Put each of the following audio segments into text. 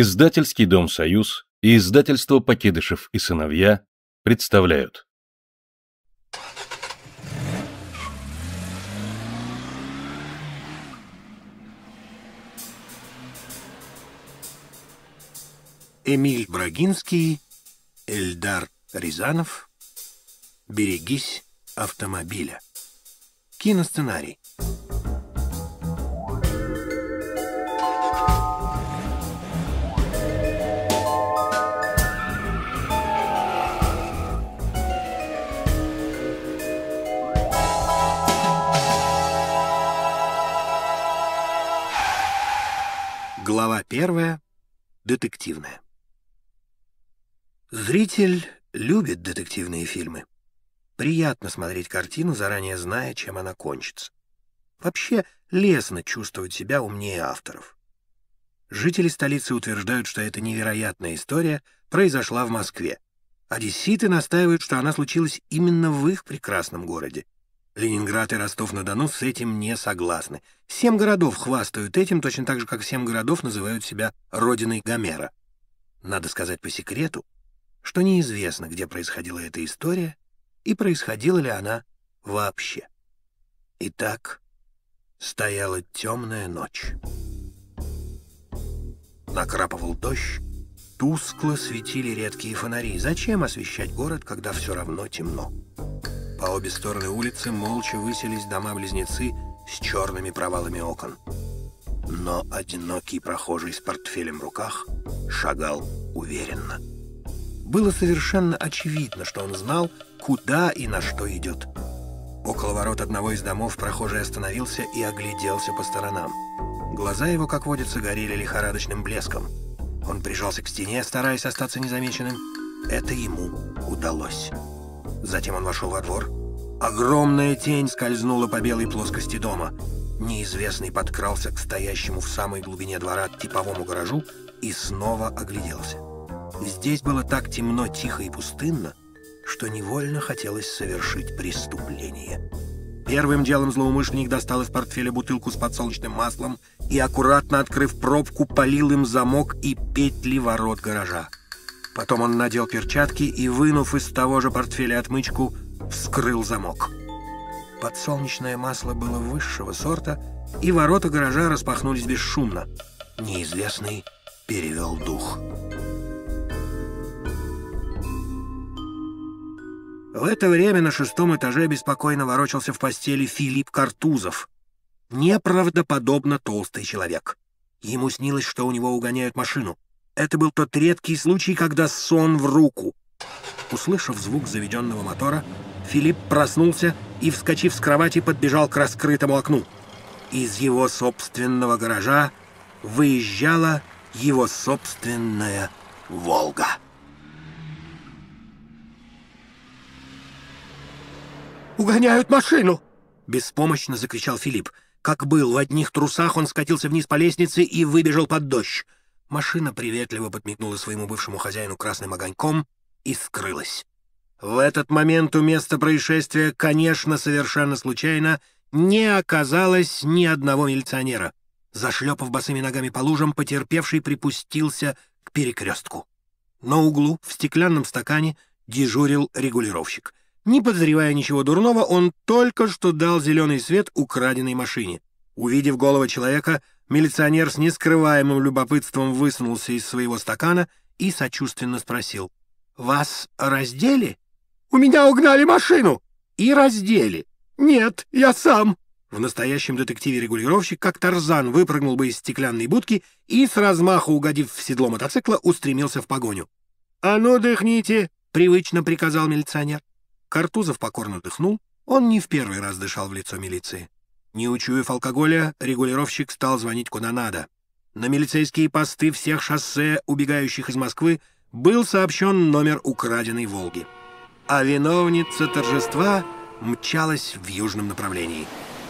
Издательский дом «Союз» и издательство «Покидышев и сыновья» представляют. Эмиль Брагинский, Эльдар Рязанов. Берегись автомобиля. Киносценарий. Глава первая. Детективная. Зритель любит детективные фильмы. Приятно смотреть картину, заранее зная, чем она кончится. Вообще, лестно чувствовать себя умнее авторов. Жители столицы утверждают, что эта невероятная история произошла в Москве. Одесситы а настаивают, что она случилась именно в их прекрасном городе — Ленинград и Ростов-на-Дону с этим не согласны. Семь городов хвастают этим, точно так же, как семь городов называют себя родиной Гомера. Надо сказать по секрету, что неизвестно, где происходила эта история и происходила ли она вообще. Итак, стояла темная ночь. Накрапывал дождь, тускло светили редкие фонари. Зачем освещать город, когда все равно темно? По обе стороны улицы молча высились дома-близнецы с черными провалами окон. Но одинокий прохожий с портфелем в руках шагал уверенно. Было совершенно очевидно, что он знал, куда и на что идет. Около ворот одного из домов прохожий остановился и огляделся по сторонам. Глаза его, как водится, горели лихорадочным блеском. Он прижался к стене, стараясь остаться незамеченным. Это ему удалось. Затем он вошел во двор. Огромная тень скользнула по белой плоскости дома. Неизвестный подкрался к стоящему в самой глубине двора типовому гаражу и снова огляделся. Здесь было так темно, тихо и пустынно, что невольно хотелось совершить преступление. Первым делом злоумышленник достал из портфеля бутылку с подсолнечным маслом и, аккуратно открыв пробку, полил им замок и петли ворот гаража. Потом он надел перчатки и, вынув из того же портфеля отмычку, вскрыл замок. Подсолнечное масло было высшего сорта, и ворота гаража распахнулись бесшумно. Неизвестный перевел дух. В это время на шестом этаже беспокойно ворочался в постели Филипп Картузов. Неправдоподобно толстый человек. Ему снилось, что у него угоняют машину — это был тот редкий случай, когда сон в руку. Услышав звук заведенного мотора, Филипп проснулся и, вскочив с кровати, подбежал к раскрытому окну. Из его собственного гаража выезжала его собственная «Волга». «Угоняют машину!» — беспомощно закричал Филипп. Как был в одних трусах, он скатился вниз по лестнице и выбежал под дождь. Машина приветливо подмигнула своему бывшему хозяину красным огоньком и скрылась. В этот момент у места происшествия, конечно, совершенно случайно, не оказалось ни одного милиционера. Зашлепав босыми ногами по лужам, потерпевший припустился к перекрестку. На углу, в стеклянном стакане, дежурил регулировщик. Не подозревая ничего дурного, он только что дал зеленый свет украденной машине. Увидев голого человека, Милиционер с нескрываемым любопытством высунулся из своего стакана и сочувственно спросил. «Вас раздели?» «У меня угнали машину!» «И раздели!» «Нет, я сам!» В настоящем детективе регулировщик, как Тарзан, выпрыгнул бы из стеклянной будки и, с размаху угодив в седло мотоцикла, устремился в погоню. «А ну, дыхните!» — привычно приказал милиционер. Картузов покорно дыхнул. Он не в первый раз дышал в лицо милиции. Не учуяв алкоголя, регулировщик стал звонить куда надо. На милицейские посты всех шоссе, убегающих из Москвы, был сообщен номер украденной «Волги». А виновница торжества мчалась в южном направлении.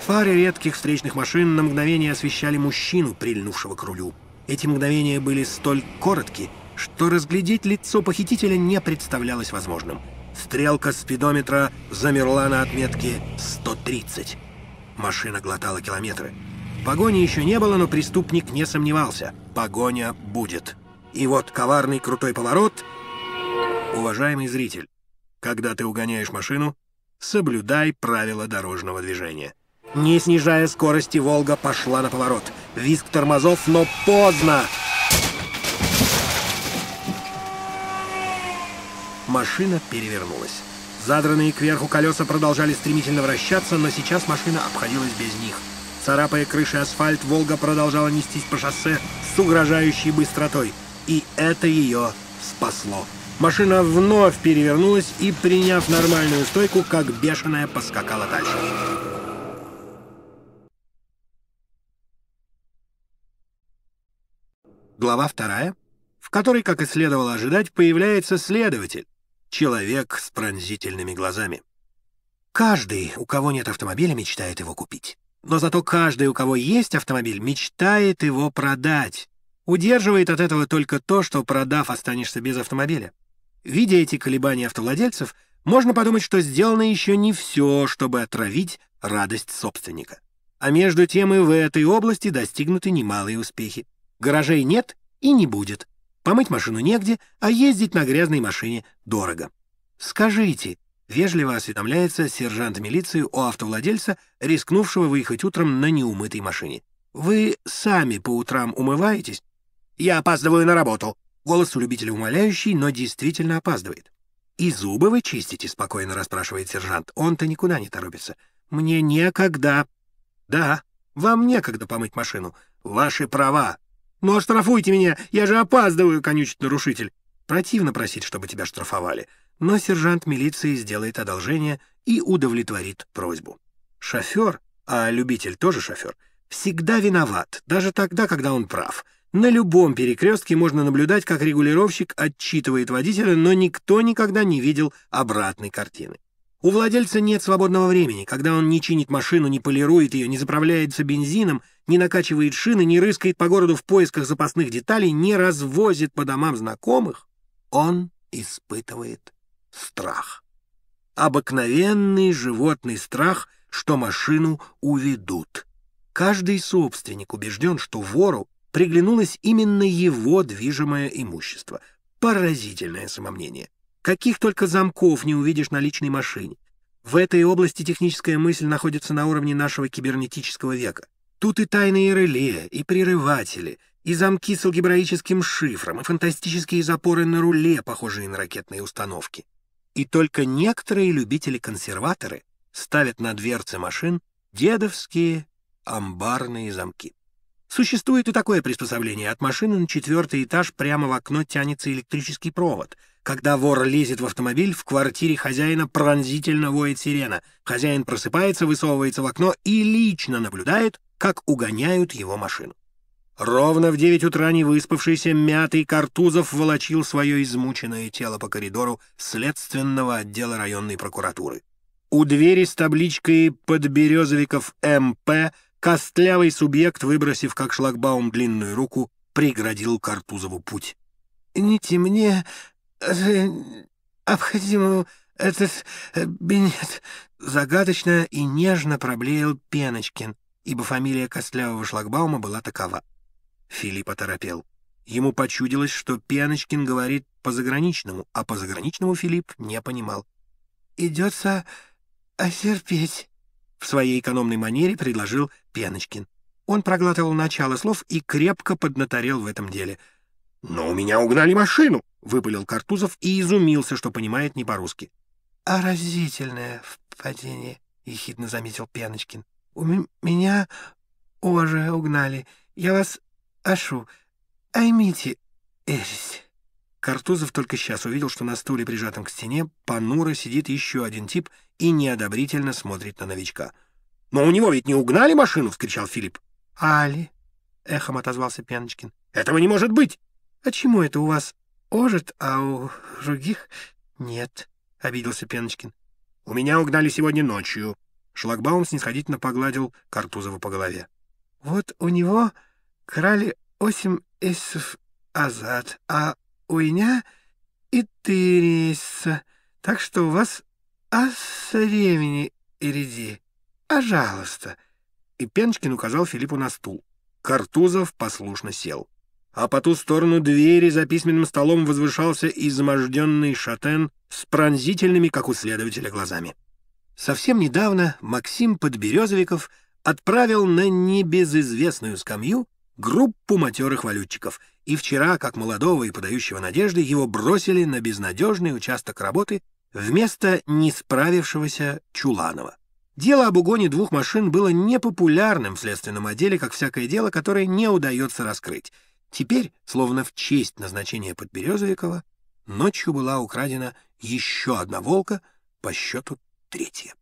Фары редких встречных машин на мгновение освещали мужчину, прильнувшего к рулю. Эти мгновения были столь коротки, что разглядеть лицо похитителя не представлялось возможным. Стрелка спидометра замерла на отметке 130. Машина глотала километры. Погони еще не было, но преступник не сомневался. Погоня будет. И вот коварный крутой поворот. Уважаемый зритель, когда ты угоняешь машину, соблюдай правила дорожного движения. Не снижая скорости, «Волга» пошла на поворот. Визг тормозов, но поздно! Машина перевернулась. Задранные кверху колеса продолжали стремительно вращаться, но сейчас машина обходилась без них. Царапая крыши асфальт, «Волга» продолжала нестись по шоссе с угрожающей быстротой. И это ее спасло. Машина вновь перевернулась и, приняв нормальную стойку, как бешеная, поскакала дальше. Глава вторая, в которой, как и следовало ожидать, появляется следователь, Человек с пронзительными глазами. Каждый, у кого нет автомобиля, мечтает его купить. Но зато каждый, у кого есть автомобиль, мечтает его продать. Удерживает от этого только то, что, продав, останешься без автомобиля. Видя эти колебания автовладельцев, можно подумать, что сделано еще не все, чтобы отравить радость собственника. А между тем и в этой области достигнуты немалые успехи. Гаражей нет и не будет. Помыть машину негде, а ездить на грязной машине дорого. «Скажите», — вежливо осведомляется сержант милиции у автовладельца, рискнувшего выехать утром на неумытой машине. «Вы сами по утрам умываетесь?» «Я опаздываю на работу», — голос у любителя умоляющий, но действительно опаздывает. «И зубы вы чистите?» — спокойно расспрашивает сержант. «Он-то никуда не торопится». «Мне некогда». «Да, вам некогда помыть машину. Ваши права «Ну оштрафуйте меня! Я же опаздываю!» — конючит нарушитель. Противно просить, чтобы тебя штрафовали, но сержант милиции сделает одолжение и удовлетворит просьбу. Шофер, а любитель тоже шофер, всегда виноват, даже тогда, когда он прав. На любом перекрестке можно наблюдать, как регулировщик отчитывает водителя, но никто никогда не видел обратной картины. У владельца нет свободного времени, когда он не чинит машину, не полирует ее, не заправляется бензином — не накачивает шины, не рыскает по городу в поисках запасных деталей, не развозит по домам знакомых, он испытывает страх. Обыкновенный животный страх, что машину уведут. Каждый собственник убежден, что вору приглянулось именно его движимое имущество. Поразительное самомнение. Каких только замков не увидишь на личной машине. В этой области техническая мысль находится на уровне нашего кибернетического века. Тут и тайные реле, и прерыватели, и замки с алгебраическим шифром, и фантастические запоры на руле, похожие на ракетные установки. И только некоторые любители-консерваторы ставят на дверцы машин дедовские амбарные замки. Существует и такое приспособление. От машины на четвертый этаж прямо в окно тянется электрический провод — когда вор лезет в автомобиль, в квартире хозяина пронзительно воет сирена. Хозяин просыпается, высовывается в окно и лично наблюдает, как угоняют его машину. Ровно в 9 утра невыспавшийся мятый Картузов волочил свое измученное тело по коридору следственного отдела районной прокуратуры. У двери с табличкой «Подберезовиков МП» костлявый субъект, выбросив как шлагбаум длинную руку, преградил Картузову путь. «Не мне. Э, обходимую этот э, бенет», — загадочно и нежно проблеял Пеночкин, ибо фамилия костлявого шлагбаума была такова. Филипп оторопел. Ему почудилось, что Пеночкин говорит по-заграничному, а по-заграничному Филипп не понимал. «Идется осерпеть», — в своей экономной манере предложил Пеночкин. Он проглатывал начало слов и крепко поднаторел в этом деле — «Но у меня угнали машину!» — выпалил Картузов и изумился, что понимает не по-русски. Оразительное «А впадение», — ехидно заметил Пяночкин. «У меня уже угнали. Я вас ашу. Аймите, эрись». Картузов только сейчас увидел, что на стуле, прижатом к стене, понуро сидит еще один тип и неодобрительно смотрит на новичка. «Но у него ведь не угнали машину!» — вскричал Филипп. «Али!» — эхом отозвался Пяночкин. «Этого не может быть!» Почему это у вас ожит, а у других нет?» — обиделся Пеночкин. «У меня угнали сегодня ночью». Шлагбаум снисходительно погладил Картузова по голове. «Вот у него крали восемь эсов азат, а у меня и три эсса, так что у вас асремени ириди. Пожалуйста». И Пеночкин указал Филиппу на стул. Картузов послушно сел а по ту сторону двери за письменным столом возвышался изможденный шатен с пронзительными, как у следователя, глазами. Совсем недавно Максим Подберезовиков отправил на небезызвестную скамью группу матерых валютчиков, и вчера, как молодого и подающего надежды, его бросили на безнадежный участок работы вместо не справившегося Чуланова. Дело об угоне двух машин было непопулярным в следственном отделе, как всякое дело, которое не удается раскрыть — Теперь, словно в честь назначения Подберезовикова, ночью была украдена еще одна волка, по счету третья.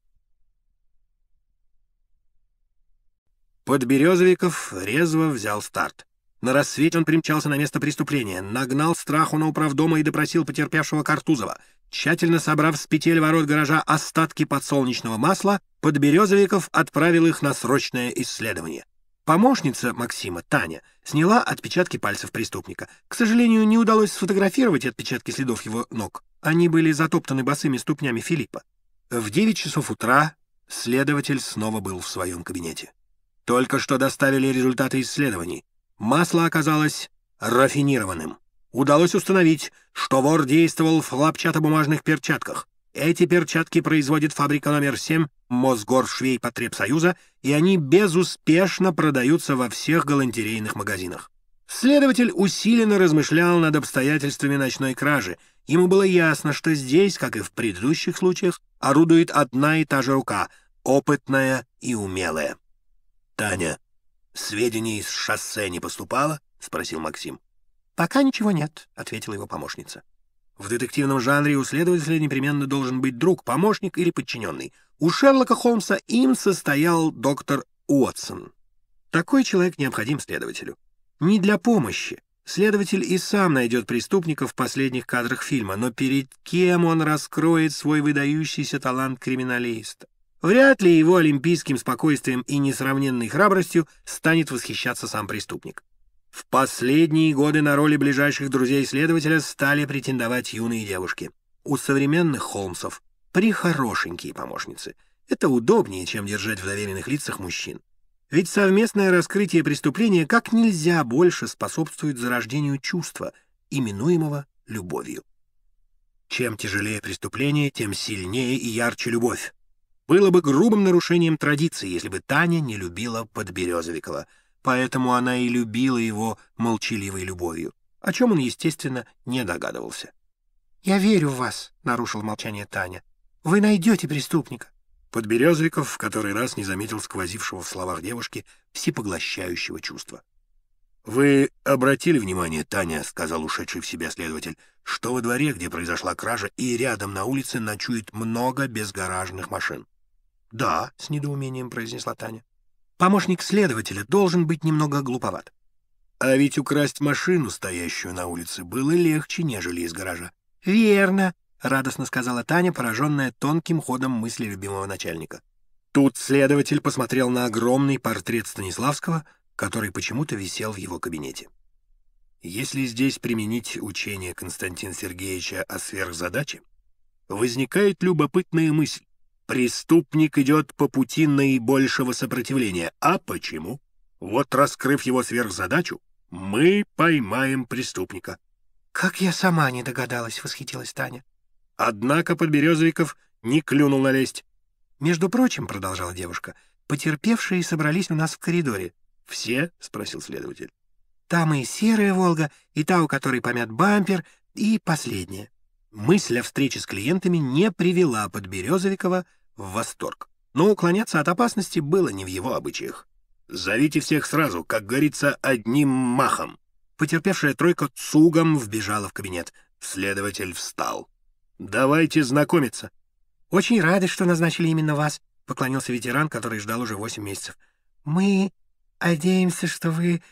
Подберезовиков резво взял старт. На рассвете он примчался на место преступления, нагнал страху на управдома и допросил потерпевшего Картузова. Тщательно собрав с петель ворот гаража остатки подсолнечного масла, Подберезовиков отправил их на срочное исследование — Помощница Максима, Таня, сняла отпечатки пальцев преступника. К сожалению, не удалось сфотографировать отпечатки следов его ног. Они были затоптаны босыми ступнями Филиппа. В 9 часов утра следователь снова был в своем кабинете. Только что доставили результаты исследований. Масло оказалось рафинированным. Удалось установить, что вор действовал в хлопчатобумажных перчатках. Эти перчатки производит фабрика номер 7 Мосгоршвейпотребсоюза, и они безуспешно продаются во всех галантерейных магазинах. Следователь усиленно размышлял над обстоятельствами ночной кражи. Ему было ясно, что здесь, как и в предыдущих случаях, орудует одна и та же рука, опытная и умелая. «Таня, сведений с шоссе не поступало?» — спросил Максим. «Пока ничего нет», — ответила его помощница. В детективном жанре у следователя непременно должен быть друг, помощник или подчиненный. У Шерлока Холмса им состоял доктор Уотсон. Такой человек необходим следователю. Не для помощи. Следователь и сам найдет преступника в последних кадрах фильма, но перед кем он раскроет свой выдающийся талант криминалиста? Вряд ли его олимпийским спокойствием и несравненной храбростью станет восхищаться сам преступник. В последние годы на роли ближайших друзей следователя стали претендовать юные девушки. У современных Холмсов прихорошенькие помощницы. Это удобнее, чем держать в доверенных лицах мужчин. Ведь совместное раскрытие преступления как нельзя больше способствует зарождению чувства, именуемого любовью. Чем тяжелее преступление, тем сильнее и ярче любовь. Было бы грубым нарушением традиции, если бы Таня не любила Подберезовикова — поэтому она и любила его молчаливой любовью, о чем он, естественно, не догадывался. «Я верю в вас», — нарушил молчание Таня. «Вы найдете преступника». Подберезников в который раз не заметил сквозившего в словах девушки всепоглощающего чувства. «Вы обратили внимание, Таня», — сказал ушедший в себя следователь, «что во дворе, где произошла кража, и рядом на улице ночует много безгаражных машин». «Да», — с недоумением произнесла Таня. Помощник следователя должен быть немного глуповат. А ведь украсть машину, стоящую на улице, было легче, нежели из гаража. «Верно», — радостно сказала Таня, пораженная тонким ходом мысли любимого начальника. Тут следователь посмотрел на огромный портрет Станиславского, который почему-то висел в его кабинете. Если здесь применить учение Константина Сергеевича о сверхзадаче, возникает любопытная мысль. Преступник идет по пути наибольшего сопротивления. А почему? Вот раскрыв его сверхзадачу, мы поймаем преступника. «Как я сама не догадалась», — восхитилась Таня. Однако Подберезовиков не клюнул на лесть. «Между прочим», — продолжала девушка, — «потерпевшие собрались у нас в коридоре». «Все?» — спросил следователь. «Там и серая «Волга», и та, у которой помят бампер, и последняя». Мысль о встрече с клиентами не привела Подберезовикова в восторг. Но уклоняться от опасности было не в его обычаях. «Зовите всех сразу, как говорится, одним махом». Потерпевшая тройка цугом вбежала в кабинет. Следователь встал. «Давайте знакомиться». «Очень рады, что назначили именно вас», — поклонился ветеран, который ждал уже восемь месяцев. «Мы надеемся, что вы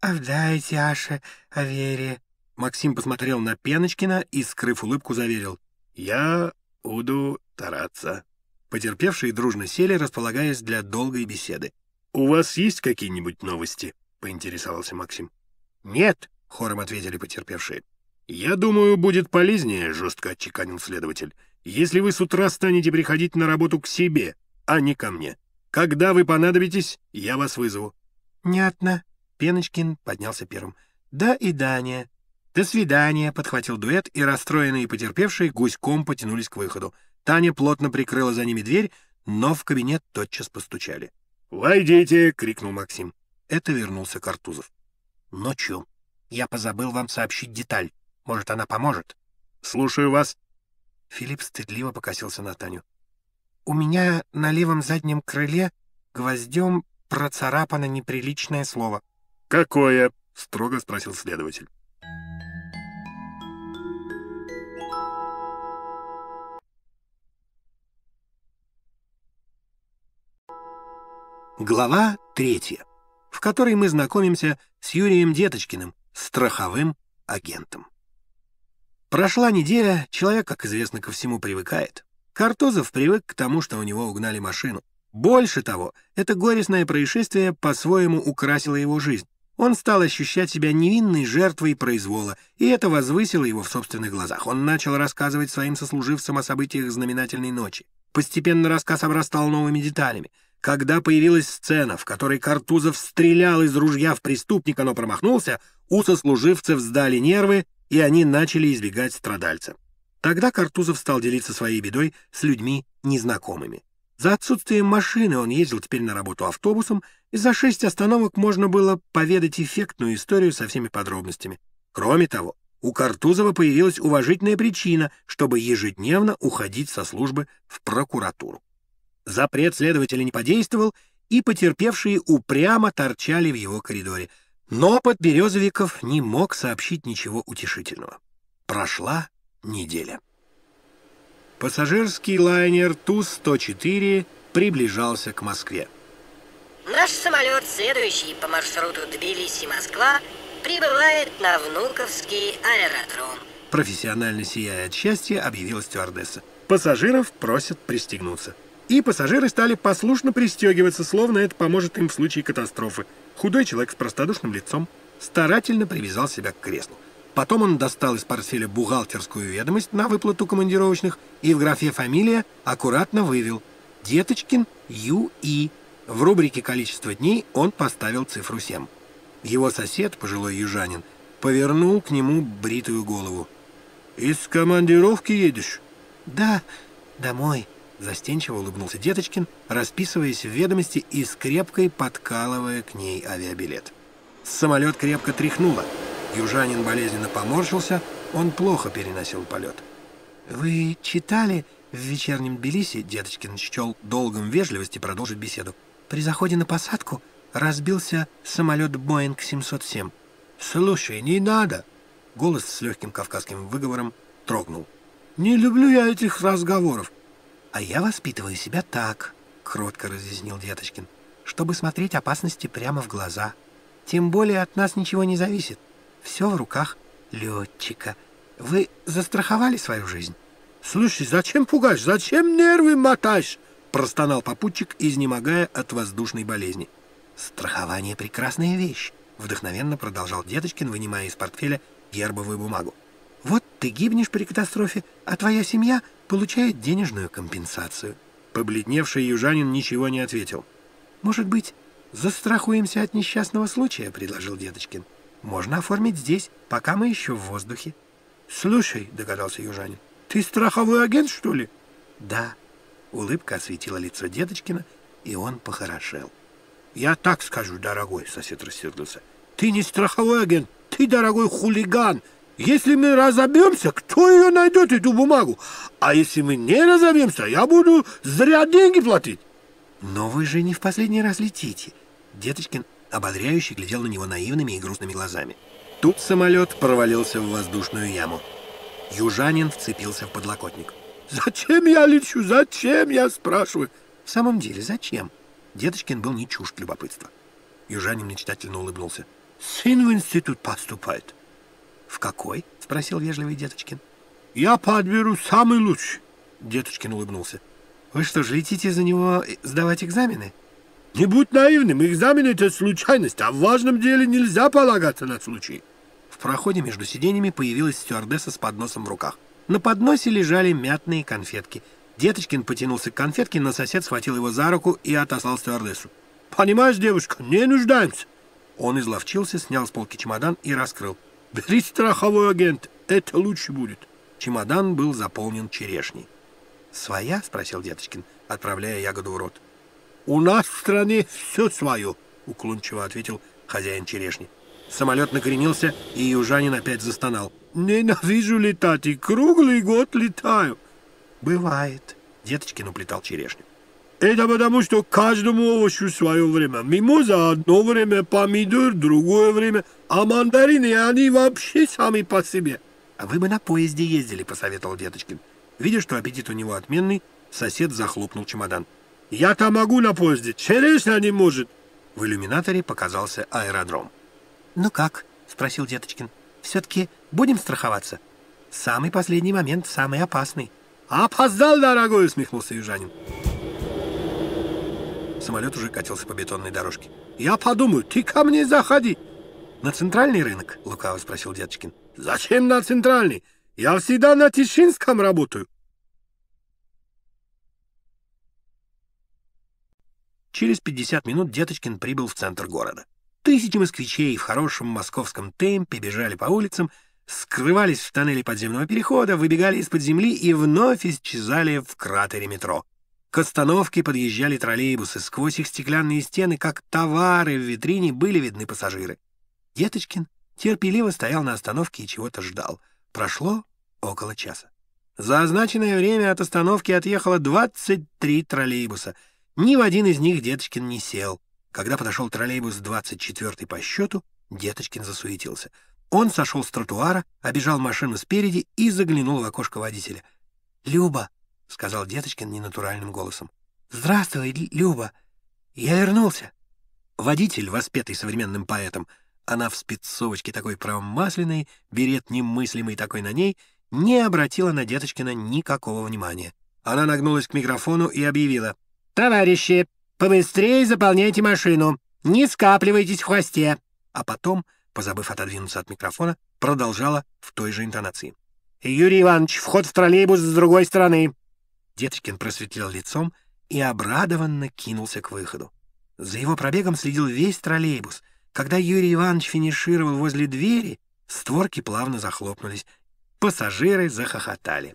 оправдаете Аше Аверия». Максим посмотрел на Пеночкина и, скрыв улыбку, заверил. «Я буду стараться». Потерпевшие дружно сели, располагаясь для долгой беседы. «У вас есть какие-нибудь новости?» — поинтересовался Максим. «Нет», — хором ответили потерпевшие. «Я думаю, будет полезнее», — жестко отчеканил следователь, «если вы с утра станете приходить на работу к себе, а не ко мне. Когда вы понадобитесь, я вас вызову». «Нятно», — Пеночкин поднялся первым. «Да и Даня". «До свидания», — подхватил дуэт, и расстроенные и потерпевшие гуськом потянулись к выходу. Таня плотно прикрыла за ними дверь, но в кабинет тотчас постучали. «Войдите!» — крикнул Максим. Это вернулся Картузов. «Ночью. Я позабыл вам сообщить деталь. Может, она поможет?» «Слушаю вас». Филипп стыдливо покосился на Таню. «У меня на левом заднем крыле гвоздем процарапано неприличное слово». «Какое?» — строго спросил следователь. Глава 3, в которой мы знакомимся с Юрием Деточкиным, страховым агентом. Прошла неделя, человек, как известно, ко всему привыкает. Картозов привык к тому, что у него угнали машину. Больше того, это горестное происшествие по-своему украсило его жизнь. Он стал ощущать себя невинной жертвой произвола, и это возвысило его в собственных глазах. Он начал рассказывать своим сослуживцам о событиях знаменательной ночи. Постепенно рассказ обрастал новыми деталями — когда появилась сцена, в которой Картузов стрелял из ружья в преступника, но промахнулся, у сослуживцев сдали нервы, и они начали избегать страдальца. Тогда Картузов стал делиться своей бедой с людьми незнакомыми. За отсутствием машины он ездил теперь на работу автобусом, и за шесть остановок можно было поведать эффектную историю со всеми подробностями. Кроме того, у Картузова появилась уважительная причина, чтобы ежедневно уходить со службы в прокуратуру. Запрет следователя не подействовал, и потерпевшие упрямо торчали в его коридоре. Но Подберезовиков не мог сообщить ничего утешительного. Прошла неделя. Пассажирский лайнер ТУ-104 приближался к Москве. Наш самолет, следующий по маршруту Тбилиси-Москва, прибывает на Внуковский аэродром. Профессионально сияя от счастья, объявила стюардесса. Пассажиров просят пристегнуться. И пассажиры стали послушно пристегиваться, словно это поможет им в случае катастрофы. Худой человек с простодушным лицом старательно привязал себя к креслу. Потом он достал из портфеля бухгалтерскую ведомость на выплату командировочных и в графе «Фамилия» аккуратно вывел «Деточкин Ю.И». В рубрике «Количество дней» он поставил цифру 7. Его сосед, пожилой южанин, повернул к нему бритую голову. «Из командировки едешь?» «Да, домой», Застенчиво улыбнулся Деточкин, расписываясь в ведомости и скрепкой подкалывая к ней авиабилет. Самолет крепко тряхнуло. Южанин болезненно поморщился, он плохо переносил полет. «Вы читали в вечернем Тбилиси?» Деточкин счел долгом вежливости продолжить беседу. «При заходе на посадку разбился самолет «Боинг-707». «Слушай, не надо!» Голос с легким кавказским выговором трогнул. «Не люблю я этих разговоров. «А я воспитываю себя так», — кротко разъяснил Деточкин, «чтобы смотреть опасности прямо в глаза. Тем более от нас ничего не зависит. Все в руках летчика. Вы застраховали свою жизнь?» «Слушай, зачем пугаешь? Зачем нервы мотаешь?» — простонал попутчик, изнемогая от воздушной болезни. «Страхование — прекрасная вещь», — вдохновенно продолжал Деточкин, вынимая из портфеля гербовую бумагу. «Вот ты гибнешь при катастрофе, а твоя семья получает денежную компенсацию». Побледневший южанин ничего не ответил. «Может быть, застрахуемся от несчастного случая?» — предложил Деточкин. «Можно оформить здесь, пока мы еще в воздухе». «Слушай», — догадался южанин, — «ты страховой агент, что ли?» «Да». Улыбка осветила лицо Деточкина, и он похорошел. «Я так скажу, дорогой», — сосед рассердился. «Ты не страховой агент, ты, дорогой, хулиган!» Если мы разобьемся, кто ее найдет, эту бумагу? А если мы не разобьемся, я буду зря деньги платить. Но вы же не в последний раз летите. Деточкин ободряюще глядел на него наивными и грустными глазами. Тут самолет провалился в воздушную яму. Южанин вцепился в подлокотник. «Зачем я лечу? Зачем?» я спрашиваю. «В самом деле, зачем?» Деточкин был не чужд любопытства. Южанин мечтательно улыбнулся. «Сын в институт поступает. «В какой?» — спросил вежливый Деточкин. «Я подберу самый лучший», — Деточкин улыбнулся. «Вы что же, летите за него э, сдавать экзамены?» «Не будь наивным, экзамены — это случайность, а в важном деле нельзя полагаться на случай». В проходе между сиденьями появилась стюардесса с подносом в руках. На подносе лежали мятные конфетки. Деточкин потянулся к конфетке, но сосед схватил его за руку и отослал стюардессу. «Понимаешь, девушка, не нуждаемся!» Он изловчился, снял с полки чемодан и раскрыл. Берите страховой агент, это лучше будет. Чемодан был заполнен черешней. «Своя?» — спросил Деточкин, отправляя ягоду в рот. «У нас в стране все свое», — уклончиво ответил хозяин черешни. Самолет накренился, и южанин опять застонал. «Ненавижу летать, и круглый год летаю». «Бывает», — Деточкин уплетал черешню. Это потому, что каждому овощу свое время. Мимоза одно время, помидор другое время, а мандарины, они вообще сами по себе. А вы бы на поезде ездили, посоветовал Деточкин. Видя, что аппетит у него отменный, сосед захлопнул чемодан. Я-то могу на поезде, черешня не может. В иллюминаторе показался аэродром. «Ну как?» — спросил Деточкин. «Все-таки будем страховаться?» «Самый последний момент, самый опасный». «Опоздал, дорогой!» — усмехнулся южанин. Самолет уже катился по бетонной дорожке. «Я подумаю, ты ко мне заходи!» «На центральный рынок?» — лукаво спросил Деточкин. «Зачем на центральный? Я всегда на Тишинском работаю!» Через 50 минут Деточкин прибыл в центр города. Тысячи москвичей в хорошем московском темпе бежали по улицам, скрывались в тоннеле подземного перехода, выбегали из-под земли и вновь исчезали в кратере метро. К остановке подъезжали троллейбусы. Сквозь их стеклянные стены, как товары в витрине, были видны пассажиры. Деточкин терпеливо стоял на остановке и чего-то ждал. Прошло около часа. За означенное время от остановки отъехало 23 троллейбуса. Ни в один из них Деточкин не сел. Когда подошел троллейбус 24 по счету, Деточкин засуетился. Он сошел с тротуара, обежал машину спереди и заглянул в окошко водителя. «Люба!» — сказал Деточкин ненатуральным голосом. «Здравствуй, Люба! Я вернулся!» Водитель, воспетый современным поэтом, она в спецовочке такой промасленной, берет немыслимый такой на ней, не обратила на Деточкина никакого внимания. Она нагнулась к микрофону и объявила. «Товарищи, побыстрее заполняйте машину! Не скапливайтесь в хвосте!» А потом, позабыв отодвинуться от микрофона, продолжала в той же интонации. «Юрий Иванович, вход в троллейбус с другой стороны!» Детрикин просветлел лицом и обрадованно кинулся к выходу. За его пробегом следил весь троллейбус. Когда Юрий Иванович финишировал возле двери, створки плавно захлопнулись. Пассажиры захохотали.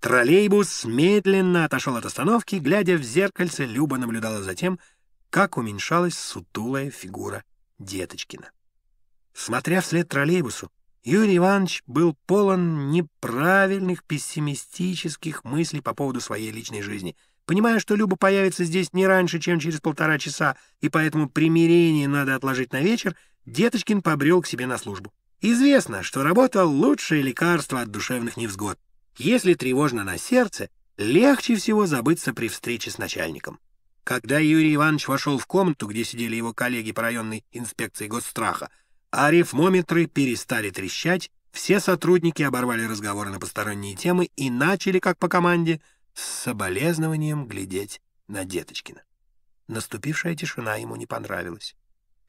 Троллейбус медленно отошел от остановки, глядя в зеркальце, Люба наблюдала за тем, как уменьшалась сутулая фигура Деточкина. Смотря вслед троллейбусу, Юрий Иванович был полон неправильных пессимистических мыслей по поводу своей личной жизни. Понимая, что Люба появится здесь не раньше, чем через полтора часа, и поэтому примирение надо отложить на вечер, Деточкин побрел к себе на службу. Известно, что работа — лучшее лекарство от душевных невзгод. Если тревожно на сердце, легче всего забыться при встрече с начальником. Когда Юрий Иванович вошел в комнату, где сидели его коллеги по районной инспекции госстраха, а арифмометры перестали трещать, все сотрудники оборвали разговоры на посторонние темы и начали, как по команде, с соболезнованием глядеть на Деточкина. Наступившая тишина ему не понравилась.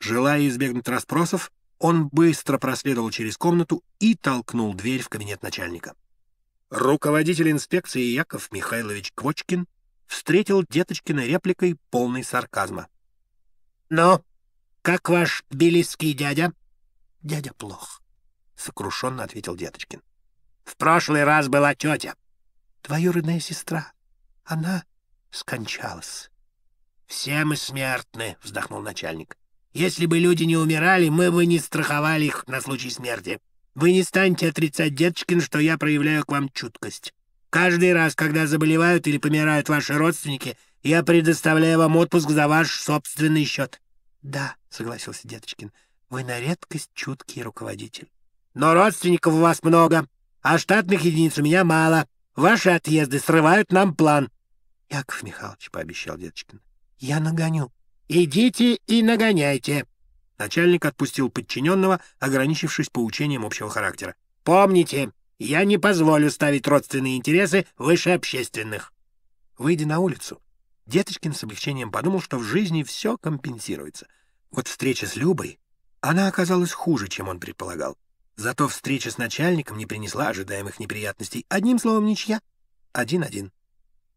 Желая избегнуть расспросов, он быстро проследовал через комнату и толкнул дверь в кабинет начальника. Руководитель инспекции Яков Михайлович Квочкин встретил Деточкина репликой полной сарказма. "Но «Ну, как ваш белистский дядя?» Дядя плох, — сокрушенно ответил Деточкин. — В прошлый раз была тетя. родная сестра. Она скончалась. — Все мы смертны, — вздохнул начальник. — Если бы люди не умирали, мы бы не страховали их на случай смерти. Вы не станете отрицать, Деточкин, что я проявляю к вам чуткость. Каждый раз, когда заболевают или помирают ваши родственники, я предоставляю вам отпуск за ваш собственный счет. — Да, — согласился Деточкин, — вы на редкость чуткий руководитель. Но родственников у вас много, а штатных единиц у меня мало. Ваши отъезды срывают нам план. Яков Михайлович, — пообещал Деточкин, — я нагоню. Идите и нагоняйте. Начальник отпустил подчиненного, ограничившись поучением общего характера. Помните, я не позволю ставить родственные интересы выше общественных. Выйдя на улицу, Деточкин с облегчением подумал, что в жизни все компенсируется. Вот встреча с Любой она оказалась хуже, чем он предполагал. Зато встреча с начальником не принесла ожидаемых неприятностей. Одним словом, ничья. Один-один.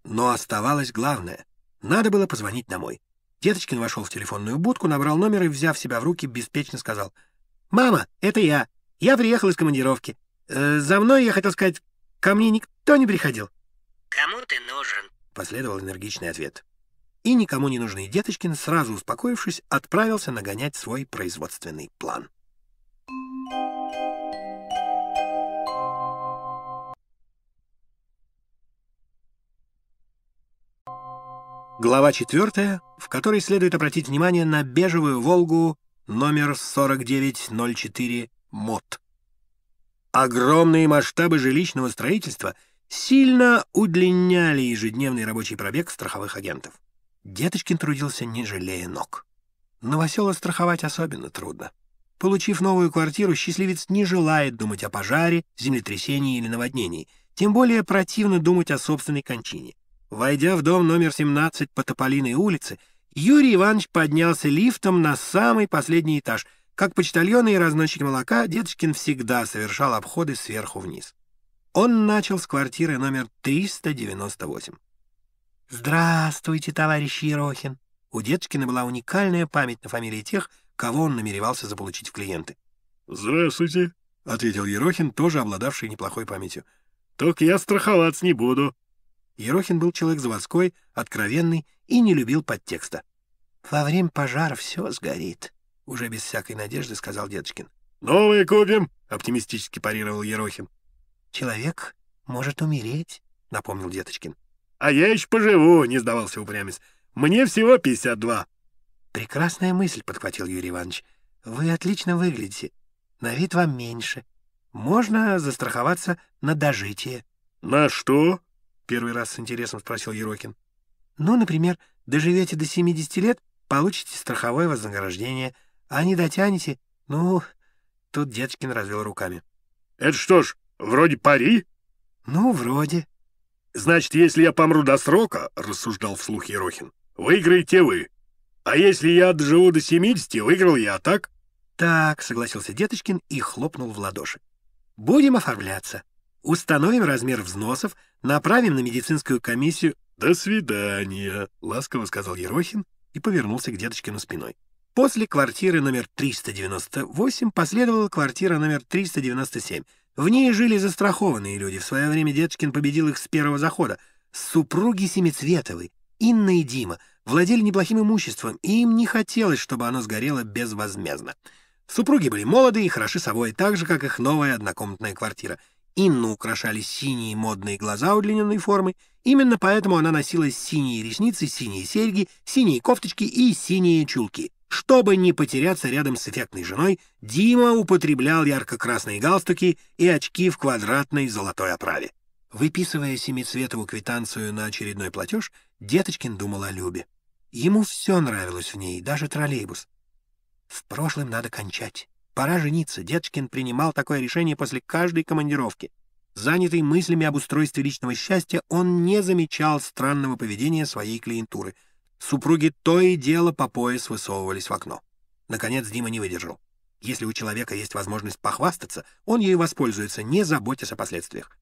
Но оставалось главное. Надо было позвонить домой. Деточкин вошел в телефонную будку, набрал номер и, взяв себя в руки, беспечно сказал. «Мама, это я. Я приехал из командировки. Э, за мной, я хотел сказать, ко мне никто не приходил». «Кому ты нужен?» — последовал энергичный ответ и никому не нужный Деточкин, сразу успокоившись, отправился нагонять свой производственный план. Глава 4, в которой следует обратить внимание на бежевую «Волгу» номер 4904 МОТ. Огромные масштабы жилищного строительства сильно удлиняли ежедневный рабочий пробег страховых агентов. Деточкин трудился, не жалея ног. Новосела страховать особенно трудно. Получив новую квартиру, счастливец не желает думать о пожаре, землетрясении или наводнении. Тем более противно думать о собственной кончине. Войдя в дом номер 17 по Тополиной улице, Юрий Иванович поднялся лифтом на самый последний этаж. Как почтальон и разносчик молока, Деточкин всегда совершал обходы сверху вниз. Он начал с квартиры номер 398. «Здравствуйте, товарищ Ерохин!» У Деточкина была уникальная память на фамилии тех, кого он намеревался заполучить в клиенты. «Здравствуйте», — ответил Ерохин, тоже обладавший неплохой памятью. «Только я страховаться не буду». Ерохин был человек заводской, откровенный и не любил подтекста. «Во время пожара все сгорит», — уже без всякой надежды сказал Деточкин. «Новые купим», — оптимистически парировал Ерохин. «Человек может умереть», — напомнил Деточкин. «А я еще поживу», — не сдавался упрямец. «Мне всего 52». «Прекрасная мысль», — подхватил Юрий Иванович. «Вы отлично выглядите. На вид вам меньше. Можно застраховаться на дожитие». «На что?» — первый раз с интересом спросил Ерокин. «Ну, например, доживете до 70 лет, получите страховое вознаграждение, а не дотянете, ну...» Тут Деточкин развел руками. «Это что ж, вроде пари?» «Ну, вроде». Значит, если я помру до срока, — рассуждал вслух Ерохин, — выиграете вы. А если я доживу до 70, выиграл я, так? Так, — согласился Деточкин и хлопнул в ладоши. Будем оформляться. Установим размер взносов, направим на медицинскую комиссию. «До свидания», — ласково сказал Ерохин и повернулся к Деточкину спиной. После квартиры номер 398 последовала квартира номер 397, в ней жили застрахованные люди. В свое время Дедушкин победил их с первого захода. Супруги Семицветовы, Инна и Дима, владели неплохим имуществом, и им не хотелось, чтобы оно сгорело безвозмездно. Супруги были молоды и хороши собой, так же, как их новая однокомнатная квартира. Инну украшали синие модные глаза удлиненной формы. Именно поэтому она носила синие ресницы, синие серьги, синие кофточки и синие чулки. Чтобы не потеряться рядом с эффектной женой, Дима употреблял ярко-красные галстуки и очки в квадратной золотой оправе. Выписывая семицветовую квитанцию на очередной платеж, Деточкин думал о Любе. Ему все нравилось в ней, даже троллейбус. В прошлом надо кончать. Пора жениться. Деточкин принимал такое решение после каждой командировки. Занятый мыслями об устройстве личного счастья, он не замечал странного поведения своей клиентуры — Супруги то и дело по пояс высовывались в окно. Наконец Дима не выдержал. Если у человека есть возможность похвастаться, он ею воспользуется, не заботясь о последствиях.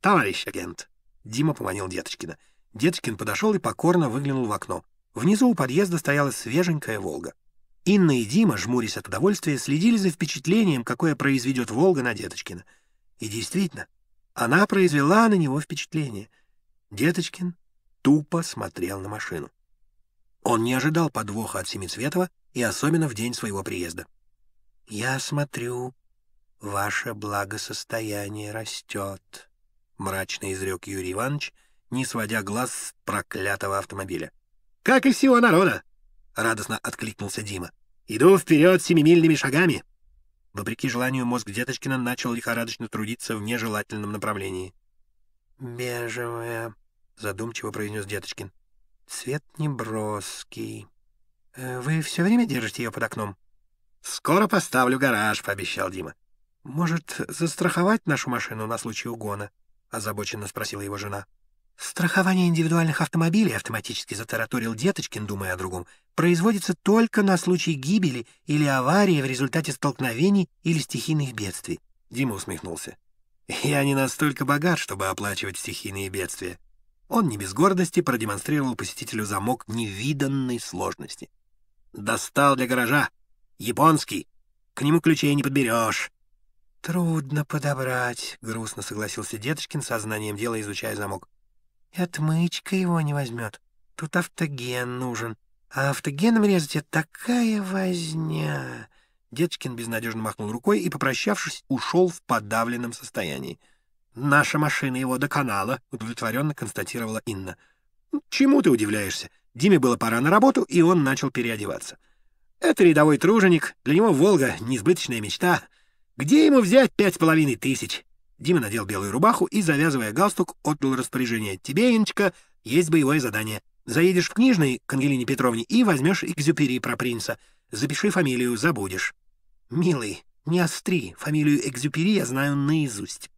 «Товарищ агент!» — Дима поманил Деточкина. Деточкин подошел и покорно выглянул в окно. Внизу у подъезда стояла свеженькая «Волга». Инна и Дима, жмурясь от удовольствия, следили за впечатлением, какое произведет «Волга» на Деточкина. И действительно, она произвела на него впечатление. Деточкин тупо смотрел на машину. Он не ожидал подвоха от Семицветова и особенно в день своего приезда. «Я смотрю, ваше благосостояние растет», — мрачно изрек Юрий Иванович, не сводя глаз с проклятого автомобиля. «Как и всего народа!» — радостно откликнулся Дима. «Иду вперед семимильными шагами!» Вопреки желанию, мозг Деточкина начал лихорадочно трудиться в нежелательном направлении. «Бежевая», — задумчиво произнес Деточкин. Цвет неброский. Э, вы все время держите ее под окном? Скоро поставлю гараж, пообещал Дима. Может, застраховать нашу машину на случай угона? озабоченно спросила его жена. Страхование индивидуальных автомобилей, автоматически затараторил Деточкин, думая о другом, производится только на случай гибели или аварии в результате столкновений или стихийных бедствий. Дима усмехнулся. «Я не настолько богат, чтобы оплачивать стихийные бедствия. Он не без гордости продемонстрировал посетителю замок невиданной сложности. «Достал для гаража. Японский. К нему ключей не подберешь». «Трудно подобрать», — грустно согласился Деточкин, сознанием дела изучая замок. «И отмычка его не возьмет. Тут автоген нужен. А автогеном резать — это такая возня». Деточкин безнадежно махнул рукой и, попрощавшись, ушел в подавленном состоянии. «Наша машина его до канала, удовлетворенно констатировала Инна. «Чему ты удивляешься? Диме было пора на работу, и он начал переодеваться. Это рядовой труженик, для него «Волга» — несбыточная мечта. Где ему взять пять с половиной тысяч?» Дима надел белую рубаху и, завязывая галстук, отдал распоряжение. «Тебе, Инечка, есть боевое задание. Заедешь в книжный к Ангелине Петровне и возьмешь экзюпери про принца. Запиши фамилию, забудешь». «Милый, не остри. Фамилию Экзюпери я знаю наизусть».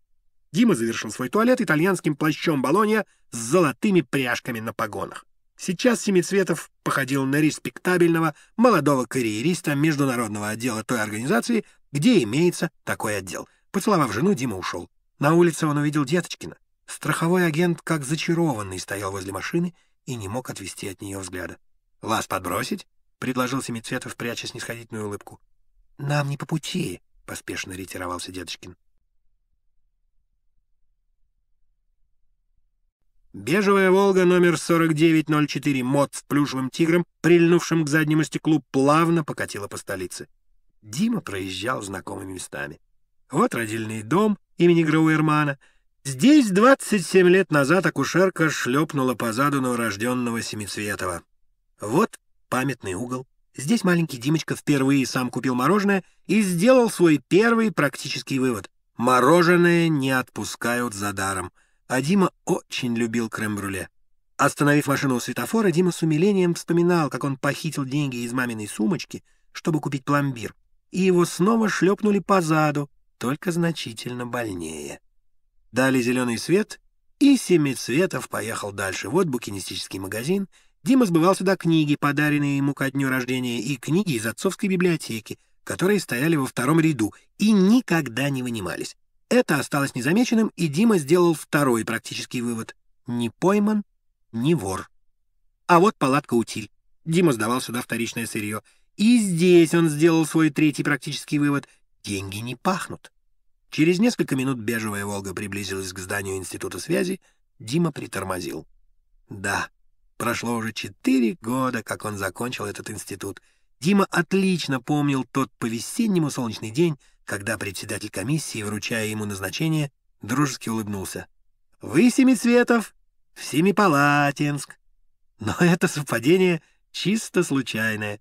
Дима завершил свой туалет итальянским плащом Болонья с золотыми пряжками на погонах. Сейчас Семицветов походил на респектабельного молодого карьериста международного отдела той организации, где имеется такой отдел. Поцеловав жену, Дима ушел. На улице он увидел Деточкина. Страховой агент, как зачарованный, стоял возле машины и не мог отвести от нее взгляда. «Вас подбросить?» — предложил Семицветов, пряча снисходительную улыбку. «Нам не по пути», — поспешно ретировался Деточкин. Бежевая «Волга» номер 4904 МОД с плюшевым тигром, прильнувшим к заднему стеклу, плавно покатила по столице. Дима проезжал знакомыми местами. Вот родильный дом имени Грауэрмана. Здесь 27 лет назад акушерка шлепнула по заду новорожденного Семицветова. Вот памятный угол. Здесь маленький Димочка впервые сам купил мороженое и сделал свой первый практический вывод. Мороженое не отпускают за даром. А Дима очень любил крем-брюле. Остановив машину у светофора, Дима с умилением вспоминал, как он похитил деньги из маминой сумочки, чтобы купить пломбир, и его снова шлепнули по заду, только значительно больнее. Дали зеленый свет, и Семицветов поехал дальше. Вот букинистический магазин. Дима сбывал сюда книги, подаренные ему ко дню рождения, и книги из отцовской библиотеки, которые стояли во втором ряду и никогда не вынимались. Это осталось незамеченным, и Дима сделал второй практический вывод. Не пойман, не вор. А вот палатка утиль. Дима сдавал сюда вторичное сырье. И здесь он сделал свой третий практический вывод. Деньги не пахнут. Через несколько минут бежевая «Волга» приблизилась к зданию Института связи. Дима притормозил. Да, прошло уже четыре года, как он закончил этот институт. Дима отлично помнил тот по-весеннему солнечный день, когда председатель комиссии, вручая ему назначение, дружески улыбнулся. «Вы Семицветов, в Семипалатинск!» Но это совпадение чисто случайное.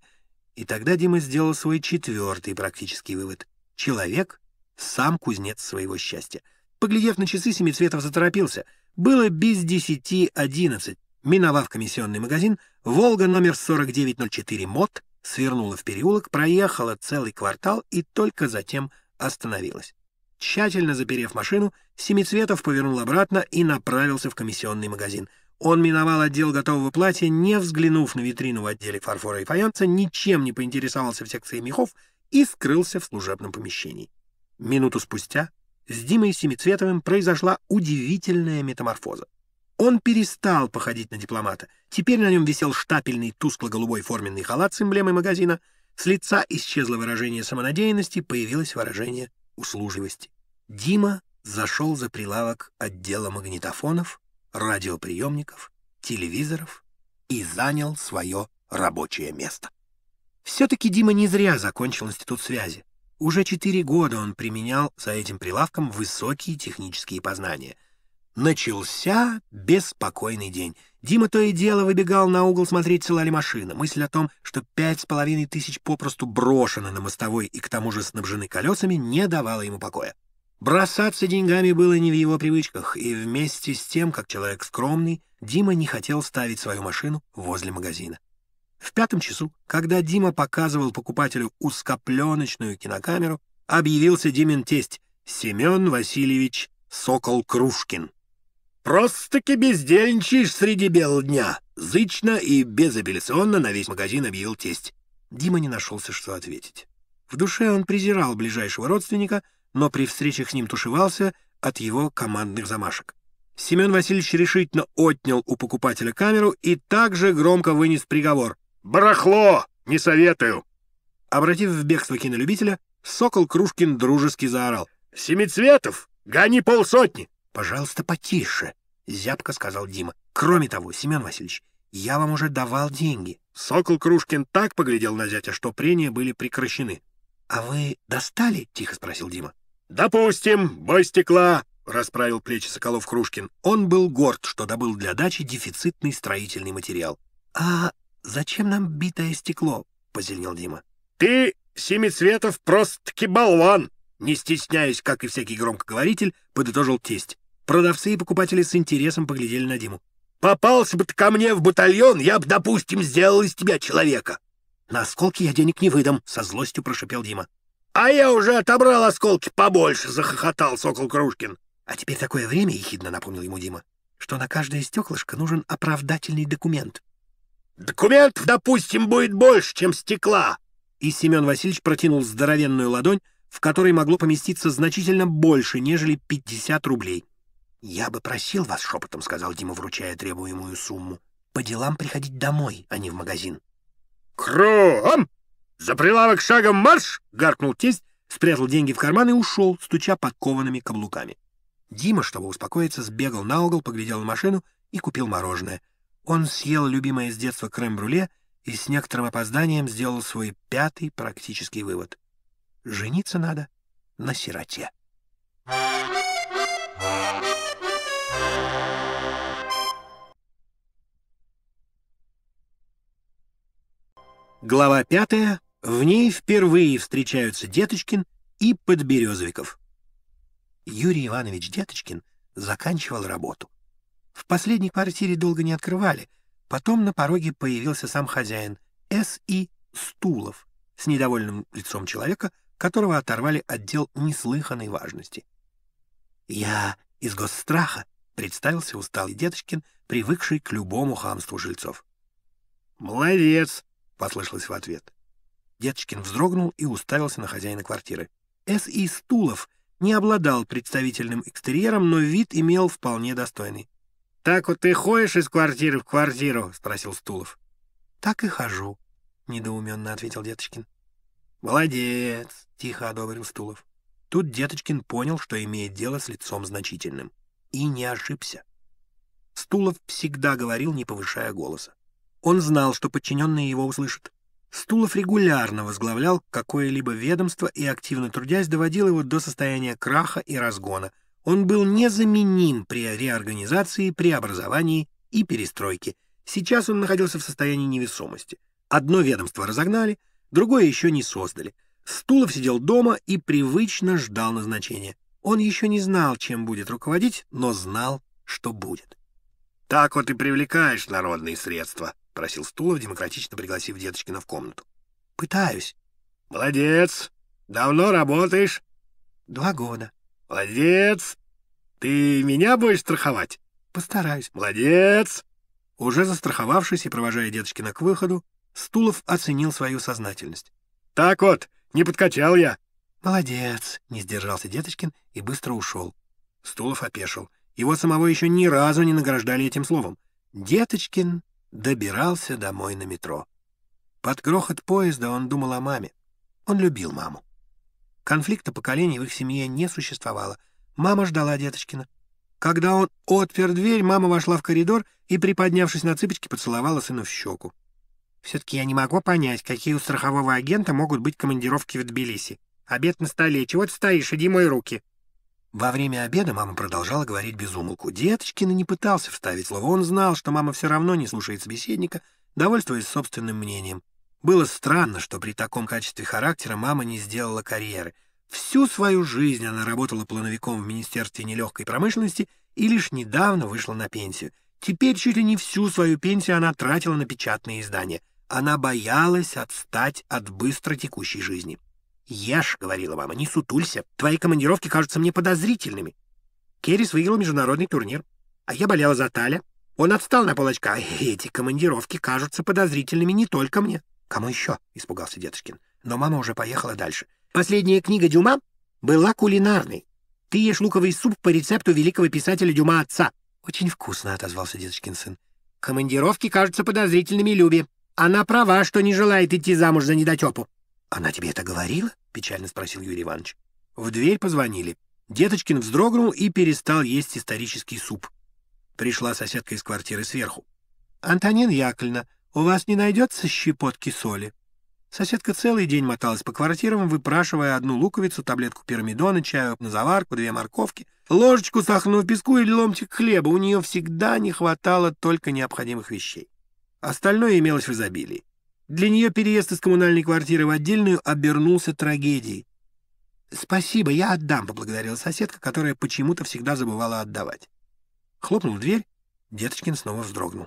И тогда Дима сделал свой четвертый практический вывод. Человек — сам кузнец своего счастья. Поглядев на часы, Семицветов заторопился. Было без десяти одиннадцать. Миновав комиссионный магазин, «Волга» номер 4904 «МОД» свернула в переулок, проехала целый квартал и только затем остановилась. Тщательно заперев машину, Семицветов повернул обратно и направился в комиссионный магазин. Он миновал отдел готового платья, не взглянув на витрину в отделе фарфора и фаянса, ничем не поинтересовался в секции мехов и скрылся в служебном помещении. Минуту спустя с Димой Семицветовым произошла удивительная метаморфоза. Он перестал походить на дипломата. Теперь на нем висел штапельный тускло-голубой форменный халат с эмблемой магазина. С лица исчезло выражение самонадеянности, появилось выражение услужливости. Дима зашел за прилавок отдела магнитофонов, радиоприемников, телевизоров и занял свое рабочее место. Все-таки Дима не зря закончил институт связи. Уже четыре года он применял за этим прилавком высокие технические познания — Начался беспокойный день. Дима то и дело выбегал на угол смотреть, цела ли машина. Мысль о том, что пять с половиной тысяч попросту брошены на мостовой и к тому же снабжены колесами, не давала ему покоя. Бросаться деньгами было не в его привычках, и вместе с тем, как человек скромный, Дима не хотел ставить свою машину возле магазина. В пятом часу, когда Дима показывал покупателю ускопленочную кинокамеру, объявился Димин тесть Семен Васильевич Сокол-Крушкин. «Просто-таки бездельничаешь среди бела дня!» Зычно и безапелляционно на весь магазин объявил тесть. Дима не нашелся, что ответить. В душе он презирал ближайшего родственника, но при встречах с ним тушевался от его командных замашек. Семен Васильевич решительно отнял у покупателя камеру и также громко вынес приговор. «Барахло! Не советую!» Обратив в бегство кинолюбителя, Сокол Кружкин дружески заорал. «Семицветов! Гони полсотни! Пожалуйста, потише, зябко сказал Дима. Кроме того, Семен Васильевич, я вам уже давал деньги. Сокол Крушкин так поглядел на зятя, что прения были прекращены. «А вы достали?» — тихо спросил Дима. «Допустим, бой стекла!» — расправил плечи Соколов Крушкин. Он был горд, что добыл для дачи дефицитный строительный материал. «А зачем нам битое стекло?» — позеленел Дима. «Ты, Семицветов, просто-таки болван!» Не стесняясь, как и всякий громкоговоритель, подытожил тесть. Продавцы и покупатели с интересом поглядели на Диму. «Попался бы ты ко мне в батальон, я бы, допустим, сделал из тебя человека!» «На осколки я денег не выдам», — со злостью прошипел Дима. «А я уже отобрал осколки побольше!» — захохотал Сокол Крушкин. «А теперь такое время, — ехидно напомнил ему Дима, — что на каждое стеклышко нужен оправдательный документ». «Документов, допустим, будет больше, чем стекла!» И Семен Васильевич протянул здоровенную ладонь, в которой могло поместиться значительно больше, нежели 50 рублей. «Я бы просил вас шепотом», — сказал Дима, вручая требуемую сумму. «По делам приходить домой, а не в магазин». «Кругом! За прилавок шагом марш!» — гаркнул тесть, спрятал деньги в карман и ушел, стуча подкованными каблуками. Дима, чтобы успокоиться, сбегал на угол, поглядел на машину и купил мороженое. Он съел любимое с детства крем-брюле и с некоторым опозданием сделал свой пятый практический вывод. «Жениться надо на сироте». Глава пятая. В ней впервые встречаются Деточкин и Подберезовиков. Юрий Иванович Деточкин заканчивал работу. В последней квартире долго не открывали. Потом на пороге появился сам хозяин С. И. Стулов с недовольным лицом человека, которого оторвали отдел неслыханной важности. «Я из госстраха», — представился усталый Деточкин, привыкший к любому хамству жильцов. «Молодец», послышалось в ответ. Деточкин вздрогнул и уставился на хозяина квартиры. С.И. Стулов не обладал представительным экстерьером, но вид имел вполне достойный. «Так вот ты ходишь из квартиры в квартиру?» — спросил Стулов. «Так и хожу», — недоуменно ответил Деточкин. «Молодец!» — тихо одобрил Стулов. Тут Деточкин понял, что имеет дело с лицом значительным. И не ошибся. Стулов всегда говорил, не повышая голоса. Он знал, что подчиненные его услышат. Стулов регулярно возглавлял какое-либо ведомство и, активно трудясь, доводил его до состояния краха и разгона. Он был незаменим при реорганизации, преобразовании и перестройке. Сейчас он находился в состоянии невесомости. Одно ведомство разогнали, другое еще не создали. Стулов сидел дома и привычно ждал назначения. Он еще не знал, чем будет руководить, но знал, что будет. «Так вот и привлекаешь народные средства», — просил Стулов, демократично пригласив Деточкина в комнату. «Пытаюсь». «Молодец! Давно работаешь?» «Два года». «Молодец! Ты меня будешь страховать?» «Постараюсь». «Молодец!» Уже застраховавшись и провожая Деточкина к выходу, Стулов оценил свою сознательность. «Так вот, не подкачал я». «Молодец!» — не сдержался Деточкин и быстро ушел. Стулов опешил. Его самого еще ни разу не награждали этим словом. «Деточкин добирался домой на метро. Под грохот поезда он думал о маме. Он любил маму. Конфликта поколений в их семье не существовало. Мама ждала Деточкина. Когда он отпер дверь, мама вошла в коридор и, приподнявшись на цыпочки, поцеловала сына в щеку. «Все-таки я не могу понять, какие у страхового агента могут быть командировки в Тбилиси. Обед на столе, чего ты стоишь, иди мой руки!» Во время обеда мама продолжала говорить без умолку. Деточкин и не пытался вставить слово. Он знал, что мама все равно не слушает собеседника, довольствуясь собственным мнением. Было странно, что при таком качестве характера мама не сделала карьеры. Всю свою жизнь она работала плановиком в Министерстве нелегкой промышленности и лишь недавно вышла на пенсию. Теперь чуть ли не всю свою пенсию она тратила на печатные издания. Она боялась отстать от быстро текущей жизни. «Ешь», — говорила мама, — «не сутулься. Твои командировки кажутся мне подозрительными». Керрис выиграл международный турнир, а я болела за Таля. Он отстал на полочка. Эти командировки кажутся подозрительными не только мне. «Кому еще?» — испугался Детушкин. Но мама уже поехала дальше. «Последняя книга Дюма была кулинарной. Ты ешь луковый суп по рецепту великого писателя Дюма отца». «Очень вкусно», — отозвался Детушкин сын. «Командировки кажутся подозрительными Любе. Она права, что не желает идти замуж за недотепу. «Она тебе это говорила?» — печально спросил Юрий Иванович. В дверь позвонили. Деточкин вздрогнул и перестал есть исторический суп. Пришла соседка из квартиры сверху. «Антонин Яковлевна, у вас не найдется щепотки соли?» Соседка целый день моталась по квартирам, выпрашивая одну луковицу, таблетку пирамидона, чаю на заварку, две морковки, ложечку сахарного песку или ломтик хлеба. У нее всегда не хватало только необходимых вещей. Остальное имелось в изобилии. Для нее переезд из коммунальной квартиры в отдельную обернулся трагедией. «Спасибо, я отдам», — поблагодарила соседка, которая почему-то всегда забывала отдавать. Хлопнул дверь, Деточкин снова вздрогнул.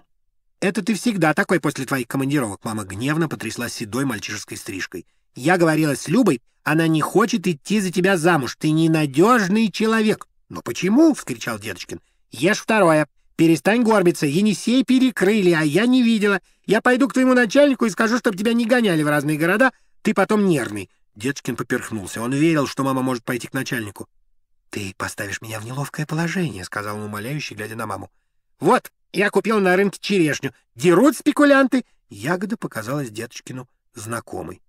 «Это ты всегда такой после твоих командировок», — мама гневно потрясла седой мальчишеской стрижкой. «Я говорила с Любой, она не хочет идти за тебя замуж, ты ненадежный человек». «Но почему?» — вскричал Деточкин. «Ешь второе». «Перестань горбиться, Енисей перекрыли, а я не видела. Я пойду к твоему начальнику и скажу, чтобы тебя не гоняли в разные города, ты потом нервный». Дедушкин поперхнулся. Он верил, что мама может пойти к начальнику. «Ты поставишь меня в неловкое положение», — сказал он умоляюще, глядя на маму. «Вот, я купил на рынке черешню. Дерут спекулянты!» Ягода показалась дедушкину знакомой.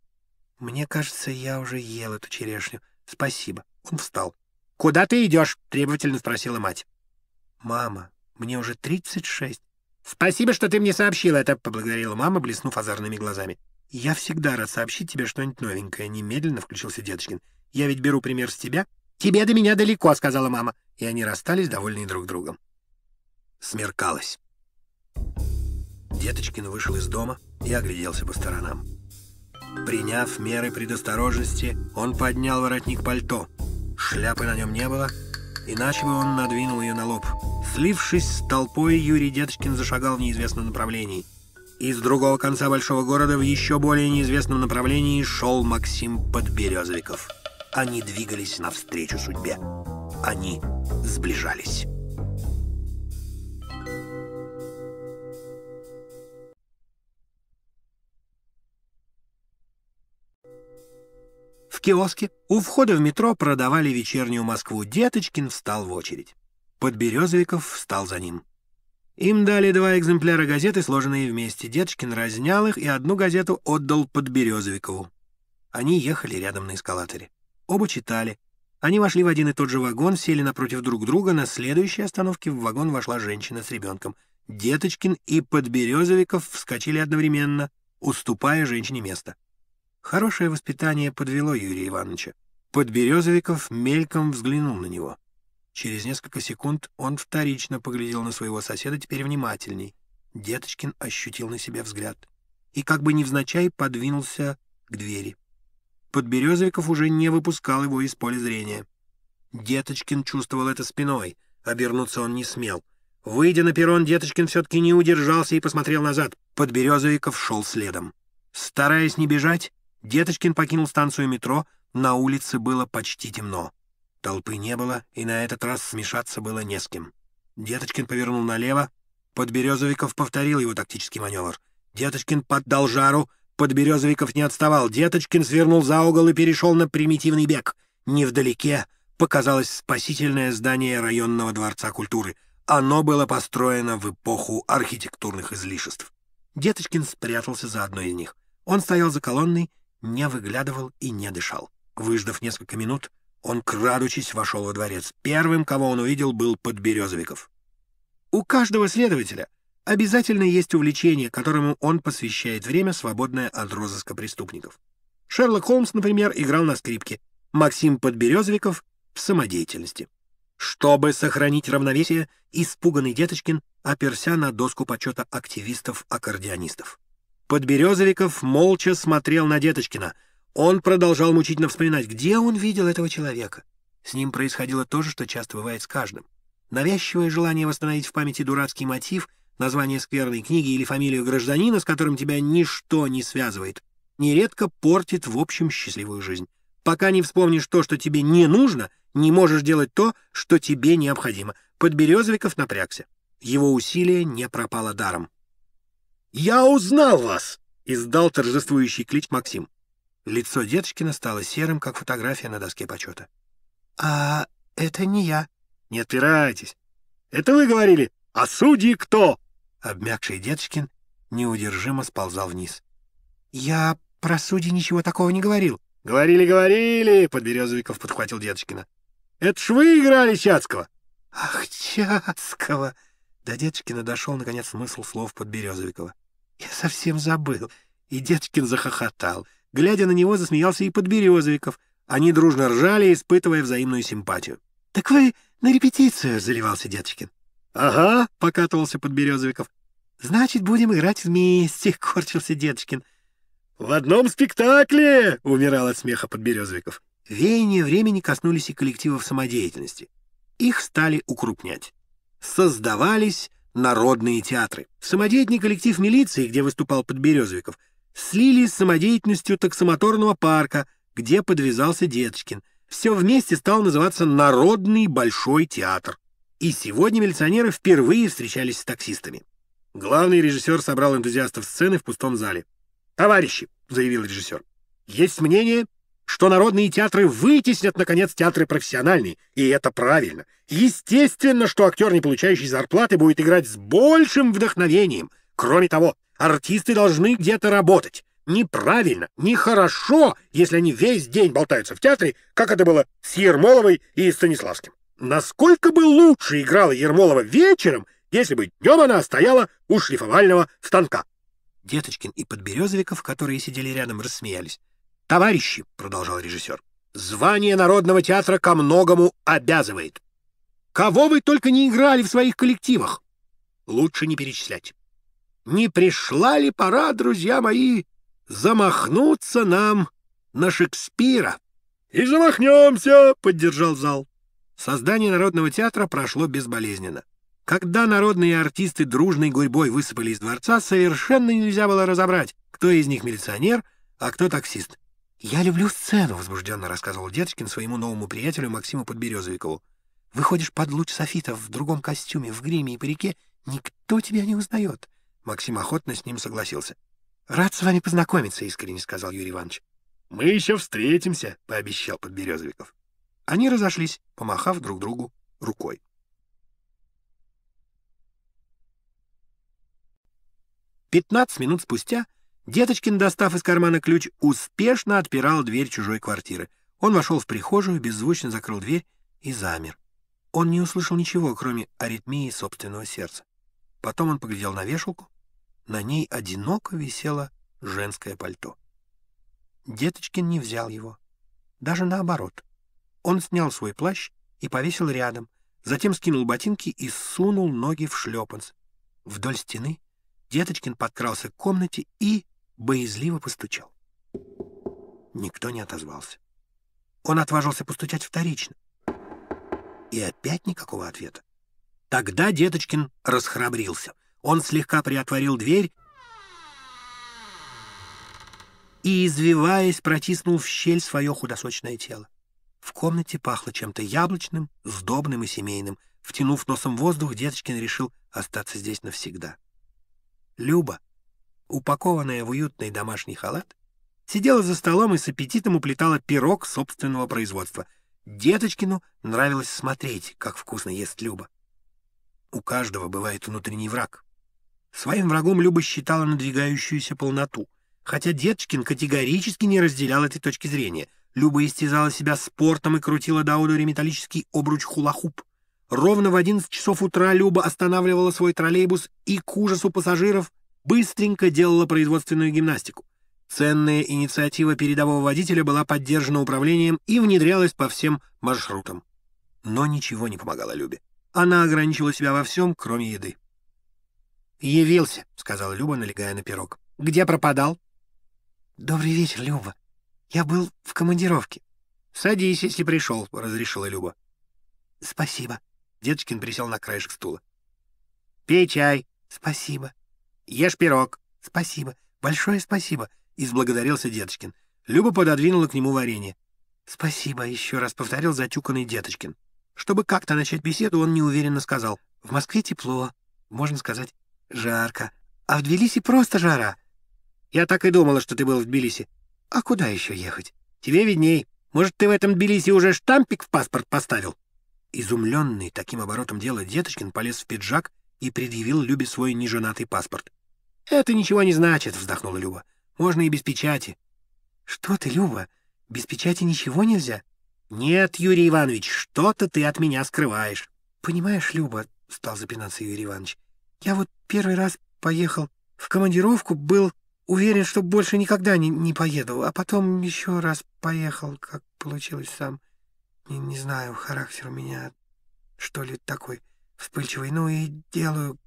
«Мне кажется, я уже ел эту черешню. Спасибо». Он встал. «Куда ты идешь?» — требовательно спросила мать. «Мама, мне уже 36. «Спасибо, что ты мне сообщил это», — поблагодарила мама, блеснув озорными глазами. «Я всегда рад сообщить тебе что-нибудь новенькое», — немедленно включился Деточкин. «Я ведь беру пример с тебя». «Тебе до меня далеко», — сказала мама. И они расстались, довольные друг другом. Смеркалось. Деточкин вышел из дома и огляделся по сторонам. Приняв меры предосторожности, он поднял воротник пальто. Шляпы на нем не было, иначе бы он надвинул ее на лоб. Слившись с толпой, Юрий Деточкин зашагал в неизвестном направлении. Из другого конца большого города в еще более неизвестном направлении шел Максим Подберезовиков. Они двигались навстречу судьбе. Они сближались. киоске у входа в метро продавали вечернюю Москву. Деточкин встал в очередь. Подберезовиков встал за ним. Им дали два экземпляра газеты, сложенные вместе. Деточкин разнял их и одну газету отдал Подберезовикову. Они ехали рядом на эскалаторе. Оба читали. Они вошли в один и тот же вагон, сели напротив друг друга. На следующей остановке в вагон вошла женщина с ребенком. Деточкин и Подберезовиков вскочили одновременно, уступая женщине место. Хорошее воспитание подвело Юрия Ивановича. Подберезовиков мельком взглянул на него. Через несколько секунд он вторично поглядел на своего соседа, теперь внимательней. Деточкин ощутил на себе взгляд и как бы невзначай подвинулся к двери. Подберезовиков уже не выпускал его из поля зрения. Деточкин чувствовал это спиной, обернуться он не смел. Выйдя на перрон, Деточкин все-таки не удержался и посмотрел назад. Подберезовиков шел следом. Стараясь не бежать, Деточкин покинул станцию метро, на улице было почти темно. Толпы не было, и на этот раз смешаться было не с кем. Деточкин повернул налево, Подберезовиков повторил его тактический маневр. Деточкин поддал жару, Подберезовиков не отставал. Деточкин свернул за угол и перешел на примитивный бег. Невдалеке показалось спасительное здание районного дворца культуры. Оно было построено в эпоху архитектурных излишеств. Деточкин спрятался за одной из них. Он стоял за колонной не выглядывал и не дышал. Выждав несколько минут, он, крадучись, вошел во дворец. Первым, кого он увидел, был Подберезовиков. У каждого следователя обязательно есть увлечение, которому он посвящает время, свободное от розыска преступников. Шерлок Холмс, например, играл на скрипке, Максим Подберезовиков — в самодеятельности. Чтобы сохранить равновесие, испуганный Деточкин оперся на доску почета активистов-аккордеонистов. Подберезовиков молча смотрел на Деточкина. Он продолжал мучительно вспоминать, где он видел этого человека. С ним происходило то же, что часто бывает с каждым. Навязчивое желание восстановить в памяти дурацкий мотив, название скверной книги или фамилию гражданина, с которым тебя ничто не связывает, нередко портит в общем счастливую жизнь. Пока не вспомнишь то, что тебе не нужно, не можешь делать то, что тебе необходимо. Подберезовиков напрягся. Его усилие не пропало даром. «Я узнал вас!» — издал торжествующий клич Максим. Лицо Деточкина стало серым, как фотография на доске почета. «А это не я». «Не отпирайтесь. Это вы говорили. А судьи кто?» Обмякший Деточкин неудержимо сползал вниз. «Я про судьи ничего такого не говорил». «Говорили, говорили!» — Подберезовиков подхватил Деточкина. «Это ж вы играли Чацкого!» «Ах, Чацкого!» До Деточкина дошел, наконец, смысл слов Подберезовикова. «Я совсем забыл». И Деточкин захохотал. Глядя на него, засмеялся и Подберезовиков. Они дружно ржали, испытывая взаимную симпатию. «Так вы на репетицию?» — заливался Деточкин. «Ага», — покатывался Подберезовиков. «Значит, будем играть вместе», — корчился Деточкин. «В одном спектакле!» — умирал от смеха Подберезовиков. Веяния времени коснулись и коллективов самодеятельности. Их стали укрупнять создавались народные театры. Самодеятельный коллектив милиции, где выступал Подберезовиков, слили с самодеятельностью таксомоторного парка, где подвязался Деточкин. Все вместе стал называться «Народный Большой театр». И сегодня милиционеры впервые встречались с таксистами. Главный режиссер собрал энтузиастов сцены в пустом зале. «Товарищи», — заявил режиссер, — «есть мнение, что народные театры вытеснят, наконец, театры профессиональные, и это правильно. Естественно, что актер, не получающий зарплаты, будет играть с большим вдохновением. Кроме того, артисты должны где-то работать. Неправильно, нехорошо, если они весь день болтаются в театре, как это было с Ермоловой и Станиславским. Насколько бы лучше играла Ермолова вечером, если бы днем она стояла у шлифовального станка? Деточкин и Подберезовиков, которые сидели рядом, рассмеялись. «Товарищи», — продолжал режиссер, — «звание Народного театра ко многому обязывает. Кого вы только не играли в своих коллективах, лучше не перечислять. Не пришла ли пора, друзья мои, замахнуться нам на Шекспира?» «И замахнемся!» — поддержал зал. Создание Народного театра прошло безболезненно. Когда народные артисты дружной гурьбой высыпали из дворца, совершенно нельзя было разобрать, кто из них милиционер, а кто таксист. «Я люблю сцену», — возбужденно рассказывал Деточкин своему новому приятелю Максиму Подберезовикову. «Выходишь под луч софита в другом костюме, в гриме и парике, никто тебя не узнает». Максим охотно с ним согласился. «Рад с вами познакомиться», — искренне сказал Юрий Иванович. «Мы еще встретимся», — пообещал Подберезовиков. Они разошлись, помахав друг другу рукой. Пятнадцать минут спустя — Деточкин, достав из кармана ключ, успешно отпирал дверь чужой квартиры. Он вошел в прихожую, беззвучно закрыл дверь и замер. Он не услышал ничего, кроме аритмии собственного сердца. Потом он поглядел на вешалку. На ней одиноко висело женское пальто. Деточкин не взял его. Даже наоборот. Он снял свой плащ и повесил рядом, затем скинул ботинки и сунул ноги в шлепанцы. Вдоль стены Деточкин подкрался к комнате и боязливо постучал. Никто не отозвался. Он отважился постучать вторично. И опять никакого ответа. Тогда Деточкин расхрабрился. Он слегка приотворил дверь и, извиваясь, протиснул в щель свое худосочное тело. В комнате пахло чем-то яблочным, сдобным и семейным. Втянув носом воздух, Деточкин решил остаться здесь навсегда. Люба, упакованная в уютный домашний халат, сидела за столом и с аппетитом уплетала пирог собственного производства. Деточкину нравилось смотреть, как вкусно ест Люба. У каждого бывает внутренний враг. Своим врагом Люба считала надвигающуюся полноту, хотя Деточкин категорически не разделял этой точки зрения. Люба истязала себя спортом и крутила до одури металлический обруч хулахуп. Ровно в 11 часов утра Люба останавливала свой троллейбус и, к ужасу пассажиров, быстренько делала производственную гимнастику. Ценная инициатива передового водителя была поддержана управлением и внедрялась по всем маршрутам. Но ничего не помогало Любе. Она ограничила себя во всем, кроме еды. «Явился», — сказала Люба, налегая на пирог. «Где пропадал?» «Добрый вечер, Люба. Я был в командировке». «Садись, если пришел», — разрешила Люба. «Спасибо». Деточкин присел на краешек стула. «Пей чай». «Спасибо». Ешь пирог. — Спасибо. Большое спасибо, — изблагодарился Деточкин. Люба пододвинула к нему варенье. — Спасибо, — еще раз повторил затюканный Деточкин. Чтобы как-то начать беседу, он неуверенно сказал. — В Москве тепло, можно сказать, жарко. А в Тбилиси просто жара. — Я так и думала, что ты был в Тбилиси. — А куда еще ехать? — Тебе видней. Может, ты в этом Тбилиси уже штампик в паспорт поставил? Изумленный таким оборотом дела, Деточкин полез в пиджак и предъявил Любе свой неженатый паспорт. «Это ничего не значит», — вздохнула Люба. «Можно и без печати». «Что ты, Люба? Без печати ничего нельзя?» «Нет, Юрий Иванович, что-то ты от меня скрываешь». «Понимаешь, Люба», — стал запинаться Юрий Иванович, «я вот первый раз поехал в командировку, был уверен, что больше никогда не, не поеду, а потом еще раз поехал, как получилось сам. Не, не знаю, характер у меня, что ли, такой» вспыльчивый, ну и делаю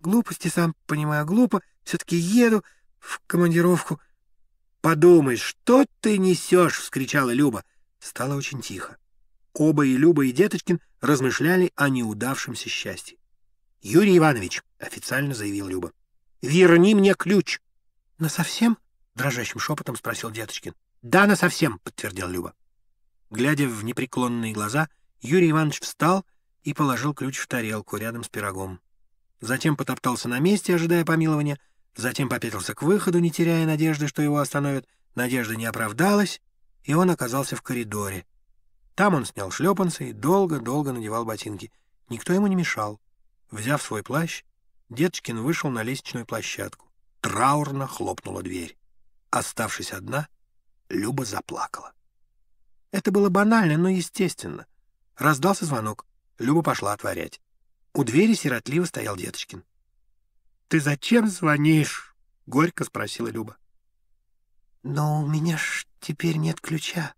глупости, сам понимаю, глупо, все-таки еду в командировку. «Подумай, что ты несешь!» — вскричала Люба. Стало очень тихо. Оба и Люба, и Деточкин размышляли о неудавшемся счастье. «Юрий Иванович», — официально заявил Люба, — «верни мне ключ». На совсем?» — дрожащим шепотом спросил Деточкин. «Да, на совсем», — подтвердил Люба. Глядя в непреклонные глаза, Юрий Иванович встал — и положил ключ в тарелку рядом с пирогом. Затем потоптался на месте, ожидая помилования, затем попятился к выходу, не теряя надежды, что его остановят. Надежда не оправдалась, и он оказался в коридоре. Там он снял шлепанцы и долго-долго надевал ботинки. Никто ему не мешал. Взяв свой плащ, Деточкин вышел на лестничную площадку. Траурно хлопнула дверь. Оставшись одна, Люба заплакала. Это было банально, но естественно. Раздался звонок. Люба пошла отворять. У двери сиротливо стоял Деточкин. «Ты зачем звонишь?» — горько спросила Люба. «Но у меня ж теперь нет ключа».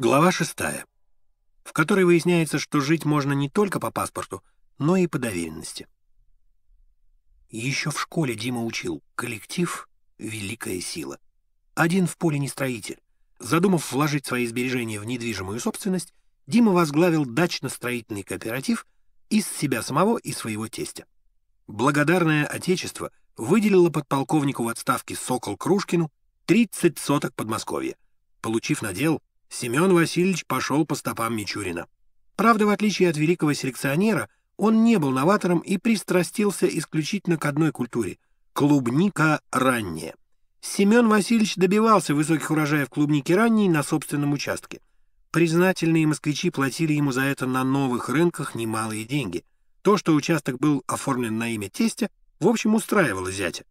Глава шестая, в которой выясняется, что жить можно не только по паспорту, но и по доверенности. Еще в школе Дима учил «Коллектив — великая сила». Один в поле не строитель. Задумав вложить свои сбережения в недвижимую собственность, Дима возглавил дачно-строительный кооператив из себя самого и своего тестя. Благодарное Отечество выделило подполковнику в отставке «Сокол» Кружкину 30 соток Подмосковья. Получив надел, Семен Васильевич пошел по стопам Мичурина. Правда, в отличие от великого селекционера — он не был новатором и пристрастился исключительно к одной культуре — клубника ранняя. Семен Васильевич добивался высоких урожаев клубники ранней на собственном участке. Признательные москвичи платили ему за это на новых рынках немалые деньги. То, что участок был оформлен на имя тестя, в общем, устраивало зятя.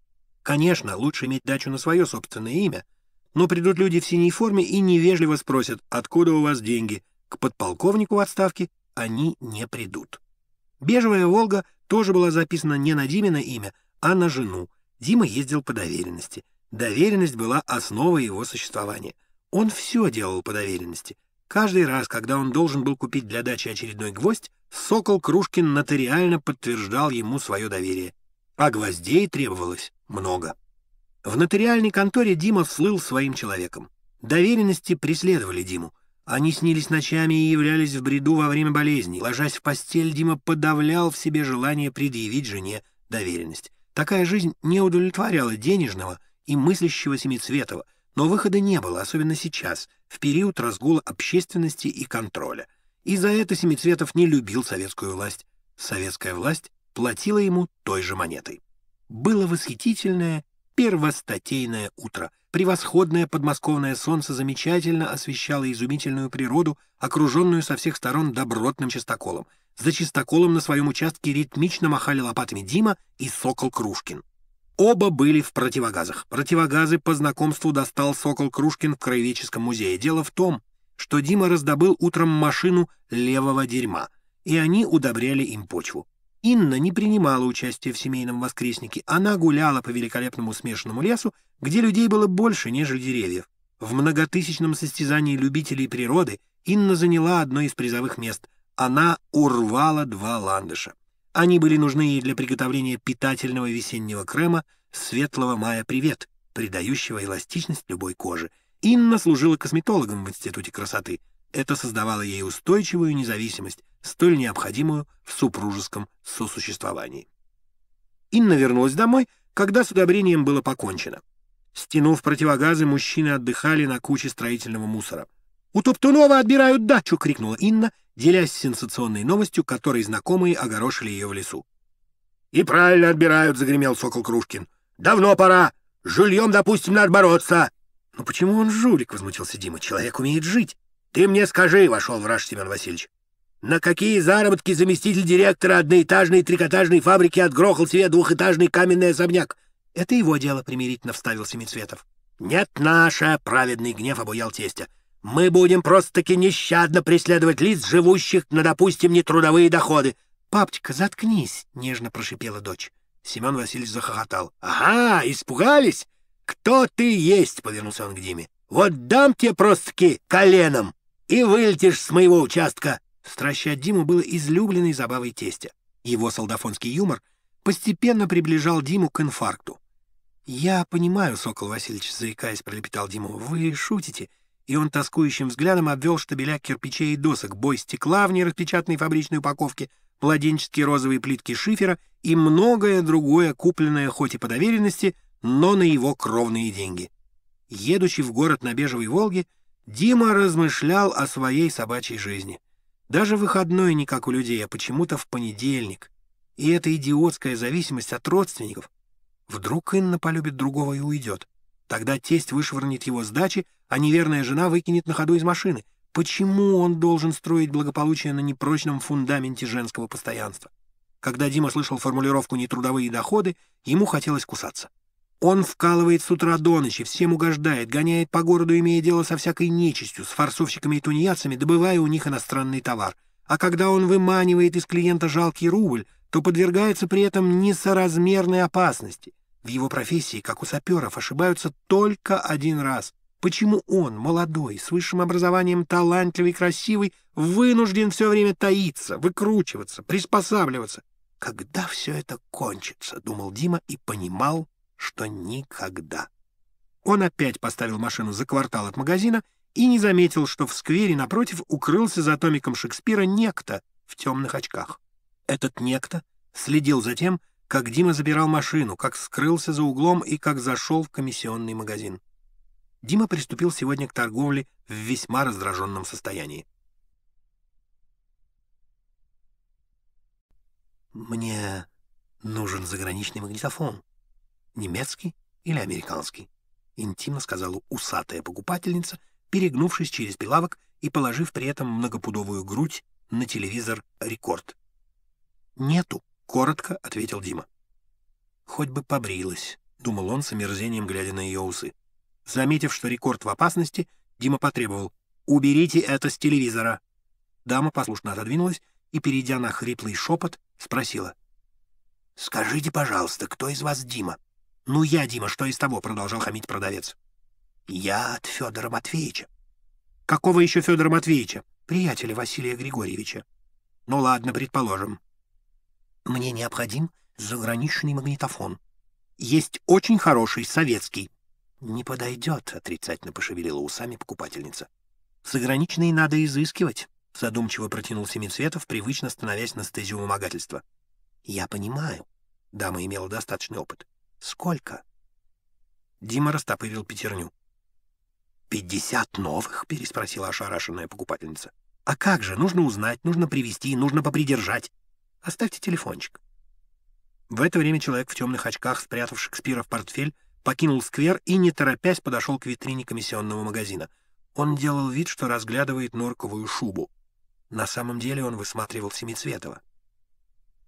Конечно, лучше иметь дачу на свое собственное имя, но придут люди в синей форме и невежливо спросят, откуда у вас деньги. К подполковнику в отставке они не придут. Бежевая «Волга» тоже была записана не на Димина имя, а на жену. Дима ездил по доверенности. Доверенность была основой его существования. Он все делал по доверенности. Каждый раз, когда он должен был купить для дачи очередной гвоздь, Сокол Крушкин нотариально подтверждал ему свое доверие. А гвоздей требовалось много. В нотариальной конторе Дима слыл своим человеком. Доверенности преследовали Диму. Они снились ночами и являлись в бреду во время болезни. Ложась в постель, Дима подавлял в себе желание предъявить жене доверенность. Такая жизнь не удовлетворяла денежного и мыслящего Семицветова, но выхода не было, особенно сейчас, в период разгула общественности и контроля. И за это Семицветов не любил советскую власть. Советская власть платила ему той же монетой. Было восхитительное, первостатейное утро — Превосходное подмосковное солнце замечательно освещало изумительную природу, окруженную со всех сторон добротным чистоколом. За чистоколом на своем участке ритмично махали лопатами Дима и Сокол Кружкин. Оба были в противогазах. Противогазы по знакомству достал Сокол Кружкин в Краеведческом музее. Дело в том, что Дима раздобыл утром машину левого дерьма, и они удобряли им почву. Инна не принимала участия в семейном воскреснике. Она гуляла по великолепному смешанному лесу, где людей было больше, нежели деревьев. В многотысячном состязании любителей природы Инна заняла одно из призовых мест. Она урвала два ландыша. Они были нужны ей для приготовления питательного весеннего крема «Светлого мая привет», придающего эластичность любой коже. Инна служила косметологом в Институте красоты. Это создавало ей устойчивую независимость, столь необходимую в супружеском сосуществовании. Инна вернулась домой, когда с удобрением было покончено. Стянув противогазы, мужчины отдыхали на куче строительного мусора. «У Топтунова отбирают дачу!» — крикнула Инна, делясь сенсационной новостью, которой знакомые огорошили ее в лесу. «И правильно отбирают!» — загремел Сокол Кружкин. «Давно пора! С жильем, допустим, надо бороться!» Но почему он жулик?» — возмутился Дима. «Человек умеет жить!» «Ты мне скажи!» — вошел враж Семен Васильевич. На какие заработки заместитель директора одноэтажной трикотажной фабрики отгрохал себе двухэтажный каменный особняк? Это его дело, примирительно вставил Семицветов. Нет, наша, праведный гнев обуял тестя. Мы будем просто-таки нещадно преследовать лиц, живущих на, допустим, нетрудовые доходы. Папочка, заткнись, нежно прошипела дочь. Семен Васильевич захохотал. Ага, испугались? Кто ты есть, повернулся он к Диме. Вот дам тебе просто-таки коленом, и вылетишь с моего участка. Стращать Диму было излюбленной забавой тестя. Его солдафонский юмор постепенно приближал Диму к инфаркту. «Я понимаю, Сокол Васильевич, заикаясь, пролепетал Диму, вы шутите». И он тоскующим взглядом обвел штабеля кирпичей и досок, бой стекла в нераспечатанной фабричной упаковке, младенческие розовые плитки шифера и многое другое, купленное хоть и по доверенности, но на его кровные деньги. Едущий в город на Бежевой Волге, Дима размышлял о своей собачьей жизни. Даже выходной не как у людей, а почему-то в понедельник. И эта идиотская зависимость от родственников. Вдруг Инна полюбит другого и уйдет. Тогда тесть вышвырнет его с дачи, а неверная жена выкинет на ходу из машины. Почему он должен строить благополучие на непрочном фундаменте женского постоянства? Когда Дима слышал формулировку «нетрудовые доходы», ему хотелось кусаться. Он вкалывает с утра до ночи, всем угождает, гоняет по городу, имея дело со всякой нечистью, с форсовщиками и тунеядцами, добывая у них иностранный товар. А когда он выманивает из клиента жалкий рубль, то подвергается при этом несоразмерной опасности. В его профессии, как у саперов, ошибаются только один раз. Почему он, молодой, с высшим образованием, талантливый, красивый, вынужден все время таиться, выкручиваться, приспосабливаться? Когда все это кончится, думал Дима и понимал, что никогда. Он опять поставил машину за квартал от магазина и не заметил, что в сквере напротив укрылся за томиком Шекспира некто в темных очках. Этот некто следил за тем, как Дима забирал машину, как скрылся за углом и как зашел в комиссионный магазин. Дима приступил сегодня к торговле в весьма раздраженном состоянии. «Мне нужен заграничный магнитофон», немецкий или американский», — интимно сказала усатая покупательница, перегнувшись через прилавок и положив при этом многопудовую грудь на телевизор «Рекорд». «Нету», — коротко ответил Дима. «Хоть бы побрилась», — думал он с омерзением, глядя на ее усы. Заметив, что рекорд в опасности, Дима потребовал «Уберите это с телевизора!» Дама послушно отодвинулась и, перейдя на хриплый шепот, спросила «Скажите, пожалуйста, кто из вас Дима?» «Ну я, Дима, что из того?» — продолжал хамить продавец. «Я от Федора Матвеевича». «Какого еще Федора Матвеевича?» «Приятеля Василия Григорьевича». «Ну ладно, предположим». «Мне необходим заграничный магнитофон». «Есть очень хороший, советский». «Не подойдет», — отрицательно пошевелила усами покупательница. «Заграничные надо изыскивать», — задумчиво протянул Семицветов, привычно становясь на стезию вымогательства. «Я понимаю». Дама имела достаточный опыт. «Сколько?» Дима растопырил пятерню. «Пятьдесят новых?» — переспросила ошарашенная покупательница. «А как же? Нужно узнать, нужно привести, нужно попридержать. Оставьте телефончик». В это время человек в темных очках, спрятав Шекспира в портфель, покинул сквер и, не торопясь, подошел к витрине комиссионного магазина. Он делал вид, что разглядывает норковую шубу. На самом деле он высматривал Семицветова.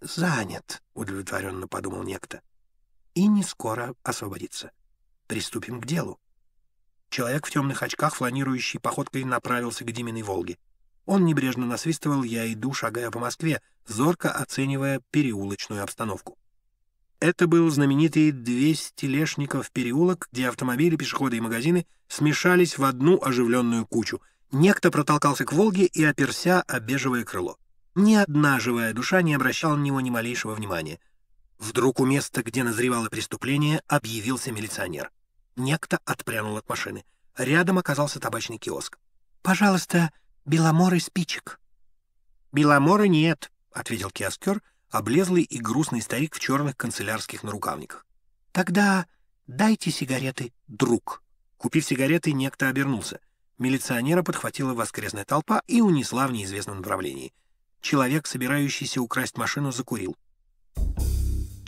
«Занят», — удовлетворенно подумал некто и не скоро освободится. Приступим к делу. Человек в темных очках, фланирующий походкой, направился к Диминой Волге. Он небрежно насвистывал «Я иду, шагая по Москве», зорко оценивая переулочную обстановку. Это был знаменитый 200 лешников переулок, где автомобили, пешеходы и магазины смешались в одну оживленную кучу. Некто протолкался к «Волге» и оперся о бежевое крыло. Ни одна живая душа не обращала на него ни малейшего внимания. Вдруг у места, где назревало преступление, объявился милиционер. Некто отпрянул от машины. Рядом оказался табачный киоск. «Пожалуйста, Беломоры спичек». Беломоры нет», — ответил киоскер, облезлый и грустный старик в черных канцелярских нарукавниках. «Тогда дайте сигареты, друг». Купив сигареты, некто обернулся. Милиционера подхватила воскресная толпа и унесла в неизвестном направлении. Человек, собирающийся украсть машину, закурил. Thank you.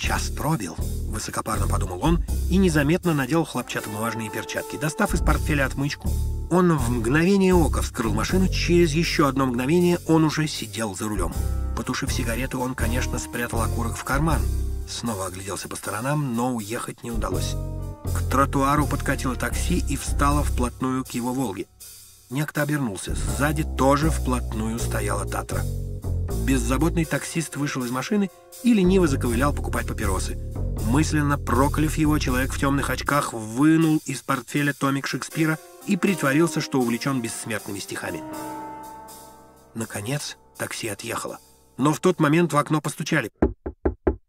Час пробил, высокопарно подумал он и незаметно надел хлопчатобумажные перчатки, достав из портфеля отмычку. Он в мгновение ока вскрыл машину, через еще одно мгновение он уже сидел за рулем. Потушив сигарету, он, конечно, спрятал окурок в карман. Снова огляделся по сторонам, но уехать не удалось. К тротуару подкатило такси и встало вплотную к его «Волге». Некто обернулся. Сзади тоже вплотную стояла Татра. Беззаботный таксист вышел из машины и лениво заковылял покупать папиросы. Мысленно прокляв его, человек в темных очках вынул из портфеля томик Шекспира и притворился, что увлечен бессмертными стихами. Наконец, такси отъехало. Но в тот момент в окно постучали.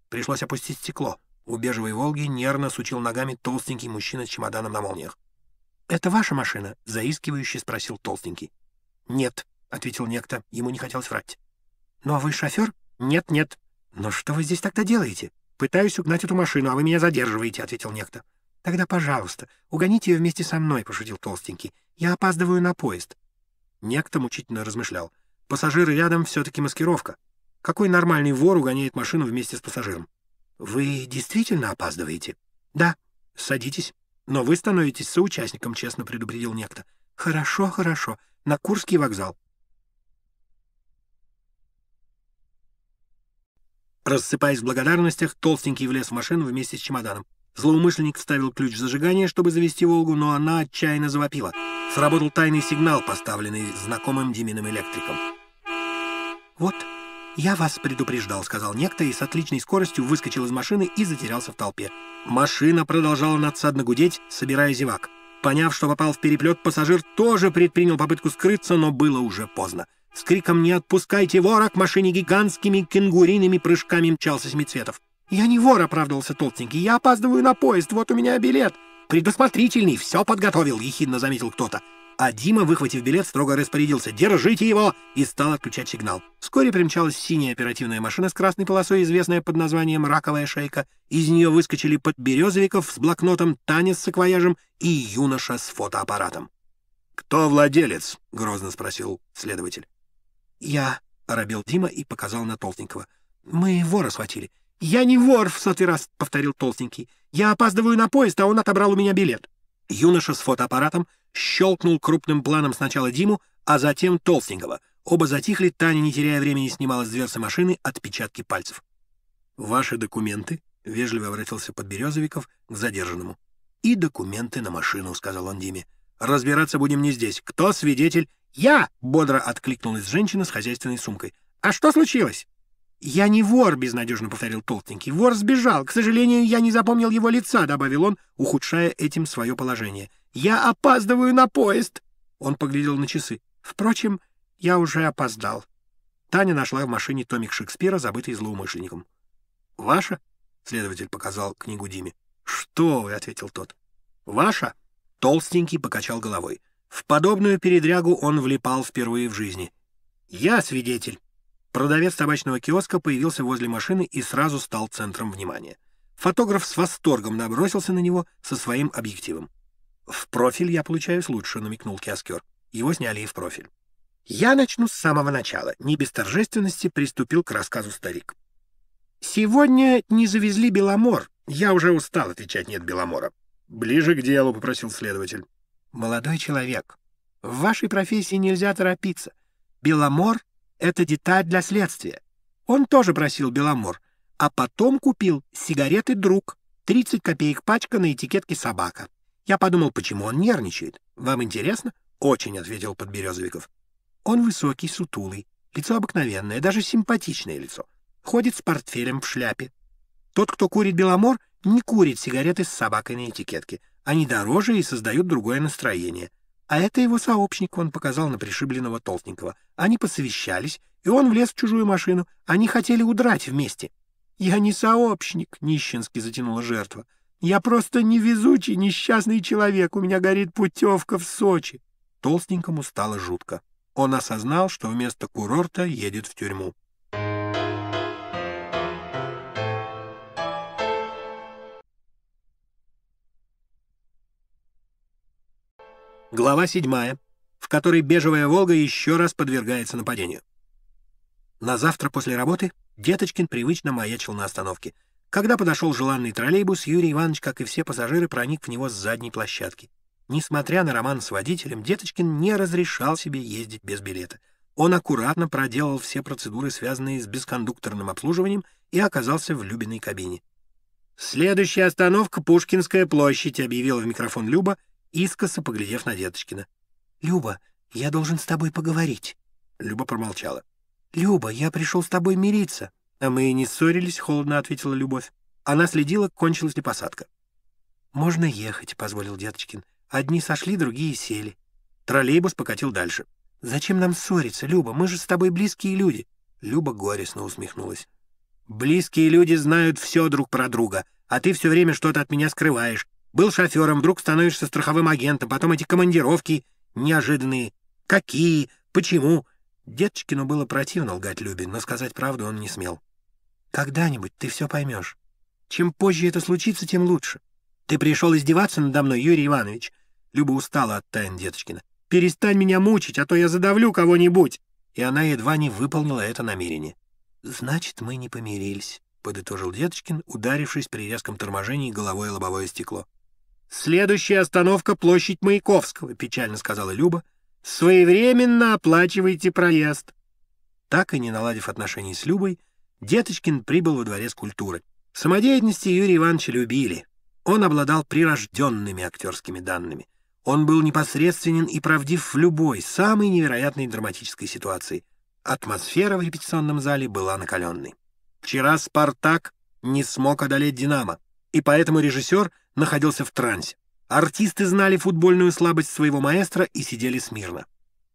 Пришлось опустить стекло. У бежевой «Волги» нервно сучил ногами толстенький мужчина с чемоданом на молниях. «Это ваша машина?» — заискивающе спросил толстенький. «Нет», — ответил некто, ему не хотелось врать. «Ну а вы шофер?» «Нет-нет». «Но что вы здесь тогда делаете?» «Пытаюсь угнать эту машину, а вы меня задерживаете», — ответил некто. «Тогда, пожалуйста, угоните ее вместе со мной», — пошутил Толстенький. «Я опаздываю на поезд». Некто мучительно размышлял. «Пассажиры рядом все-таки маскировка. Какой нормальный вор угоняет машину вместе с пассажиром?» «Вы действительно опаздываете?» «Да». «Садитесь». «Но вы становитесь соучастником», — честно предупредил некто. «Хорошо, хорошо. На Курский вокзал». Рассыпаясь в благодарностях, толстенький влез в машину вместе с чемоданом. Злоумышленник вставил ключ в зажигание, чтобы завести «Волгу», но она отчаянно завопила. Сработал тайный сигнал, поставленный знакомым Диминым электриком. «Вот, я вас предупреждал», — сказал некто и с отличной скоростью выскочил из машины и затерялся в толпе. Машина продолжала надсадно гудеть, собирая зевак. Поняв, что попал в переплет, пассажир тоже предпринял попытку скрыться, но было уже поздно. С криком «Не отпускайте вора!» машине гигантскими кенгуриными прыжками мчался Семицветов. «Я не вор!» — оправдывался Толстенький. «Я опаздываю на поезд, вот у меня билет!» «Предусмотрительный, все подготовил!» — ехидно заметил кто-то. А Дима, выхватив билет, строго распорядился «Держите его!» и стал отключать сигнал. Вскоре примчалась синяя оперативная машина с красной полосой, известная под названием «Раковая шейка». Из нее выскочили подберезовиков с блокнотом, танец с саквояжем и юноша с фотоаппаратом. «Кто владелец?» — грозно спросил следователь. «Я...» — оробел Дима и показал на Толстенького. «Мы вора схватили». «Я не вор!» — в сотый раз повторил Толстенький. «Я опаздываю на поезд, а он отобрал у меня билет». Юноша с фотоаппаратом щелкнул крупным планом сначала Диму, а затем Толстенького. Оба затихли, Таня, не теряя времени, снимала с дверцы машины отпечатки пальцев. «Ваши документы?» — вежливо обратился Подберезовиков к задержанному. «И документы на машину», — сказал он Диме. «Разбираться будем не здесь. Кто свидетель «Я!» — бодро откликнулась женщина с хозяйственной сумкой. «А что случилось?» «Я не вор», — безнадежно повторил Толстенький. «Вор сбежал. К сожалению, я не запомнил его лица», — добавил он, ухудшая этим свое положение. «Я опаздываю на поезд!» Он поглядел на часы. «Впрочем, я уже опоздал». Таня нашла в машине томик Шекспира, забытый злоумышленником. «Ваша?» — следователь показал книгу Диме. «Что вы?» — ответил тот. «Ваша?» — Толстенький покачал головой. В подобную передрягу он влипал впервые в жизни. «Я свидетель!» Продавец табачного киоска появился возле машины и сразу стал центром внимания. Фотограф с восторгом набросился на него со своим объективом. «В профиль я получаюсь лучше», — намекнул киоскер. Его сняли и в профиль. «Я начну с самого начала», — не без торжественности приступил к рассказу старик. «Сегодня не завезли Беломор. Я уже устал отвечать «нет Беломора». «Ближе к делу», — попросил следователь. «Молодой человек, в вашей профессии нельзя торопиться. Беломор — это деталь для следствия. Он тоже просил Беломор, а потом купил сигареты «Друг», 30 копеек пачка на этикетке «Собака». Я подумал, почему он нервничает. Вам интересно? Очень, — ответил Подберезовиков. Он высокий, сутулый, лицо обыкновенное, даже симпатичное лицо. Ходит с портфелем в шляпе. Тот, кто курит беломор, не курит сигареты с собакой на этикетке — они дороже и создают другое настроение. А это его сообщник, он показал на пришибленного Толстникова. Они посовещались, и он влез в чужую машину. Они хотели удрать вместе. «Я не сообщник», — нищенски затянула жертва. «Я просто невезучий, несчастный человек. У меня горит путевка в Сочи». Толстенькому стало жутко. Он осознал, что вместо курорта едет в тюрьму. Глава 7, в которой бежевая «Волга» еще раз подвергается нападению. На завтра после работы Деточкин привычно маячил на остановке. Когда подошел желанный троллейбус, Юрий Иванович, как и все пассажиры, проник в него с задней площадки. Несмотря на роман с водителем, Деточкин не разрешал себе ездить без билета. Он аккуратно проделал все процедуры, связанные с бескондукторным обслуживанием, и оказался в любимой кабине. «Следующая остановка — Пушкинская площадь», — объявила в микрофон Люба — искоса поглядев на Деточкина. «Люба, я должен с тобой поговорить». Люба промолчала. «Люба, я пришел с тобой мириться». «А мы и не ссорились», — холодно ответила Любовь. Она следила, кончилась ли посадка. «Можно ехать», — позволил Деточкин. «Одни сошли, другие сели». Троллейбус покатил дальше. «Зачем нам ссориться, Люба? Мы же с тобой близкие люди». Люба горестно усмехнулась. «Близкие люди знают все друг про друга, а ты все время что-то от меня скрываешь. Был шофером, вдруг становишься страховым агентом, потом эти командировки неожиданные. Какие? Почему?» Деточкину было противно лгать Любин, но сказать правду он не смел. «Когда-нибудь ты все поймешь. Чем позже это случится, тем лучше. Ты пришел издеваться надо мной, Юрий Иванович». Люба устала от тайн Деточкина. «Перестань меня мучить, а то я задавлю кого-нибудь!» И она едва не выполнила это намерение. «Значит, мы не помирились», — подытожил Деточкин, ударившись при резком торможении головой о лобовое стекло. «Следующая остановка — площадь Маяковского», — печально сказала Люба. «Своевременно оплачивайте проезд». Так и не наладив отношений с Любой, Деточкин прибыл во дворец культуры. Самодеятельности Юрия Ивановича любили. Он обладал прирожденными актерскими данными. Он был непосредственен и правдив в любой, самой невероятной драматической ситуации. Атмосфера в репетиционном зале была накаленной. Вчера «Спартак» не смог одолеть «Динамо» и поэтому режиссер находился в трансе. Артисты знали футбольную слабость своего маэстро и сидели смирно.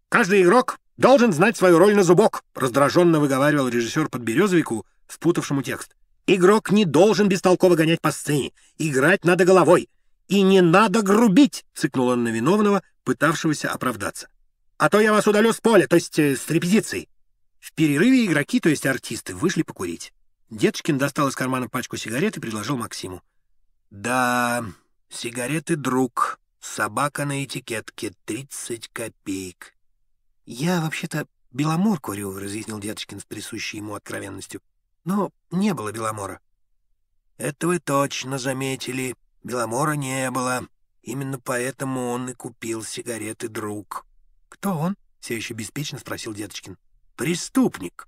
«Каждый игрок должен знать свою роль на зубок», раздраженно выговаривал режиссер под березовику, спутавшему текст. «Игрок не должен бестолково гонять по сцене. Играть надо головой. И не надо грубить!» — цикнул он на виновного, пытавшегося оправдаться. «А то я вас удалю с поля, то есть э, с репетицией». В перерыве игроки, то есть артисты, вышли покурить. Деточкин достал из кармана пачку сигарет и предложил Максиму. «Да, сигареты, друг. Собака на этикетке. 30 копеек». «Я вообще-то беломор курю», — разъяснил Деточкин с присущей ему откровенностью. «Но не было беломора». «Это вы точно заметили. Беломора не было. Именно поэтому он и купил сигареты, друг». «Кто он?» — все еще беспечно спросил Деточкин. «Преступник».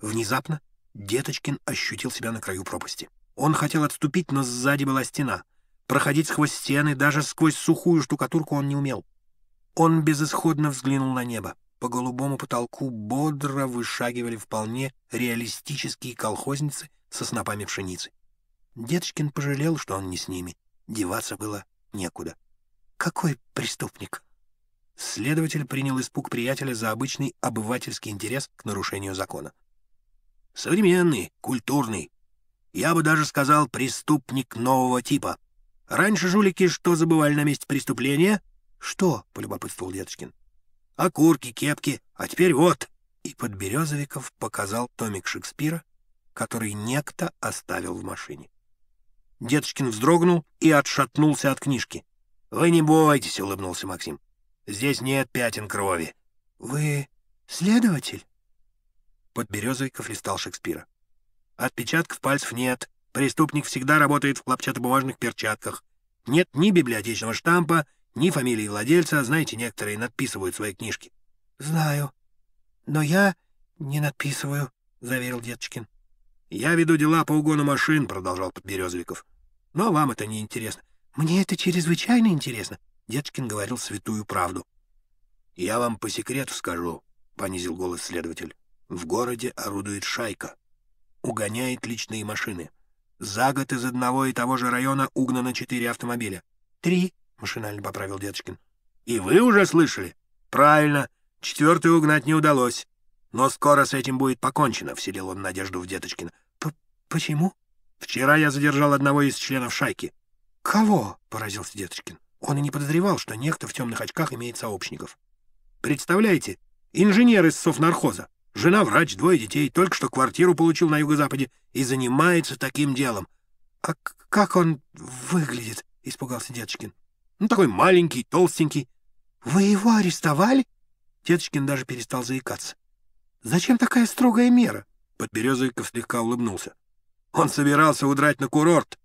Внезапно Деточкин ощутил себя на краю пропасти. Он хотел отступить, но сзади была стена. Проходить сквозь стены, даже сквозь сухую штукатурку он не умел. Он безысходно взглянул на небо. По голубому потолку бодро вышагивали вполне реалистические колхозницы со снопами пшеницы. Деточкин пожалел, что он не с ними. Деваться было некуда. «Какой преступник?» Следователь принял испуг приятеля за обычный обывательский интерес к нарушению закона. Современный, культурный. Я бы даже сказал, преступник нового типа. Раньше жулики что забывали на месте преступления? Что? — полюбопытствовал Деточкин. Окурки, кепки, а теперь вот. И Подберезовиков показал томик Шекспира, который некто оставил в машине. Деточкин вздрогнул и отшатнулся от книжки. «Вы не бойтесь», — улыбнулся Максим. «Здесь нет пятен крови». «Вы следователь?» Подберезовиков листал Шекспира. «Отпечатков пальцев нет. Преступник всегда работает в хлопчатобумажных перчатках. Нет ни библиотечного штампа, ни фамилии владельца. Знаете, некоторые надписывают свои книжки». «Знаю. Но я не надписываю», — заверил Деточкин. «Я веду дела по угону машин», — продолжал Подберезовиков. «Но вам это не интересно». «Мне это чрезвычайно интересно», — Деточкин говорил святую правду. «Я вам по секрету скажу», — понизил голос следователь. В городе орудует шайка. Угоняет личные машины. За год из одного и того же района угнано четыре автомобиля. «Три», — машинально поправил Деточкин. «И вы уже слышали?» «Правильно. Четвертый угнать не удалось. Но скоро с этим будет покончено», — вселил он надежду в Деточкина. «Почему?» «Вчера я задержал одного из членов шайки». «Кого?» — поразился Деточкин. Он и не подозревал, что некто в темных очках имеет сообщников. «Представляете, инженер из совнархоза. Жена врач, двое детей, только что квартиру получил на юго-западе и занимается таким делом. — А как он выглядит? — испугался Деточкин. — Ну, такой маленький, толстенький. — Вы его арестовали? Деточкин даже перестал заикаться. — Зачем такая строгая мера? Подберезовиков слегка улыбнулся. — Он собирался удрать на курорт,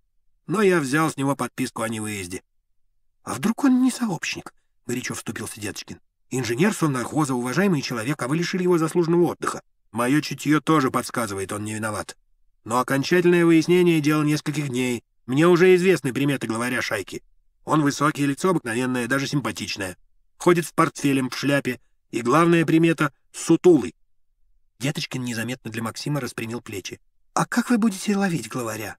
но я взял с него подписку о невыезде. — А вдруг он не сообщник? — горячо вступился Деточкин. Инженер Соннохоза, уважаемый человек, а вы лишили его заслуженного отдыха. Мое чутье тоже подсказывает, он не виноват. Но окончательное выяснение — дело нескольких дней. Мне уже известны приметы главаря шайки. Он высокий, лицо обыкновенное, даже симпатичное. Ходит с портфелем в шляпе. И главная примета — сутулый. Деточкин незаметно для Максима распрямил плечи. «А как вы будете ловить главаря?»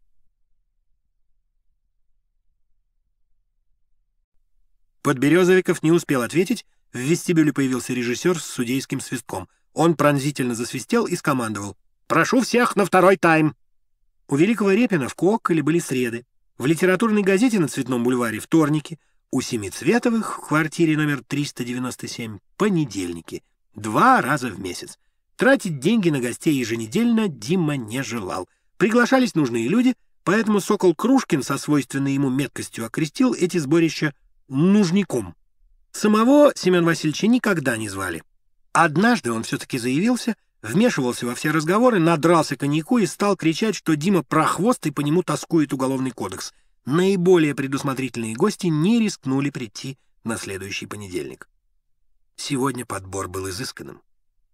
Подберезовиков не успел ответить, в вестибюле появился режиссер с судейским свистком. Он пронзительно засвистел и скомандовал. «Прошу всех на второй тайм!» У Великого Репина в Кокколе были среды, в литературной газете на Цветном бульваре — вторники, у Семицветовых в квартире номер 397 — понедельники, два раза в месяц. Тратить деньги на гостей еженедельно Дима не желал. Приглашались нужные люди, поэтому Сокол Крушкин со свойственной ему меткостью окрестил эти сборища «нужником». Самого Семен Васильевича никогда не звали. Однажды он все-таки заявился, вмешивался во все разговоры, надрался коньяку и стал кричать, что Дима прохвост и по нему тоскует уголовный кодекс. Наиболее предусмотрительные гости не рискнули прийти на следующий понедельник. Сегодня подбор был изысканным.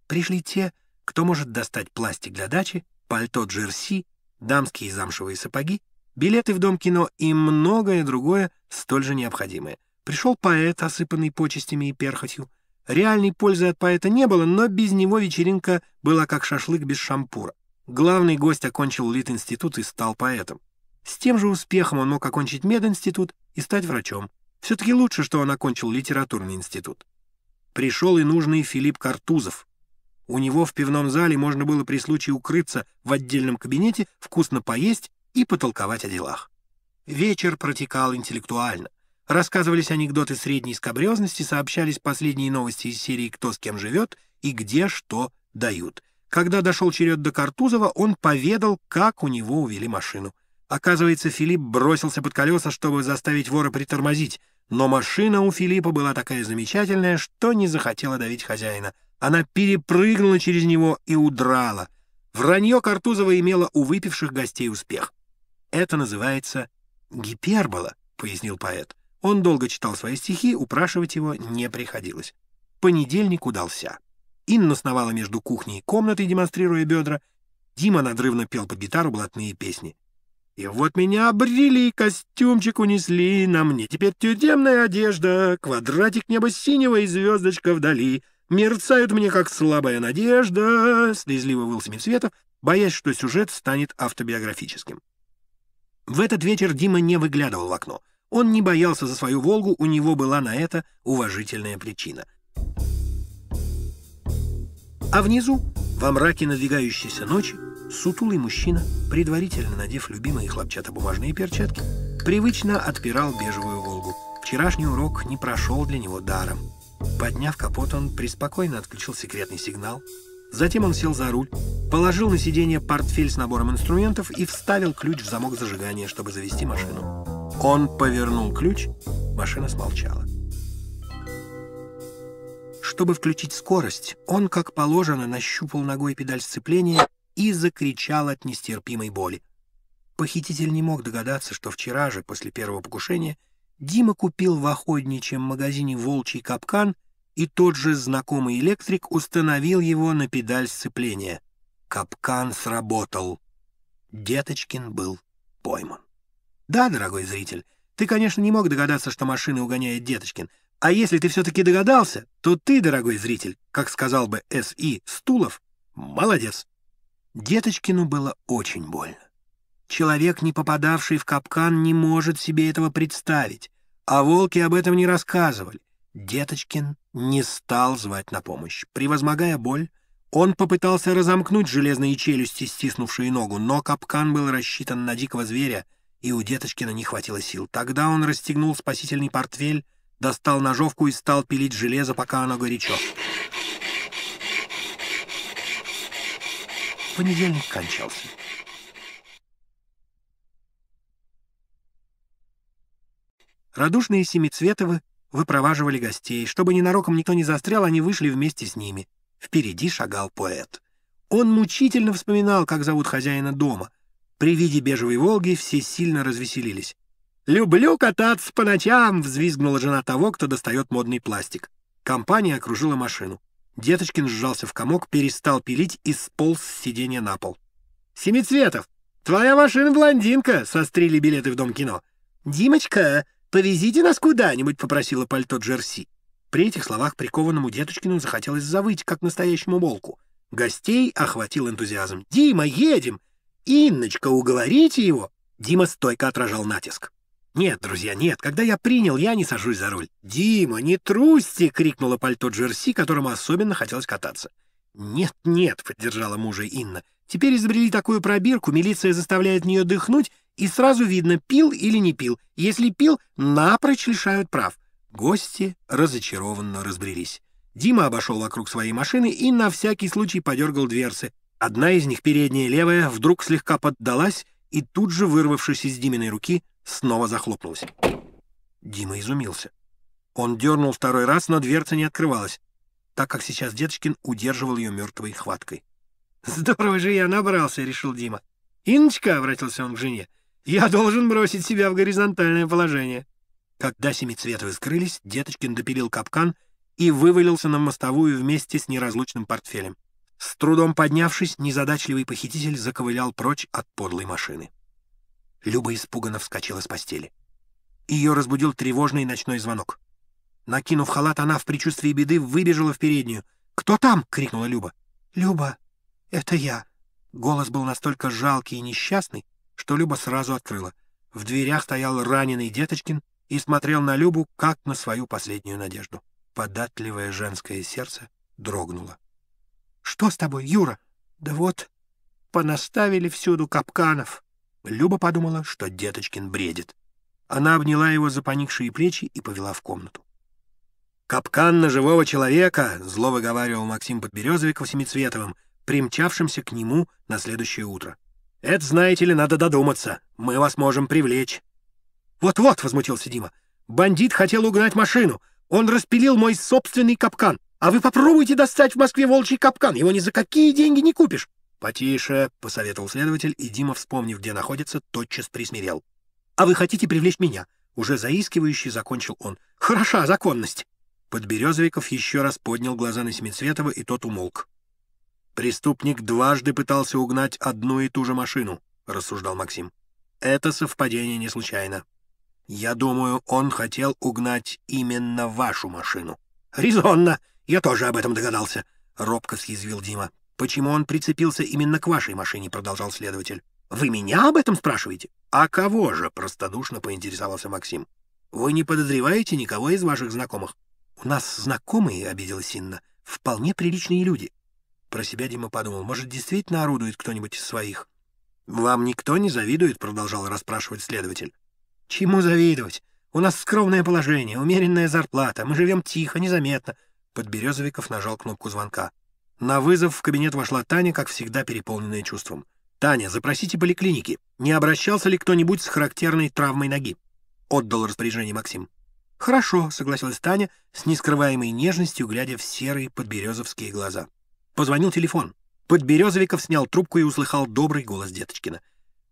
Пришли те, кто может достать пластик для дачи, пальто джерси, дамские замшевые сапоги, билеты в Дом кино и многое другое столь же необходимое. Пришел поэт, осыпанный почестями и перхотью. Реальной пользы от поэта не было, но без него вечеринка была как шашлык без шампура. Главный гость окончил Лит-институт и стал поэтом. С тем же успехом он мог окончить мединститут и стать врачом. Все-таки лучше, что он окончил литературный институт. Пришел и нужный Филипп Картузов. У него в пивном зале можно было при случае укрыться в отдельном кабинете, вкусно поесть и потолковать о делах. Вечер протекал интеллектуально. Рассказывались анекдоты средней скобрезности, сообщались последние новости из серии «Кто с кем живет» и «Где что дают». Когда дошел черед до Картузова, он поведал, как у него увели машину. Оказывается, Филипп бросился под колеса, чтобы заставить вора притормозить, но машина у Филиппа была такая замечательная, что не захотела давить хозяина. Она перепрыгнула через него и удрала. Вранье Картузова имело у выпивших гостей успех. «Это называется гипербола», — пояснил поэт. Он долго читал свои стихи, упрашивать его не приходилось. Понедельник удался. Инна сновала между кухней и комнатой, демонстрируя бедра. Дима надрывно пел под гитару блатные песни. И вот меня обрели, костюмчик унесли, на мне теперь тюремная одежда, квадратик неба синего и звездочка вдали. Мерцают мне, как слабая надежда, слезливо выл Семицветов, боясь, что сюжет станет автобиографическим. В этот вечер Дима не выглядывал в окно — он не боялся за свою «Волгу», у него была на это уважительная причина. А внизу, во мраке надвигающейся ночи, сутулый мужчина, предварительно надев любимые хлопчатобумажные перчатки, привычно отпирал бежевую «Волгу». Вчерашний урок не прошел для него даром. Подняв капот, он преспокойно отключил секретный сигнал, Затем он сел за руль, положил на сиденье портфель с набором инструментов и вставил ключ в замок зажигания, чтобы завести машину. Он повернул ключ, машина смолчала. Чтобы включить скорость, он, как положено, нащупал ногой педаль сцепления и закричал от нестерпимой боли. Похититель не мог догадаться, что вчера же, после первого покушения, Дима купил в охотничьем магазине «Волчий капкан» и тот же знакомый электрик установил его на педаль сцепления. Капкан сработал. Деточкин был пойман. Да, дорогой зритель, ты, конечно, не мог догадаться, что машина угоняет Деточкин. А если ты все-таки догадался, то ты, дорогой зритель, как сказал бы С.И. Стулов, молодец. Деточкину было очень больно. Человек, не попадавший в капкан, не может себе этого представить. А волки об этом не рассказывали. Деточкин не стал звать на помощь. Превозмогая боль, он попытался разомкнуть железные челюсти, стиснувшие ногу, но капкан был рассчитан на дикого зверя, и у Деточкина не хватило сил. Тогда он расстегнул спасительный портфель, достал ножовку и стал пилить железо, пока оно горячо. Понедельник кончался. Радушные Семицветовы выпроваживали гостей. Чтобы ненароком никто не застрял, они вышли вместе с ними. Впереди шагал поэт. Он мучительно вспоминал, как зовут хозяина дома. При виде бежевой «Волги» все сильно развеселились. «Люблю кататься по ночам!» — взвизгнула жена того, кто достает модный пластик. Компания окружила машину. Деточкин сжался в комок, перестал пилить и сполз с сиденья на пол. «Семицветов! Твоя машина блондинка!» — сострили билеты в Дом кино. «Димочка!» «Повезите нас куда-нибудь», — попросила пальто Джерси. При этих словах прикованному деточкину захотелось завыть, как настоящему волку. Гостей охватил энтузиазм. «Дима, едем! Инночка, уговорите его!» Дима стойко отражал натиск. «Нет, друзья, нет. Когда я принял, я не сажусь за руль». «Дима, не трусьте!» — крикнула пальто Джерси, которому особенно хотелось кататься. «Нет, нет», — поддержала мужа Инна. «Теперь изобрели такую пробирку, милиция заставляет в нее дыхнуть, и сразу видно, пил или не пил. Если пил, напрочь лишают прав. Гости разочарованно разбрелись. Дима обошел вокруг своей машины и на всякий случай подергал дверцы. Одна из них, передняя левая, вдруг слегка поддалась и тут же, вырвавшись из Диминой руки, снова захлопнулась. Дима изумился. Он дернул второй раз, но дверца не открывалась, так как сейчас Деточкин удерживал ее мертвой хваткой. «Здорово же я набрался», — решил Дима. «Иночка», — обратился он к жене, я должен бросить себя в горизонтальное положение. Когда семицветы скрылись, Деточкин допилил капкан и вывалился на мостовую вместе с неразлучным портфелем. С трудом поднявшись, незадачливый похититель заковылял прочь от подлой машины. Люба испуганно вскочила с постели. Ее разбудил тревожный ночной звонок. Накинув халат, она в предчувствии беды выбежала в переднюю. «Кто там?» — крикнула Люба. «Люба, это я». Голос был настолько жалкий и несчастный, что Люба сразу открыла. В дверях стоял раненый Деточкин и смотрел на Любу, как на свою последнюю надежду. Податливое женское сердце дрогнуло. «Что с тобой, Юра?» «Да вот, понаставили всюду капканов». Люба подумала, что Деточкин бредит. Она обняла его за поникшие плечи и повела в комнату. «Капкан на живого человека!» — зло выговаривал Максим Подберезовик Семицветовым, примчавшимся к нему на следующее утро. Это, знаете ли, надо додуматься. Мы вас можем привлечь». «Вот-вот», — возмутился Дима, — «бандит хотел угнать машину. Он распилил мой собственный капкан. А вы попробуйте достать в Москве волчий капкан. Его ни за какие деньги не купишь». «Потише», — посоветовал следователь, и Дима, вспомнив, где находится, тотчас присмирел. «А вы хотите привлечь меня?» Уже заискивающий закончил он. «Хороша законность!» Подберезовиков еще раз поднял глаза на Семицветова, и тот умолк. «Преступник дважды пытался угнать одну и ту же машину», — рассуждал Максим. «Это совпадение не случайно. Я думаю, он хотел угнать именно вашу машину». «Резонно! Я тоже об этом догадался», — робко съязвил Дима. «Почему он прицепился именно к вашей машине?» — продолжал следователь. «Вы меня об этом спрашиваете?» «А кого же?» — простодушно поинтересовался Максим. «Вы не подозреваете никого из ваших знакомых?» «У нас знакомые», — обиделась Инна, — «вполне приличные люди. Про себя Дима подумал, может, действительно орудует кто-нибудь из своих? «Вам никто не завидует?» — продолжал расспрашивать следователь. «Чему завидовать? У нас скромное положение, умеренная зарплата, мы живем тихо, незаметно». Подберезовиков нажал кнопку звонка. На вызов в кабинет вошла Таня, как всегда переполненная чувством. «Таня, запросите поликлиники. Не обращался ли кто-нибудь с характерной травмой ноги?» Отдал распоряжение Максим. «Хорошо», — согласилась Таня с нескрываемой нежностью, глядя в серые подберезовские глаза. Позвонил телефон. Подберезовиков снял трубку и услыхал добрый голос Деточкина.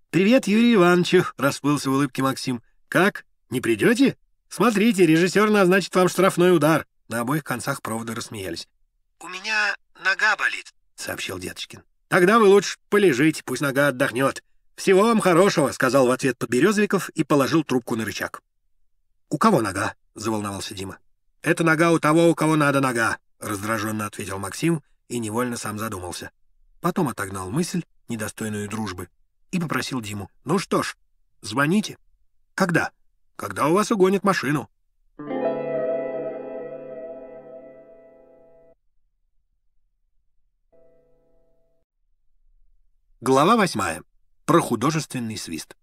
«Привет, Юрий Иванович!» — расплылся в улыбке Максим. «Как? Не придете? Смотрите, режиссер назначит вам штрафной удар!» На обоих концах провода рассмеялись. «У меня нога болит», — сообщил Деточкин. «Тогда вы лучше полежите, пусть нога отдохнет. Всего вам хорошего», — сказал в ответ Подберезовиков и положил трубку на рычаг. «У кого нога?» — заволновался Дима. «Это нога у того, у кого надо нога», — раздраженно ответил Максим, — и невольно сам задумался. Потом отогнал мысль, недостойную дружбы, и попросил Диму. «Ну что ж, звоните». «Когда?» «Когда у вас угонят машину». Глава восьмая. Про художественный свист.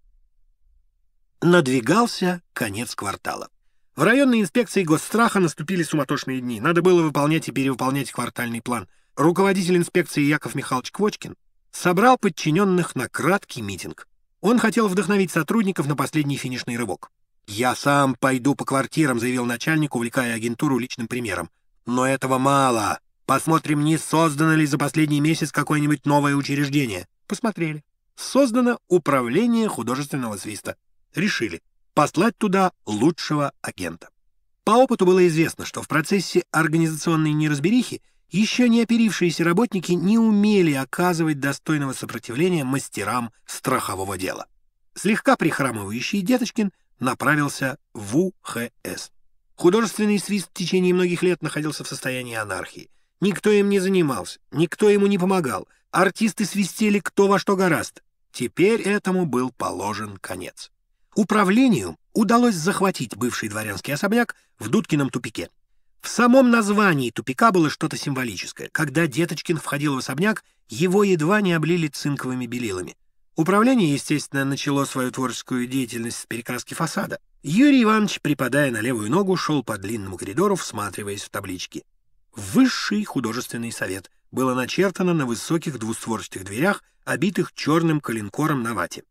Надвигался конец квартала. В районной инспекции госстраха наступили суматошные дни. Надо было выполнять и перевыполнять квартальный план — руководитель инспекции Яков Михайлович Квочкин собрал подчиненных на краткий митинг. Он хотел вдохновить сотрудников на последний финишный рывок. «Я сам пойду по квартирам», — заявил начальник, увлекая агентуру личным примером. «Но этого мало. Посмотрим, не создано ли за последний месяц какое-нибудь новое учреждение». Посмотрели. Создано управление художественного свиста. Решили послать туда лучшего агента. По опыту было известно, что в процессе организационной неразберихи еще не оперившиеся работники не умели оказывать достойного сопротивления мастерам страхового дела. Слегка прихрамывающий Деточкин направился в УХС. Художественный свист в течение многих лет находился в состоянии анархии. Никто им не занимался, никто ему не помогал. Артисты свистели кто во что гораст. Теперь этому был положен конец. Управлению удалось захватить бывший дворянский особняк в Дудкином тупике. В самом названии тупика было что-то символическое. Когда Деточкин входил в особняк, его едва не облили цинковыми белилами. Управление, естественно, начало свою творческую деятельность с перекраски фасада. Юрий Иванович, припадая на левую ногу, шел по длинному коридору, всматриваясь в таблички. «Высший художественный совет» было начертано на высоких двустворчатых дверях, обитых черным коленкором на вате.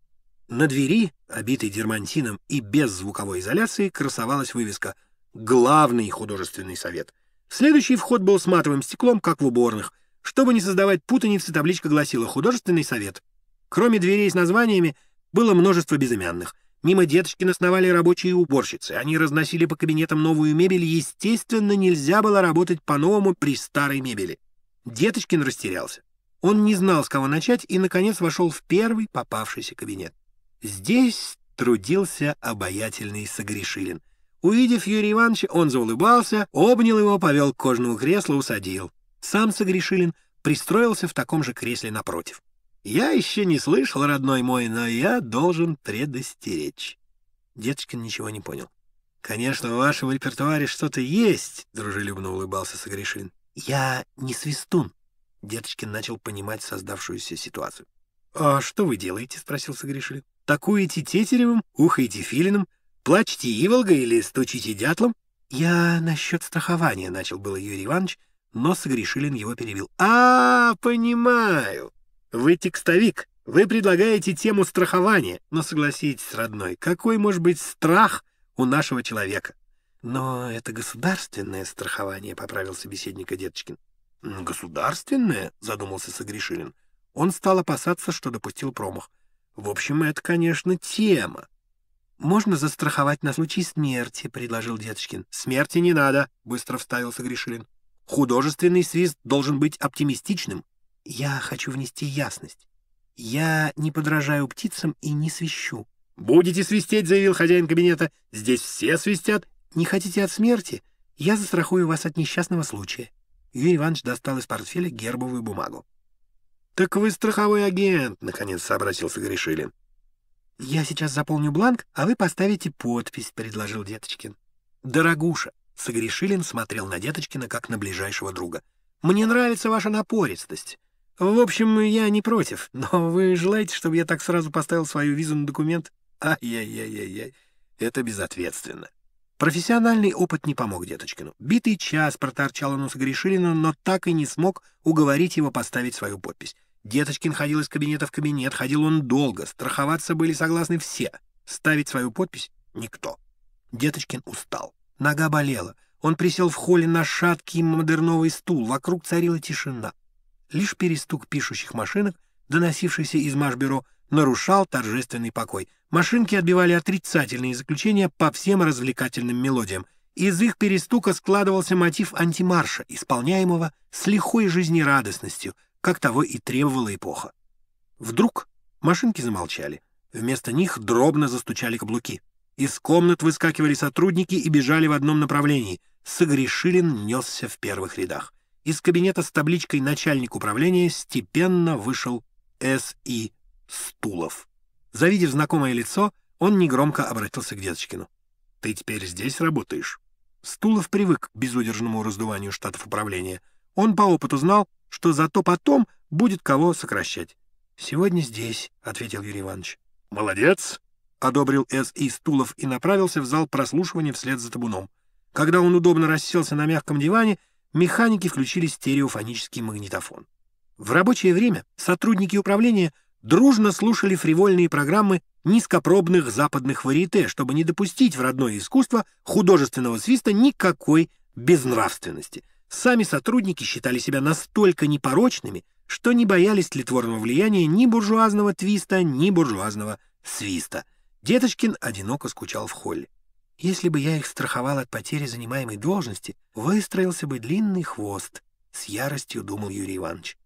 На двери, обитой дермантином и без звуковой изоляции, красовалась вывеска — главный художественный совет. Следующий вход был с матовым стеклом, как в уборных. Чтобы не создавать путаницы, табличка гласила «Художественный совет». Кроме дверей с названиями, было множество безымянных. Мимо деточки насновали рабочие уборщицы. Они разносили по кабинетам новую мебель. Естественно, нельзя было работать по-новому при старой мебели. Деточкин растерялся. Он не знал, с кого начать, и, наконец, вошел в первый попавшийся кабинет. Здесь трудился обаятельный согрешилин. Увидев Юрия Ивановича, он заулыбался, обнял его, повел к кожному креслу, усадил. Сам Сагришилин пристроился в таком же кресле напротив. «Я еще не слышал, родной мой, но я должен предостеречь». Деточкин ничего не понял. «Конечно, в вашем репертуаре что-то есть», — дружелюбно улыбался Сагришин. «Я не свистун», — Деточкин начал понимать создавшуюся ситуацию. «А что вы делаете?» — спросил Сагришин. «Такуете тетеревым, ухаете филином, Плачьте иволга или стучите дятлом?» «Я насчет страхования», — начал было Юрий Иванович, но Сагришилин его перевел. «А, понимаю. Вы текстовик. Вы предлагаете тему страхования. Но согласитесь, родной, какой может быть страх у нашего человека?» «Но это государственное страхование», — поправил собеседника Деточкин. «Государственное?» — задумался Сагришилин. Он стал опасаться, что допустил промах. «В общем, это, конечно, тема. «Можно застраховать на случай смерти», — предложил Деточкин. «Смерти не надо», — быстро вставился Гришилин. «Художественный свист должен быть оптимистичным. Я хочу внести ясность. Я не подражаю птицам и не свищу». «Будете свистеть», — заявил хозяин кабинета. «Здесь все свистят». «Не хотите от смерти? Я застрахую вас от несчастного случая». Юрий Иванович достал из портфеля гербовую бумагу. «Так вы страховой агент», — наконец сообразился Гришилин. «Я сейчас заполню бланк, а вы поставите подпись», — предложил Деточкин. «Дорогуша», — Сагришилин смотрел на Деточкина как на ближайшего друга. «Мне нравится ваша напористость. В общем, я не против, но вы желаете, чтобы я так сразу поставил свою визу на документ? Ай-яй-яй-яй-яй, это безответственно». Профессиональный опыт не помог Деточкину. Битый час проторчал он у Сагришилина, но так и не смог уговорить его поставить свою подпись. Деточкин ходил из кабинета в кабинет, ходил он долго, страховаться были согласны все, ставить свою подпись — никто. Деточкин устал, нога болела, он присел в холле на шаткий модерновый стул, вокруг царила тишина. Лишь перестук пишущих машинок, доносившийся из машбюро, нарушал торжественный покой. Машинки отбивали отрицательные заключения по всем развлекательным мелодиям. Из их перестука складывался мотив антимарша, исполняемого с лихой жизнерадостностью — как того и требовала эпоха. Вдруг машинки замолчали. Вместо них дробно застучали каблуки. Из комнат выскакивали сотрудники и бежали в одном направлении. Сагришилин несся в первых рядах. Из кабинета с табличкой «Начальник управления» степенно вышел С.И. Стулов. Завидев знакомое лицо, он негромко обратился к Деточкину. «Ты теперь здесь работаешь?» Стулов привык к безудержному раздуванию штатов управления — он по опыту знал, что зато потом будет кого сокращать. «Сегодня здесь», — ответил Юрий Иванович. «Молодец», — одобрил С.И. Стулов и направился в зал прослушивания вслед за табуном. Когда он удобно расселся на мягком диване, механики включили стереофонический магнитофон. В рабочее время сотрудники управления дружно слушали фривольные программы низкопробных западных варьете, чтобы не допустить в родное искусство художественного свиста никакой безнравственности — Сами сотрудники считали себя настолько непорочными, что не боялись тлетворного влияния ни буржуазного твиста, ни буржуазного свиста. Деточкин одиноко скучал в холле. «Если бы я их страховал от потери занимаемой должности, выстроился бы длинный хвост», — с яростью думал Юрий Иванович.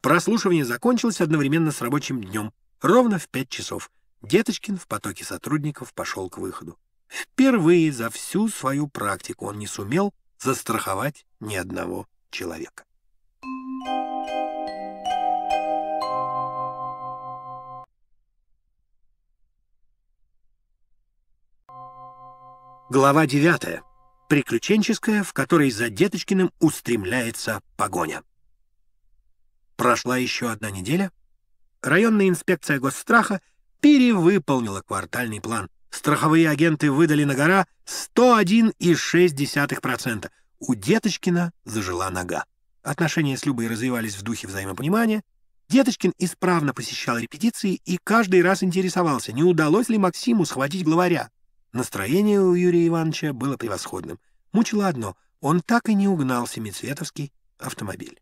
Прослушивание закончилось одновременно с рабочим днем, ровно в пять часов. Деточкин в потоке сотрудников пошел к выходу. Впервые за всю свою практику он не сумел застраховать ни одного человека. Глава 9. Приключенческая, в которой за Деточкиным устремляется погоня. Прошла еще одна неделя. Районная инспекция госстраха перевыполнила квартальный план страховые агенты выдали на гора 101,6%. У Деточкина зажила нога. Отношения с Любой развивались в духе взаимопонимания. Деточкин исправно посещал репетиции и каждый раз интересовался, не удалось ли Максиму схватить главаря. Настроение у Юрия Ивановича было превосходным. Мучило одно — он так и не угнал семицветовский автомобиль.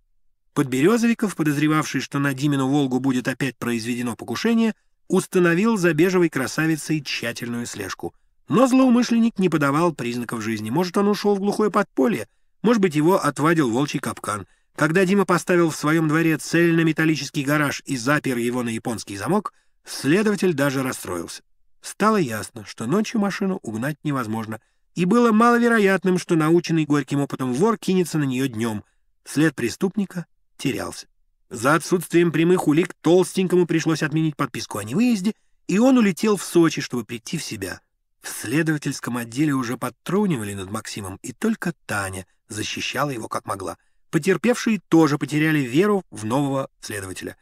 Подберезовиков, подозревавший, что на Димину «Волгу» будет опять произведено покушение, установил за бежевой красавицей тщательную слежку. Но злоумышленник не подавал признаков жизни. Может, он ушел в глухое подполье, может быть, его отвадил волчий капкан. Когда Дима поставил в своем дворе цельнометаллический гараж и запер его на японский замок, следователь даже расстроился. Стало ясно, что ночью машину угнать невозможно, и было маловероятным, что наученный горьким опытом вор кинется на нее днем. След преступника терялся. За отсутствием прямых улик толстенькому пришлось отменить подписку о невыезде, и он улетел в Сочи, чтобы прийти в себя. В следовательском отделе уже подтрунивали над Максимом, и только Таня защищала его как могла. Потерпевшие тоже потеряли веру в нового следователя.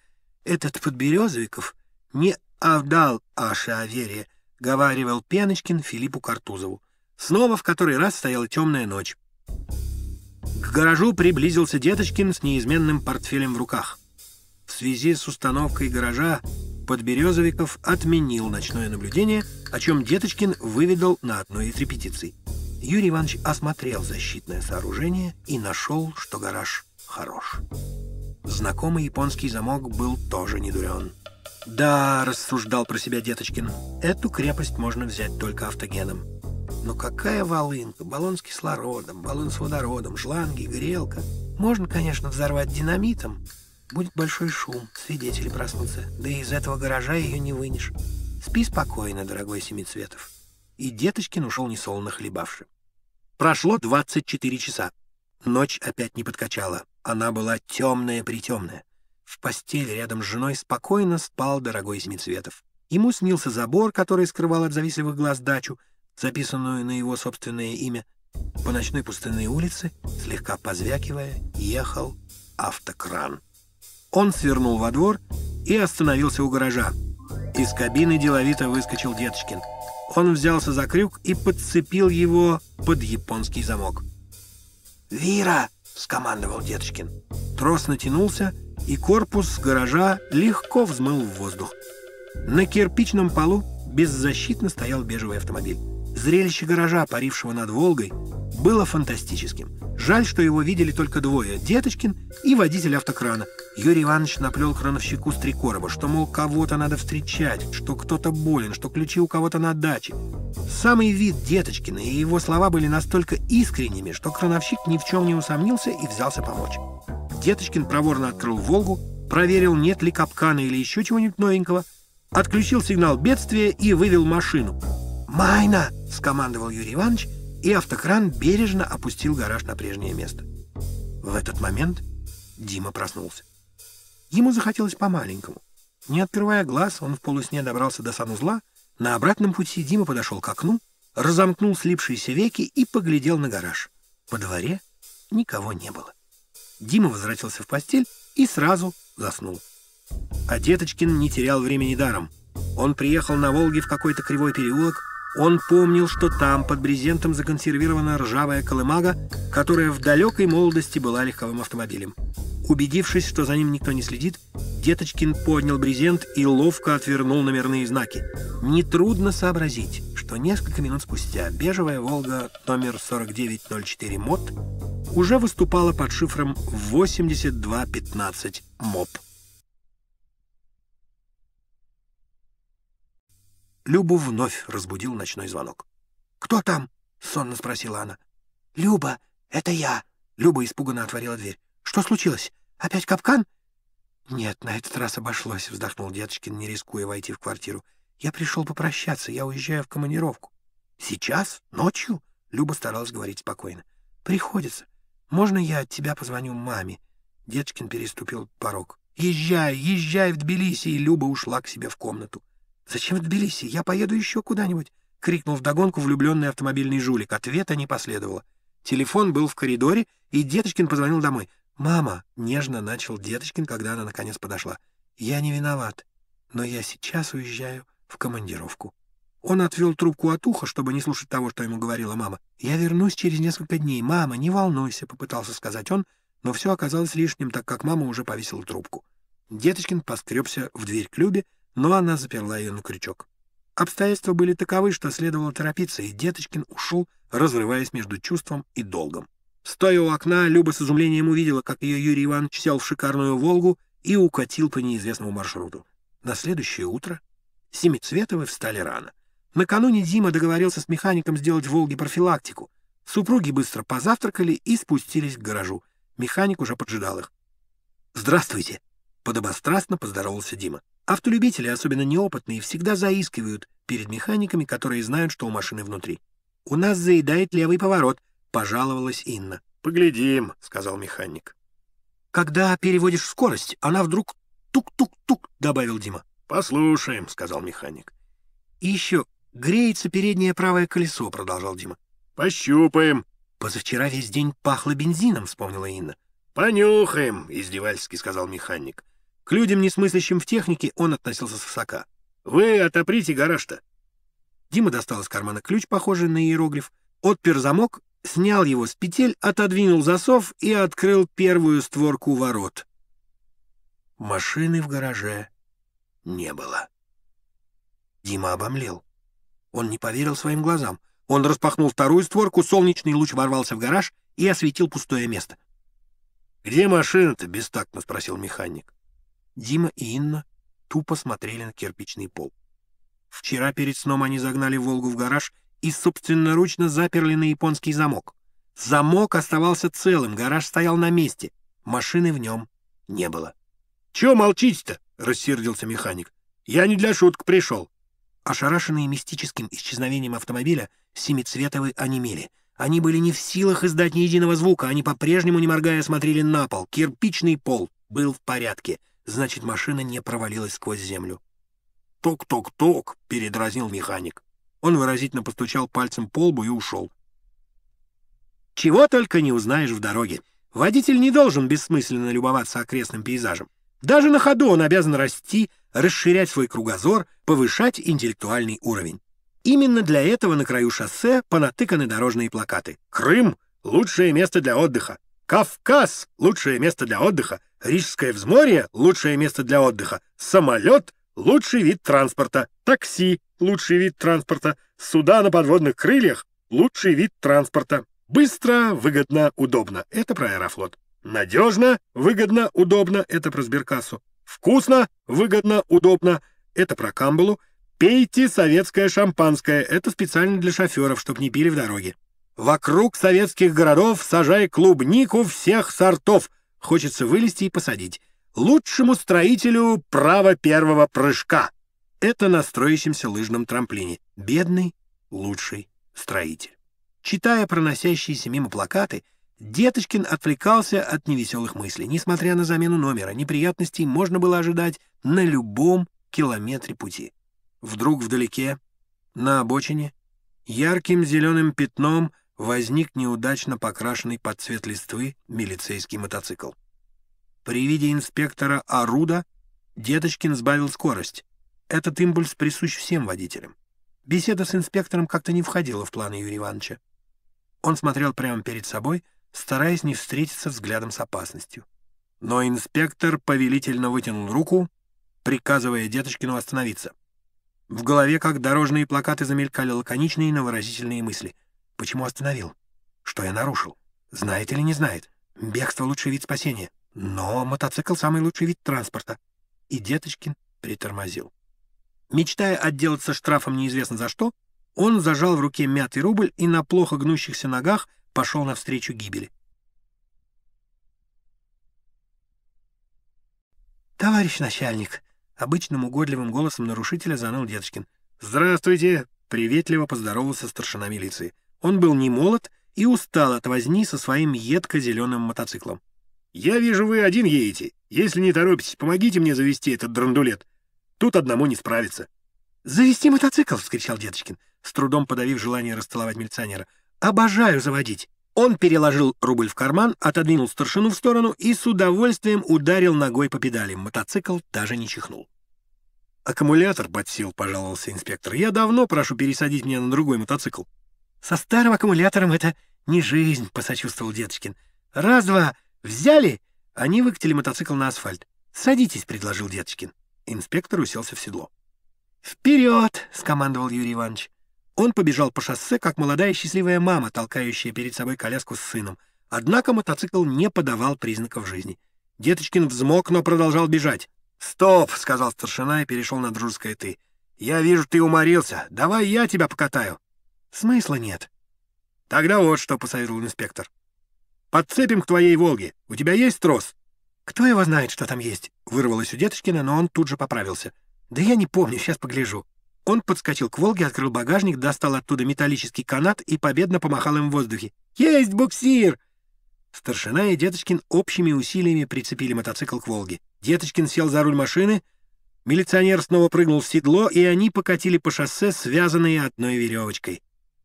«Этот Подберезовиков не отдал Аше о вере», — говаривал Пеночкин Филиппу Картузову. Снова в который раз стояла темная ночь. К гаражу приблизился Деточкин с неизменным портфелем в руках в связи с установкой гаража Подберезовиков отменил ночное наблюдение, о чем Деточкин выведал на одной из репетиций. Юрий Иванович осмотрел защитное сооружение и нашел, что гараж хорош. Знакомый японский замок был тоже недурен. «Да», — рассуждал про себя Деточкин, — «эту крепость можно взять только автогеном». Но какая волынка, баллон с кислородом, баллон с водородом, шланги, грелка. Можно, конечно, взорвать динамитом, Будет большой шум, свидетели проснутся. Да и из этого гаража ее не вынешь. Спи спокойно, дорогой Семицветов. И Деточкин ушел несолоно хлебавши. Прошло 24 часа. Ночь опять не подкачала. Она была темная-притемная. В постели рядом с женой спокойно спал дорогой Семицветов. Ему снился забор, который скрывал от завистливых глаз дачу, записанную на его собственное имя. По ночной пустынной улице, слегка позвякивая, ехал автокран. Он свернул во двор и остановился у гаража. Из кабины деловито выскочил Деточкин. Он взялся за крюк и подцепил его под японский замок. «Вира!» — скомандовал Деточкин. Трос натянулся, и корпус гаража легко взмыл в воздух. На кирпичном полу беззащитно стоял бежевый автомобиль. Зрелище гаража, парившего над Волгой, было фантастическим. Жаль, что его видели только двое – Деточкин и водитель автокрана. Юрий Иванович наплел крановщику с три короба, что, мол, кого-то надо встречать, что кто-то болен, что ключи у кого-то на даче. Самый вид Деточкина и его слова были настолько искренними, что крановщик ни в чем не усомнился и взялся помочь. Деточкин проворно открыл «Волгу», проверил, нет ли капкана или еще чего-нибудь новенького, отключил сигнал бедствия и вывел машину – «Майна!» — скомандовал Юрий Иванович, и автокран бережно опустил гараж на прежнее место. В этот момент Дима проснулся. Ему захотелось по-маленькому. Не открывая глаз, он в полусне добрался до санузла. На обратном пути Дима подошел к окну, разомкнул слипшиеся веки и поглядел на гараж. Во дворе никого не было. Дима возвратился в постель и сразу заснул. А Деточкин не терял времени даром. Он приехал на Волге в какой-то кривой переулок, он помнил, что там под брезентом законсервирована ржавая колымага, которая в далекой молодости была легковым автомобилем. Убедившись, что за ним никто не следит, Деточкин поднял брезент и ловко отвернул номерные знаки. Нетрудно сообразить, что несколько минут спустя бежевая «Волга» номер 4904 МОД уже выступала под шифром 8215 МОП. Любу вновь разбудил ночной звонок. «Кто там?» — сонно спросила она. «Люба, это я!» Люба испуганно отворила дверь. «Что случилось? Опять капкан?» «Нет, на этот раз обошлось», — вздохнул Деточкин, не рискуя войти в квартиру. «Я пришел попрощаться, я уезжаю в командировку». «Сейчас? Ночью?» — Люба старалась говорить спокойно. «Приходится. Можно я от тебя позвоню маме?» Деточкин переступил порог. «Езжай, езжай в Тбилиси!» И Люба ушла к себе в комнату. «Зачем в Тбилиси? Я поеду еще куда-нибудь!» — крикнул вдогонку влюбленный автомобильный жулик. Ответа не последовало. Телефон был в коридоре, и Деточкин позвонил домой. «Мама!» — нежно начал Деточкин, когда она наконец подошла. «Я не виноват, но я сейчас уезжаю в командировку». Он отвел трубку от уха, чтобы не слушать того, что ему говорила мама. «Я вернусь через несколько дней. Мама, не волнуйся», — попытался сказать он, но все оказалось лишним, так как мама уже повесила трубку. Деточкин поскребся в дверь клюбе, но она заперла ее на крючок. Обстоятельства были таковы, что следовало торопиться, и Деточкин ушел, разрываясь между чувством и долгом. Стоя у окна, Люба с изумлением увидела, как ее Юрий Иванович сел в шикарную «Волгу» и укатил по неизвестному маршруту. На следующее утро Семицветовы встали рано. Накануне Дима договорился с механиком сделать в «Волге» профилактику. Супруги быстро позавтракали и спустились к гаражу. Механик уже поджидал их. «Здравствуйте!» — подобострастно поздоровался Дима. Автолюбители, особенно неопытные, всегда заискивают перед механиками, которые знают, что у машины внутри. «У нас заедает левый поворот», — пожаловалась Инна. «Поглядим», — сказал механик. «Когда переводишь скорость, она вдруг тук-тук-тук», — добавил Дима. «Послушаем», — сказал механик. «И еще греется переднее правое колесо», — продолжал Дима. «Пощупаем». «Позавчера весь день пахло бензином», — вспомнила Инна. «Понюхаем», — издевательски сказал механик. К людям, несмыслящим в технике, он относился с свысока. «Вы отоприте гараж-то!» Дима достал из кармана ключ, похожий на иероглиф, отпер замок, снял его с петель, отодвинул засов и открыл первую створку ворот. Машины в гараже не было. Дима обомлел. Он не поверил своим глазам. Он распахнул вторую створку, солнечный луч ворвался в гараж и осветил пустое место. «Где машина-то?» — бестактно спросил механик. Дима и Инна тупо смотрели на кирпичный пол. Вчера перед сном они загнали «Волгу» в гараж и собственноручно заперли на японский замок. Замок оставался целым, гараж стоял на месте. Машины в нем не было. «Чего молчите-то?» — рассердился механик. «Я не для шуток пришел». Ошарашенные мистическим исчезновением автомобиля, семицветовы онемели. Они были не в силах издать ни единого звука, они по-прежнему, не моргая, смотрели на пол. Кирпичный пол был в порядке — значит, машина не провалилась сквозь землю. «Ток-ток-ток!» — передразнил механик. Он выразительно постучал пальцем по лбу и ушел. «Чего только не узнаешь в дороге. Водитель не должен бессмысленно любоваться окрестным пейзажем. Даже на ходу он обязан расти, расширять свой кругозор, повышать интеллектуальный уровень. Именно для этого на краю шоссе понатыканы дорожные плакаты. «Крым — лучшее место для отдыха!» Кавказ — лучшее место для отдыха, Рижское взморье — лучшее место для отдыха, самолет — лучший вид транспорта, такси — лучший вид транспорта, суда на подводных крыльях — лучший вид транспорта. Быстро, выгодно, удобно — это про Аэрофлот. Надежно, выгодно, удобно — это про Сберкассу. Вкусно, выгодно, удобно — это про Камбалу. Пейте советское шампанское, это специально для шоферов, чтобы не пили в дороге. Вокруг советских городов сажай клубнику всех сортов. Хочется вылезти и посадить. Лучшему строителю право первого прыжка. Это на строящемся лыжном трамплине. Бедный лучший строитель. Читая проносящиеся мимо плакаты, Деточкин отвлекался от невеселых мыслей. Несмотря на замену номера, неприятностей можно было ожидать на любом километре пути. Вдруг вдалеке, на обочине, ярким зеленым пятном — возник неудачно покрашенный под цвет листвы милицейский мотоцикл. При виде инспектора Аруда Деточкин сбавил скорость. Этот импульс присущ всем водителям. Беседа с инспектором как-то не входила в планы Юрия Ивановича. Он смотрел прямо перед собой, стараясь не встретиться взглядом с опасностью. Но инспектор повелительно вытянул руку, приказывая Деточкину остановиться. В голове, как дорожные плакаты, замелькали лаконичные, но выразительные мысли — Почему остановил? Что я нарушил? Знает или не знает? Бегство — лучший вид спасения. Но мотоцикл — самый лучший вид транспорта. И Деточкин притормозил. Мечтая отделаться штрафом неизвестно за что, он зажал в руке мятый рубль и на плохо гнущихся ногах пошел навстречу гибели. «Товарищ начальник!» — обычным угодливым голосом нарушителя заныл Деточкин. «Здравствуйте!» — приветливо поздоровался старшина милиции. Он был не молод и устал от возни со своим едко-зеленым мотоциклом. «Я вижу, вы один едете. Если не торопитесь, помогите мне завести этот драндулет. Тут одному не справиться». «Завести мотоцикл!» — вскричал Деточкин, с трудом подавив желание расцеловать милиционера. «Обожаю заводить!» Он переложил рубль в карман, отодвинул старшину в сторону и с удовольствием ударил ногой по педали. Мотоцикл даже не чихнул. «Аккумулятор подсел», — пожаловался инспектор. «Я давно прошу пересадить меня на другой мотоцикл». Со старым аккумулятором это не жизнь, — посочувствовал Деточкин. Раз-два взяли, они выкатили мотоцикл на асфальт. Садитесь, — предложил Деточкин. Инспектор уселся в седло. «Вперед!» — скомандовал Юрий Иванович. Он побежал по шоссе, как молодая счастливая мама, толкающая перед собой коляску с сыном. Однако мотоцикл не подавал признаков жизни. Деточкин взмок, но продолжал бежать. «Стоп!» — сказал старшина и перешел на дружеское «ты». «Я вижу, ты уморился. Давай я тебя покатаю». «Смысла нет». «Тогда вот что», — посоветовал инспектор. «Подцепим к твоей «Волге». У тебя есть трос?» «Кто его знает, что там есть?» — вырвалось у Деточкина, но он тут же поправился. «Да я не помню, сейчас погляжу». Он подскочил к «Волге», открыл багажник, достал оттуда металлический канат и победно помахал им в воздухе. «Есть буксир!» Старшина и Деточкин общими усилиями прицепили мотоцикл к «Волге». Деточкин сел за руль машины, милиционер снова прыгнул в седло, и они покатили по шоссе, связанные одной веревочкой.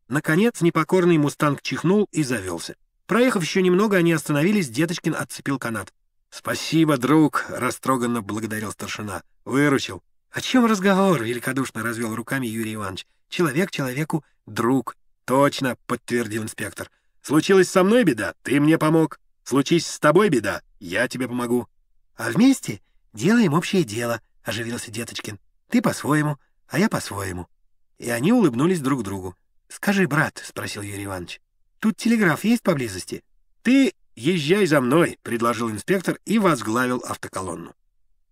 Наконец непокорный мустанг чихнул и завелся. Проехав еще немного, они остановились, Деточкин отцепил канат. «Спасибо, друг!» — растроганно благодарил старшина. «Выручил». «О чем разговор?» — великодушно развел руками Юрий Иванович. «Человек человеку друг». «Точно!» — подтвердил инспектор. «Случилась со мной беда, ты мне помог. Случись с тобой беда, я тебе помогу». «А вместе делаем общее дело», — оживился Деточкин. «Ты по-своему, а я по-своему». И они улыбнулись друг другу. «Скажи, брат», — спросил Юрий Иванович, — «тут телеграф есть поблизости?» «Ты езжай за мной», — предложил инспектор и возглавил автоколонну.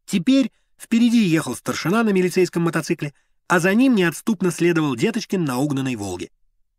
Теперь впереди ехал старшина на милицейском мотоцикле, а за ним неотступно следовал Деточкин на угнанной «Волге».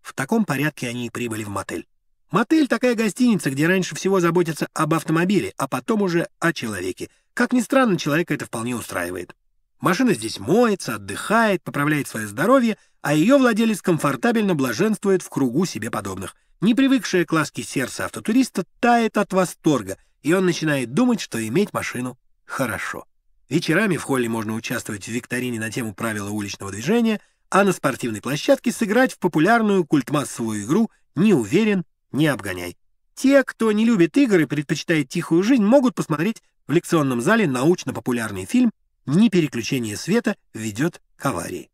В таком порядке они и прибыли в мотель. Мотель — такая гостиница, где раньше всего заботятся об автомобиле, а потом уже о человеке. Как ни странно, человека это вполне устраивает. Машина здесь моется, отдыхает, поправляет свое здоровье, а ее владелец комфортабельно блаженствует в кругу себе подобных. Не привыкшее к ласке сердце автотуриста тает от восторга, и он начинает думать, что иметь машину хорошо. Вечерами в холле можно участвовать в викторине на тему правила уличного движения, а на спортивной площадке сыграть в популярную культмассовую игру «Не уверен, не обгоняй». Те, кто не любит игры и предпочитает тихую жизнь, могут посмотреть в лекционном зале научно-популярный фильм «Не переключение света ведет к аварии».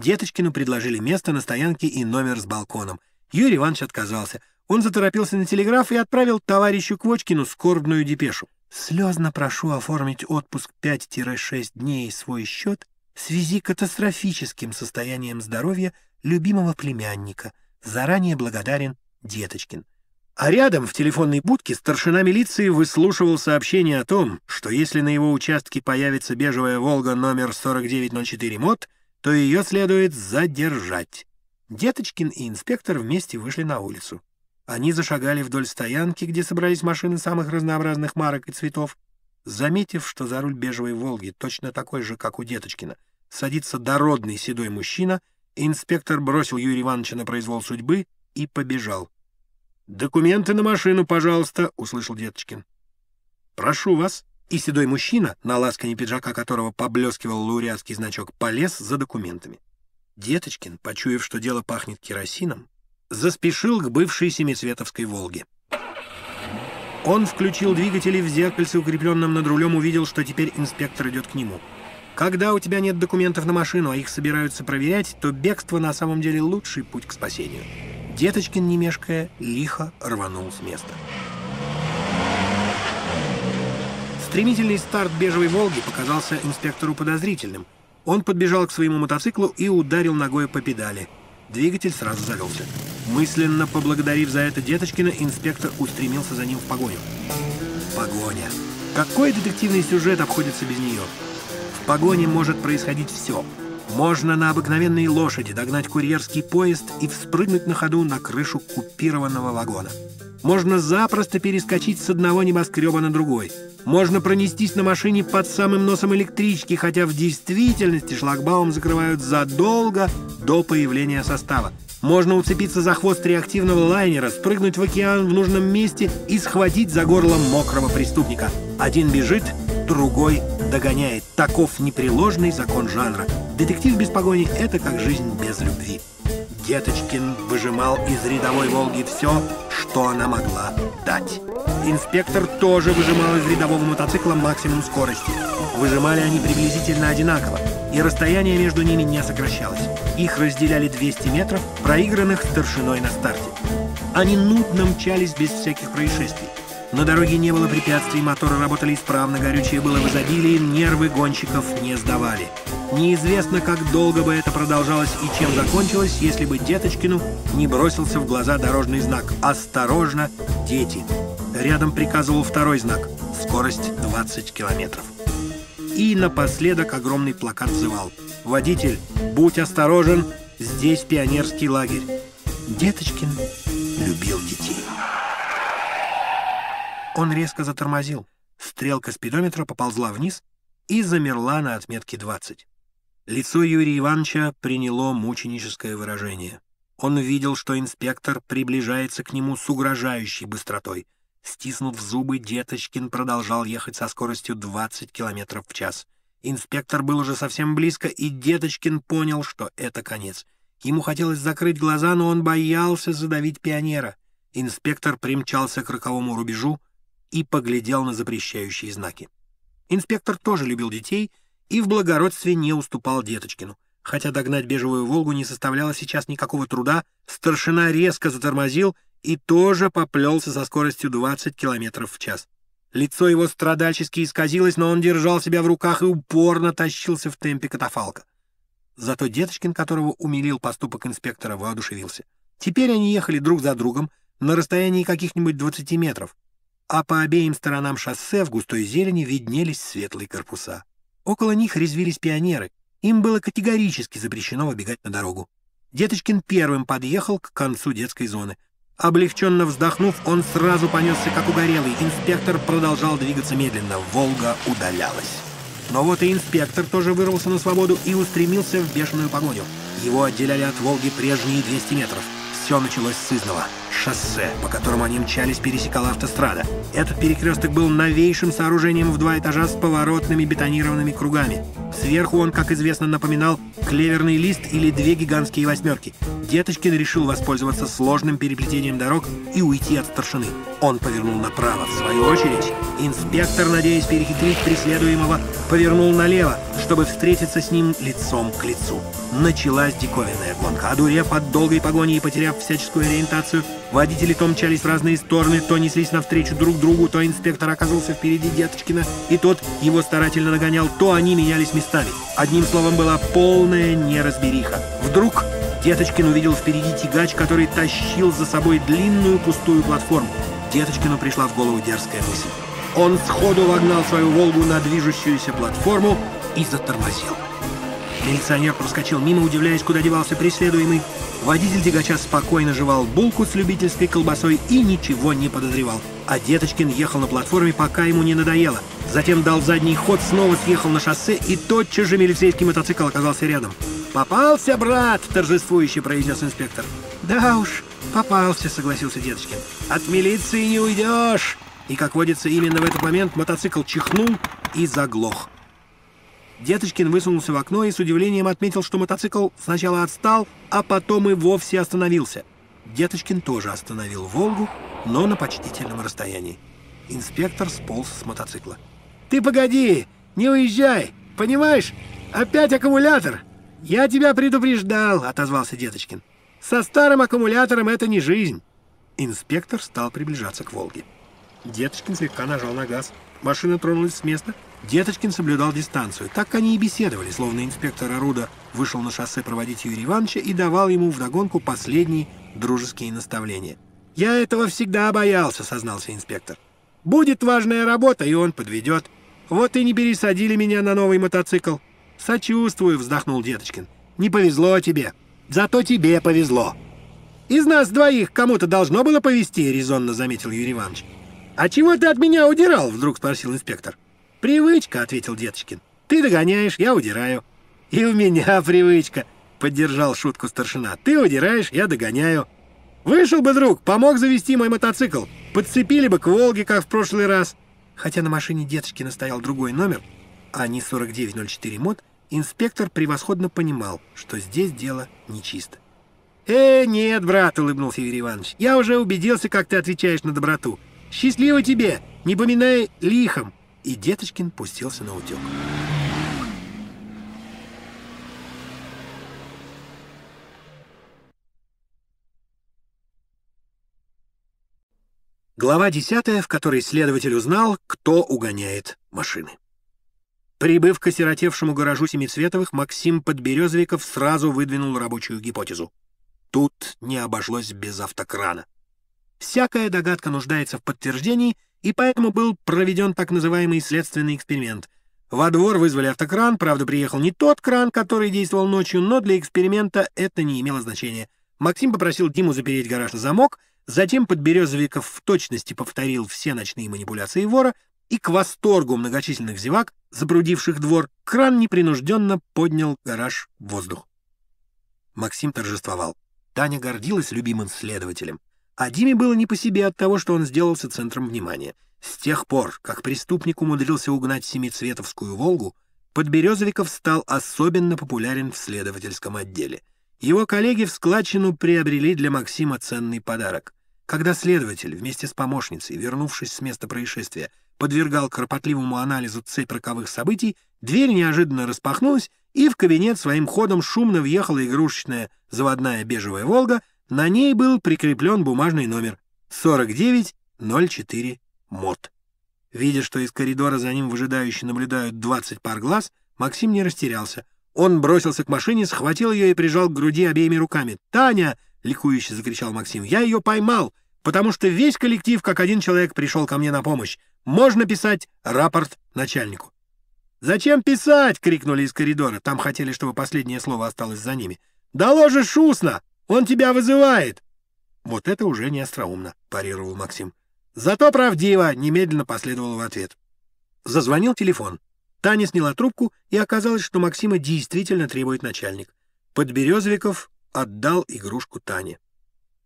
Деточкину предложили место на стоянке и номер с балконом. Юрий Иванович отказался. Он заторопился на телеграф и отправил товарищу Квочкину скорбную депешу. «Слезно прошу оформить отпуск 5-6 дней свой счет в связи катастрофическим состоянием здоровья любимого племянника. Заранее благодарен Деточкин». А рядом в телефонной будке старшина милиции выслушивал сообщение о том, что если на его участке появится бежевая «Волга» номер 4904 МОД — то ее следует задержать. Деточкин и инспектор вместе вышли на улицу. Они зашагали вдоль стоянки, где собрались машины самых разнообразных марок и цветов. Заметив, что за руль бежевой «Волги» точно такой же, как у Деточкина, садится дородный седой мужчина, инспектор бросил Юрия Ивановича на произвол судьбы и побежал. «Документы на машину, пожалуйста», — услышал Деточкин. «Прошу вас», и седой мужчина, на ласкане пиджака которого поблескивал лауреатский значок, полез за документами. Деточкин, почуяв, что дело пахнет керосином, заспешил к бывшей семицветовской «Волге». Он включил двигатели в зеркальце, укрепленном над рулем, увидел, что теперь инспектор идет к нему. Когда у тебя нет документов на машину, а их собираются проверять, то бегство на самом деле лучший путь к спасению. Деточкин, не мешкая, лихо рванул с места. Стремительный старт бежевой «Волги» показался инспектору подозрительным. Он подбежал к своему мотоциклу и ударил ногой по педали. Двигатель сразу завелся. Мысленно поблагодарив за это Деточкина, инспектор устремился за ним в погоню. Погоня. Какой детективный сюжет обходится без нее? В погоне может происходить все. Можно на обыкновенной лошади догнать курьерский поезд и вспрыгнуть на ходу на крышу купированного вагона. Можно запросто перескочить с одного небоскреба на другой. Можно пронестись на машине под самым носом электрички, хотя в действительности шлагбаум закрывают задолго до появления состава. Можно уцепиться за хвост реактивного лайнера, спрыгнуть в океан в нужном месте и схватить за горло мокрого преступника. Один бежит, другой догоняет. Таков непреложный закон жанра. Детектив без погони — это как жизнь без любви. Деточкин выжимал из рядовой «Волги» все, что она могла дать. Инспектор тоже выжимал из рядового мотоцикла максимум скорости. Выжимали они приблизительно одинаково, и расстояние между ними не сокращалось. Их разделяли 200 метров, проигранных старшиной на старте. Они нудно мчались без всяких происшествий. На дороге не было препятствий, моторы работали исправно, горючее было в изобилии, нервы гонщиков не сдавали. Неизвестно, как долго бы это продолжалось и чем закончилось, если бы Деточкину не бросился в глаза дорожный знак «Осторожно, дети!». Рядом приказывал второй знак «Скорость 20 километров». И напоследок огромный плакат взывал «Водитель, будь осторожен, здесь пионерский лагерь». Деточкин любил детей. Он резко затормозил. Стрелка спидометра поползла вниз и замерла на отметке 20. Лицо Юрия Ивановича приняло мученическое выражение. Он видел, что инспектор приближается к нему с угрожающей быстротой. Стиснув зубы, Деточкин продолжал ехать со скоростью 20 км в час. Инспектор был уже совсем близко, и Деточкин понял, что это конец. Ему хотелось закрыть глаза, но он боялся задавить пионера. Инспектор примчался к роковому рубежу — и поглядел на запрещающие знаки. Инспектор тоже любил детей и в благородстве не уступал деточкину. Хотя догнать бежевую «Волгу» не составляло сейчас никакого труда, старшина резко затормозил и тоже поплелся со скоростью 20 км в час. Лицо его страдальчески исказилось, но он держал себя в руках и упорно тащился в темпе катафалка. Зато Деточкин, которого умилил поступок инспектора, воодушевился. Теперь они ехали друг за другом на расстоянии каких-нибудь 20 метров а по обеим сторонам шоссе в густой зелени виднелись светлые корпуса. Около них резвились пионеры. Им было категорически запрещено выбегать на дорогу. Деточкин первым подъехал к концу детской зоны. Облегченно вздохнув, он сразу понесся, как угорелый. Инспектор продолжал двигаться медленно. «Волга» удалялась. Но вот и инспектор тоже вырвался на свободу и устремился в бешеную погоню. Его отделяли от «Волги» прежние 200 метров. Все началось с изного. Шоссе, по которому они мчались, пересекала автострада. Этот перекресток был новейшим сооружением в два этажа с поворотными бетонированными кругами. Сверху он, как известно, напоминал клеверный лист или две гигантские восьмерки. Деточкин решил воспользоваться сложным переплетением дорог и уйти от старшины. Он повернул направо. В свою очередь, инспектор, надеясь перехитрить преследуемого, повернул налево, чтобы встретиться с ним лицом к лицу. Началась диковинная гонка. Одурев от долгой погони и потеряв всяческую ориентацию, Водители то мчались в разные стороны, то неслись навстречу друг другу, то инспектор оказался впереди Деточкина, и тот его старательно нагонял, то они менялись местами. Одним словом, была полная неразбериха. Вдруг Деточкин увидел впереди тягач, который тащил за собой длинную пустую платформу. Деточкину пришла в голову дерзкая мысль. Он сходу вогнал свою «Волгу» на движущуюся платформу и затормозил. Милиционер проскочил мимо, удивляясь, куда девался преследуемый. Водитель тягача спокойно жевал булку с любительской колбасой и ничего не подозревал. А Деточкин ехал на платформе, пока ему не надоело. Затем дал задний ход, снова съехал на шоссе, и тотчас же милицейский мотоцикл оказался рядом. «Попался, брат!» – торжествующе произнес инспектор. «Да уж, попался», – согласился Деточкин. «От милиции не уйдешь!» И, как водится, именно в этот момент мотоцикл чихнул и заглох. Деточкин высунулся в окно и с удивлением отметил, что мотоцикл сначала отстал, а потом и вовсе остановился. Деточкин тоже остановил «Волгу», но на почтительном расстоянии. Инспектор сполз с мотоцикла. «Ты погоди! Не уезжай! Понимаешь? Опять аккумулятор!» «Я тебя предупреждал!» — отозвался Деточкин. «Со старым аккумулятором это не жизнь!» Инспектор стал приближаться к «Волге». Деточкин слегка нажал на газ. Машина тронулась с места — Деточкин соблюдал дистанцию. Так они и беседовали, словно инспектор Оруда вышел на шоссе проводить Юрия Ивановича и давал ему вдогонку последние дружеские наставления. «Я этого всегда боялся», — сознался инспектор. «Будет важная работа, и он подведет. Вот и не пересадили меня на новый мотоцикл». «Сочувствую», — вздохнул Деточкин. «Не повезло тебе. Зато тебе повезло». «Из нас двоих кому-то должно было повезти», — резонно заметил Юрий Иванович. «А чего ты от меня удирал?» — вдруг спросил инспектор. «Привычка», — ответил Деточкин. «Ты догоняешь, я удираю». «И у меня привычка», — поддержал шутку старшина. «Ты удираешь, я догоняю». «Вышел бы, друг, помог завести мой мотоцикл. Подцепили бы к «Волге», как в прошлый раз». Хотя на машине Деточкина стоял другой номер, а не 4904 мод, инспектор превосходно понимал, что здесь дело нечисто. «Э, нет, брат», — улыбнулся Игорь Иванович, — «я уже убедился, как ты отвечаешь на доброту. Счастливо тебе, не поминай лихом, и Деточкин пустился на утек. Глава 10, в которой следователь узнал, кто угоняет машины. Прибыв к осиротевшему гаражу Семицветовых, Максим Подберезовиков сразу выдвинул рабочую гипотезу. Тут не обошлось без автокрана. Всякая догадка нуждается в подтверждении — и поэтому был проведен так называемый следственный эксперимент. Во двор вызвали автокран, правда, приехал не тот кран, который действовал ночью, но для эксперимента это не имело значения. Максим попросил Диму запереть гараж на замок, затем Подберезовиков в точности повторил все ночные манипуляции вора, и к восторгу многочисленных зевак, запрудивших двор, кран непринужденно поднял гараж в воздух. Максим торжествовал. Таня гордилась любимым следователем. А Диме было не по себе от того, что он сделался центром внимания. С тех пор, как преступник умудрился угнать семицветовскую «Волгу», Подберезовиков стал особенно популярен в следовательском отделе. Его коллеги в складчину приобрели для Максима ценный подарок. Когда следователь вместе с помощницей, вернувшись с места происшествия, подвергал кропотливому анализу цепь роковых событий, дверь неожиданно распахнулась, и в кабинет своим ходом шумно въехала игрушечная заводная бежевая «Волга», на ней был прикреплен бумажный номер 4904 МОД. Видя, что из коридора за ним выжидающе наблюдают 20 пар глаз, Максим не растерялся. Он бросился к машине, схватил ее и прижал к груди обеими руками. «Таня!» — ликующе закричал Максим. «Я ее поймал, потому что весь коллектив, как один человек, пришел ко мне на помощь. Можно писать рапорт начальнику». «Зачем писать?» — крикнули из коридора. Там хотели, чтобы последнее слово осталось за ними. «Доложишь устно!» Он тебя вызывает!» «Вот это уже не остроумно», — парировал Максим. «Зато правдиво!» — немедленно последовал в ответ. Зазвонил телефон. Таня сняла трубку, и оказалось, что Максима действительно требует начальник. Подберезовиков отдал игрушку Тане.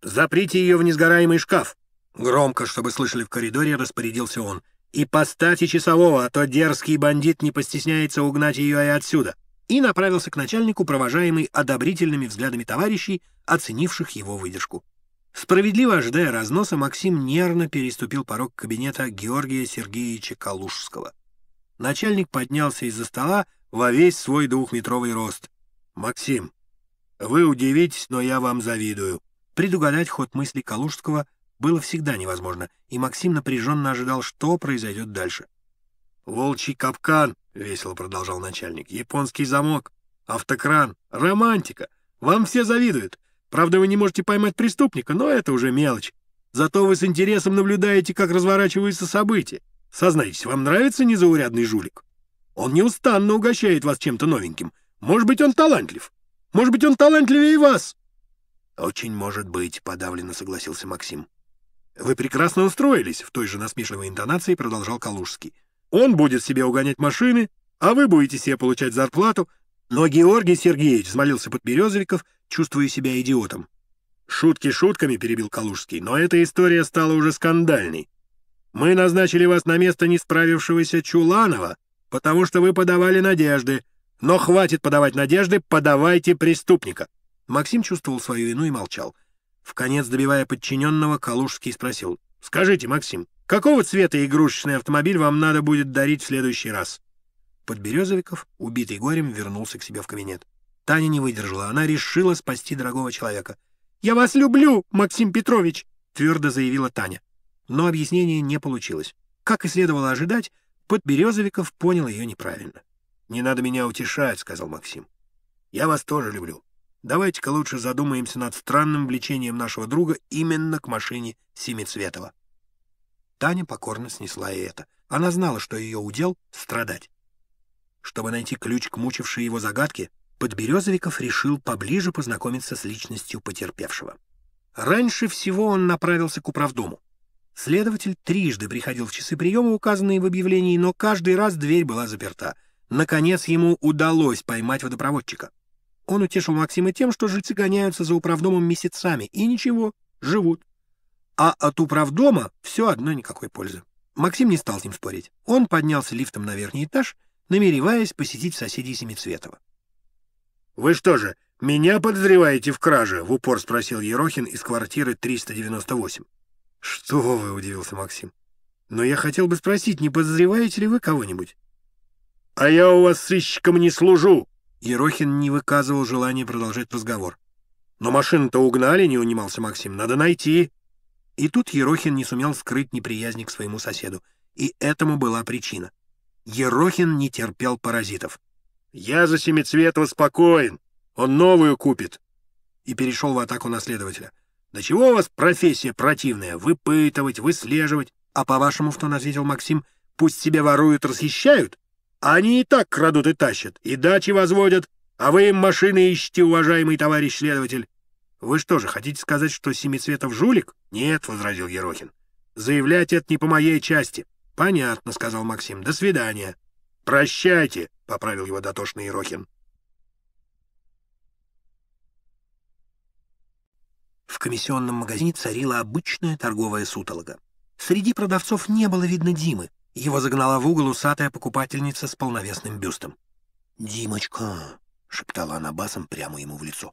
«Заприте ее в несгораемый шкаф!» Громко, чтобы слышали в коридоре, распорядился он. «И поставьте часового, а то дерзкий бандит не постесняется угнать ее и отсюда!» и направился к начальнику, провожаемый одобрительными взглядами товарищей, оценивших его выдержку. Справедливо ожидая разноса, Максим нервно переступил порог кабинета Георгия Сергеевича Калужского. Начальник поднялся из-за стола во весь свой двухметровый рост. «Максим, вы удивитесь, но я вам завидую». Предугадать ход мысли Калужского было всегда невозможно, и Максим напряженно ожидал, что произойдет дальше. «Волчий капкан!» — весело продолжал начальник. «Японский замок, автокран, романтика. Вам все завидуют. Правда, вы не можете поймать преступника, но это уже мелочь. Зато вы с интересом наблюдаете, как разворачиваются события. Сознайтесь, вам нравится незаурядный жулик? Он неустанно угощает вас чем-то новеньким. Может быть, он талантлив. Может быть, он талантливее вас». «Очень может быть», — подавленно согласился Максим. «Вы прекрасно устроились», — в той же насмешливой интонации продолжал Калужский. Он будет себе угонять машины, а вы будете себе получать зарплату. Но Георгий Сергеевич, — взмолился березовиков, чувствуя себя идиотом. Шутки шутками, — перебил Калужский, — но эта история стала уже скандальной. Мы назначили вас на место не справившегося Чуланова, потому что вы подавали надежды. Но хватит подавать надежды, подавайте преступника. Максим чувствовал свою вину и молчал. В конец добивая подчиненного, Калужский спросил. «Скажите, Максим, Какого цвета игрушечный автомобиль вам надо будет дарить в следующий раз?» Подберезовиков, убитый горем, вернулся к себе в кабинет. Таня не выдержала. Она решила спасти дорогого человека. «Я вас люблю, Максим Петрович!» — твердо заявила Таня. Но объяснение не получилось. Как и следовало ожидать, Подберезовиков понял ее неправильно. «Не надо меня утешать», — сказал Максим. «Я вас тоже люблю. Давайте-ка лучше задумаемся над странным влечением нашего друга именно к машине Семицветова». Таня покорно снесла и это. Она знала, что ее удел — страдать. Чтобы найти ключ к мучившей его загадке, Подберезовиков решил поближе познакомиться с личностью потерпевшего. Раньше всего он направился к управдому. Следователь трижды приходил в часы приема, указанные в объявлении, но каждый раз дверь была заперта. Наконец ему удалось поймать водопроводчика. Он утешил Максима тем, что жильцы гоняются за управдомом месяцами, и ничего, живут. А от управдома все одно никакой пользы. Максим не стал с ним спорить. Он поднялся лифтом на верхний этаж, намереваясь посетить соседей Семицветова. «Вы что же, меня подозреваете в краже?» — в упор спросил Ерохин из квартиры 398. «Что вы?» — удивился Максим. «Но я хотел бы спросить, не подозреваете ли вы кого-нибудь?» «А я у вас сыщиком не служу!» Ерохин не выказывал желания продолжать разговор. «Но машину-то угнали», — не унимался Максим. «Надо найти». И тут Ерохин не сумел скрыть неприязнь к своему соседу. И этому была причина. Ерохин не терпел паразитов. «Я за Семицветова спокоен. Он новую купит». И перешел в атаку на следователя. «Да чего у вас профессия противная? Выпытывать, выслеживать. А по-вашему, в тон ответил Максим, пусть себе воруют, расхищают? Они и так крадут и тащат, и дачи возводят. А вы им машины ищете, уважаемый товарищ следователь. «Вы что же, хотите сказать, что Семицветов жулик?» «Нет», — возразил Ерохин. «Заявлять это не по моей части». «Понятно», — сказал Максим. «До свидания». «Прощайте», — поправил его дотошный Ерохин. В комиссионном магазине царила обычная торговая сутолока. Среди продавцов не было видно Димы. Его загнала в угол усатая покупательница с полновесным бюстом. «Димочка!» — шептала она басом прямо ему в лицо.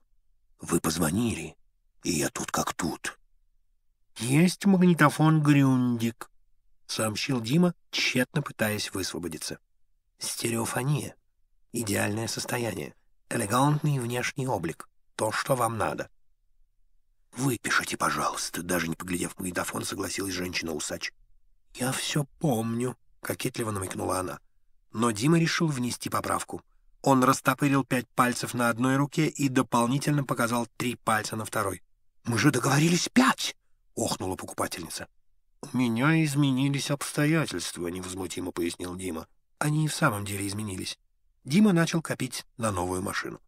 Вы позвонили, и я тут как тут. Есть магнитофон Грюндик, сообщил Дима, тщетно пытаясь высвободиться. Стереофония. Идеальное состояние. Элегантный внешний облик. То, что вам надо. «Выпишите, пожалуйста», — даже не поглядев магнитофон, согласилась женщина-усач. «Я все помню», — кокетливо намекнула она. Но Дима решил внести поправку. Он растопырил пять пальцев на одной руке и дополнительно показал три пальца на второй. «Мы же договорились пять!» — охнула покупательница. «У меня изменились обстоятельства», — невозмутимо пояснил Дима. «Они и в самом деле изменились». Дима начал копить на новую машину.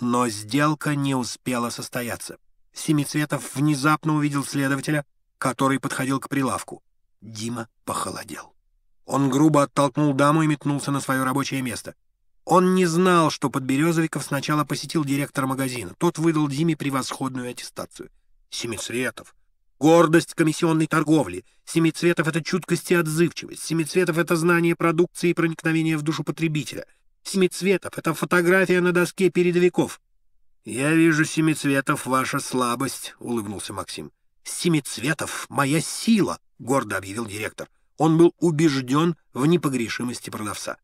Но сделка не успела состояться. Семицветов внезапно увидел следователя, который подходил к прилавку. Дима похолодел. Он грубо оттолкнул даму и метнулся на свое рабочее место — он не знал, что Подберезовиков сначала посетил директора магазина. Тот выдал Диме превосходную аттестацию. Семицветов. Гордость комиссионной торговли. Семицветов — это чуткость и отзывчивость. Семицветов — это знание продукции и проникновение в душу потребителя. Семицветов — это фотография на доске передовиков. «Я вижу, Семицветов, ваша слабость», — улыбнулся Максим. «Семицветов — моя сила», — гордо объявил директор. Он был убежден в непогрешимости продавца.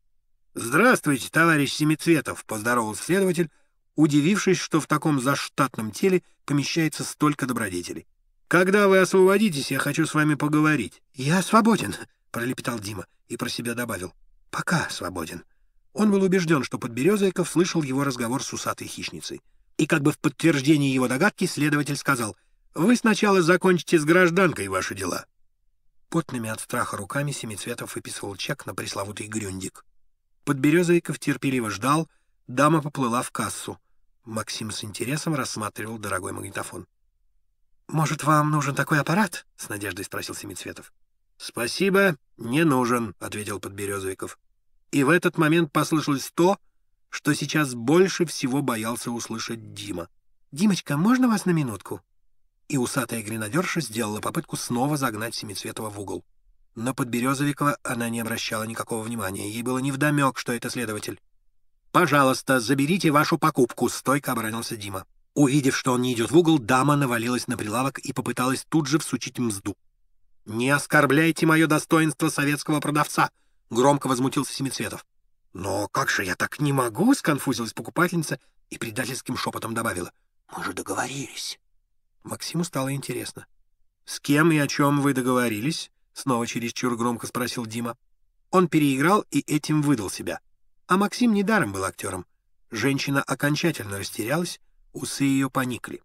«Здравствуйте, товарищ Семицветов», — поздоровался следователь, удивившись, что в таком заштатном теле помещается столько добродетелей. «Когда вы освободитесь, я хочу с вами поговорить». «Я свободен», — пролепетал Дима и про себя добавил. «Пока свободен». Он был убежден, что Подберезовиков слышал его разговор с усатой хищницей. И как бы в подтверждении его догадки следователь сказал, «Вы сначала закончите с гражданкой ваши дела». Потными от страха руками Семицветов выписывал чек на пресловутый грюндик. Подберезовиков терпеливо ждал, дама поплыла в кассу. Максим с интересом рассматривал дорогой магнитофон. «Может, вам нужен такой аппарат?» — с надеждой спросил Семицветов. «Спасибо, не нужен», — ответил Подберезовиков. И в этот момент послышалось то, что сейчас больше всего боялся услышать Дима. «Димочка, можно вас на минутку?» И усатая гренадерша сделала попытку снова загнать Семицветова в угол. На Подберезовикова она не обращала никакого внимания. Ей было невдомек, что это следователь. «Пожалуйста, заберите вашу покупку», — стойко оборонился Дима. Увидев, что он не идет в угол, дама навалилась на прилавок и попыталась тут же всучить мзду. «Не оскорбляйте мое достоинство советского продавца!» — громко возмутился Семицветов. «Но как же я так не могу?» — сконфузилась покупательница и предательским шепотом добавила. «Мы же договорились». Максиму стало интересно. «С кем и о чем вы договорились?» снова чересчур громко спросил Дима. Он переиграл и этим выдал себя. А Максим недаром был актером. Женщина окончательно растерялась, усы ее поникли.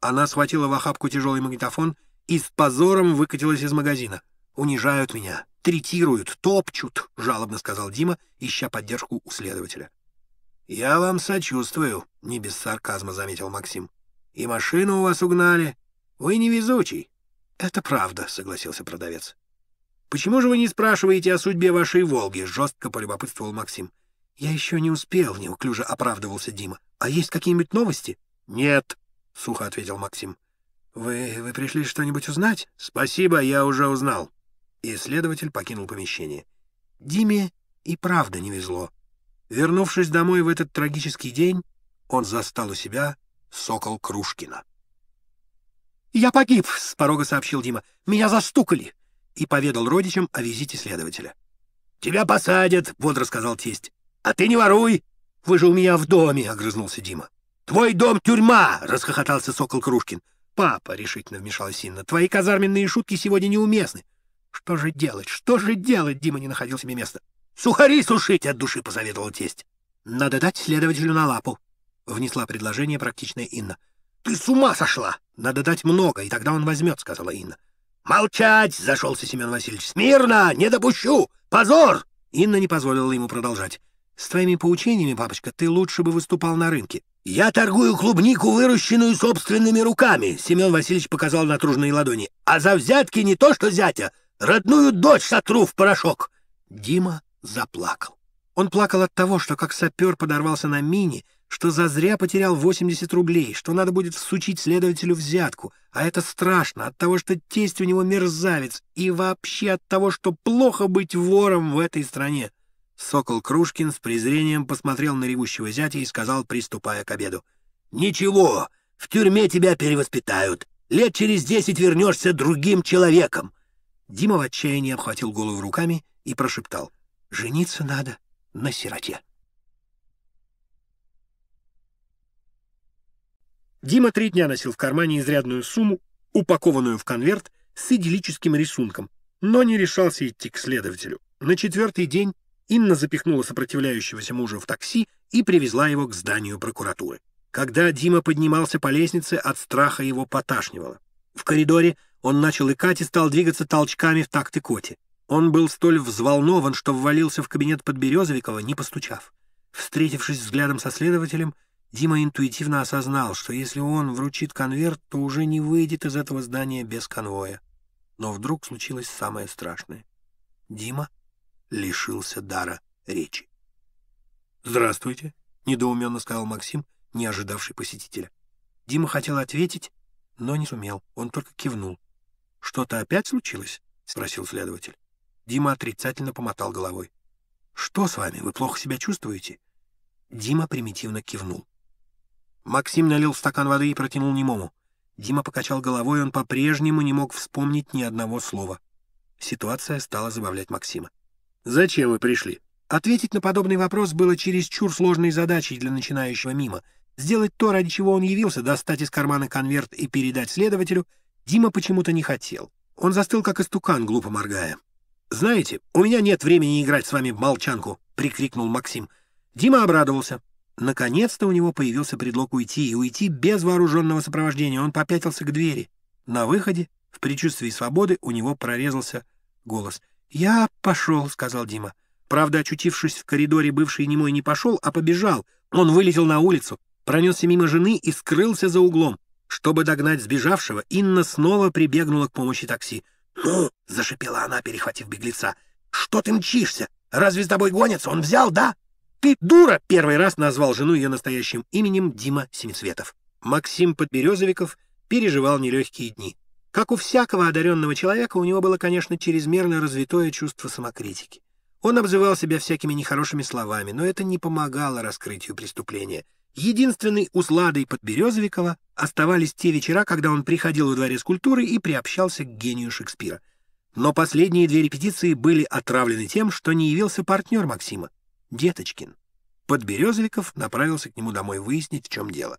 Она схватила в охапку тяжелый магнитофон и с позором выкатилась из магазина. «Унижают меня, третируют, топчут», — жалобно сказал Дима, ища поддержку у следователя. «Я вам сочувствую», — не без сарказма заметил Максим. «И машину у вас угнали. Вы невезучий». «Это правда», — согласился продавец. «Почему же вы не спрашиваете о судьбе вашей «Волги»?» — жестко полюбопытствовал Максим. «Я еще не успел», — неуклюже оправдывался Дима. «А есть какие-нибудь новости?» «Нет», — сухо ответил Максим. «Вы... вы пришли что-нибудь узнать?» «Спасибо, я уже узнал». И следователь покинул помещение. Диме и правда не везло. Вернувшись домой в этот трагический день, он застал у себя сокол Крушкина. «Я погиб», — с порога сообщил Дима. «Меня застукали» и поведал родичам о визите следователя. «Тебя посадят», — бодро сказал тесть. «А ты не воруй! Вы же у меня в доме!» — огрызнулся Дима. «Твой дом — тюрьма!» — расхохотался Сокол Крушкин. «Папа», — решительно вмешалась Инна, — «твои казарменные шутки сегодня неуместны». «Что же делать? Что же делать?» — Дима не находил себе места. «Сухари сушить от души!» — посоветовал тесть. «Надо дать следователю на лапу», — внесла предложение практичная Инна. «Ты с ума сошла! Надо дать много, и тогда он возьмет», — сказала Инна. «Молчать!» — зашелся Семен Васильевич. «Смирно! Не допущу! Позор!» Инна не позволила ему продолжать. «С твоими поучениями, папочка, ты лучше бы выступал на рынке». «Я торгую клубнику, выращенную собственными руками», — Семен Васильевич показал натружные ладони. «А за взятки не то что зятя, родную дочь сотру в порошок». Дима заплакал. Он плакал от того, что как сапер подорвался на мине — что зазря потерял 80 рублей, что надо будет всучить следователю взятку, а это страшно от того, что тесть у него мерзавец, и вообще от того, что плохо быть вором в этой стране. Сокол Крушкин с презрением посмотрел на ревущего зятя и сказал, приступая к обеду. «Ничего, в тюрьме тебя перевоспитают. Лет через десять вернешься другим человеком». Дима в отчаянии обхватил голову руками и прошептал. «Жениться надо на сироте». Дима три дня носил в кармане изрядную сумму, упакованную в конверт с идиллическим рисунком, но не решался идти к следователю. На четвертый день Инна запихнула сопротивляющегося мужа в такси и привезла его к зданию прокуратуры. Когда Дима поднимался по лестнице, от страха его поташнивало. В коридоре он начал икать и стал двигаться толчками в такт икоте. Он был столь взволнован, что ввалился в кабинет Подберезовикова, не постучав. Встретившись взглядом со следователем, Дима интуитивно осознал, что если он вручит конверт, то уже не выйдет из этого здания без конвоя. Но вдруг случилось самое страшное. Дима лишился дара речи. «Здравствуйте», — недоуменно сказал Максим, не ожидавший посетителя. Дима хотел ответить, но не сумел, он только кивнул. «Что-то опять случилось?» — спросил следователь. Дима отрицательно помотал головой. «Что с вами? Вы плохо себя чувствуете?» Дима примитивно кивнул. Максим налил стакан воды и протянул немому. Дима покачал головой, он по-прежнему не мог вспомнить ни одного слова. Ситуация стала забавлять Максима. «Зачем вы пришли?» Ответить на подобный вопрос было чересчур сложной задачей для начинающего мимо. Сделать то, ради чего он явился, достать из кармана конверт и передать следователю, Дима почему-то не хотел. Он застыл, как истукан, глупо моргая. «Знаете, у меня нет времени играть с вами в молчанку», — прикрикнул Максим. Дима обрадовался. Наконец-то у него появился предлог уйти, и уйти без вооруженного сопровождения. Он попятился к двери. На выходе, в предчувствии свободы, у него прорезался голос. «Я пошел», — сказал Дима. Правда, очутившись в коридоре, бывший немой не пошел, а побежал. Он вылетел на улицу, пронесся мимо жены и скрылся за углом. Чтобы догнать сбежавшего, Инна снова прибегнула к помощи такси. «Ну!» — зашипела она, перехватив беглеца. «Что ты мчишься? Разве с тобой гонятся? Он взял, да?» «Ты дура!» — первый раз назвал жену ее настоящим именем Дима Семисветов. Максим Подберезовиков переживал нелегкие дни. Как у всякого одаренного человека, у него было, конечно, чрезмерно развитое чувство самокритики. Он обзывал себя всякими нехорошими словами, но это не помогало раскрытию преступления. Единственной усладой Подберезовикова оставались те вечера, когда он приходил во дворец культуры и приобщался к гению Шекспира. Но последние две репетиции были отравлены тем, что не явился партнер Максима. Деточкин. Подберезовиков направился к нему домой выяснить, в чем дело.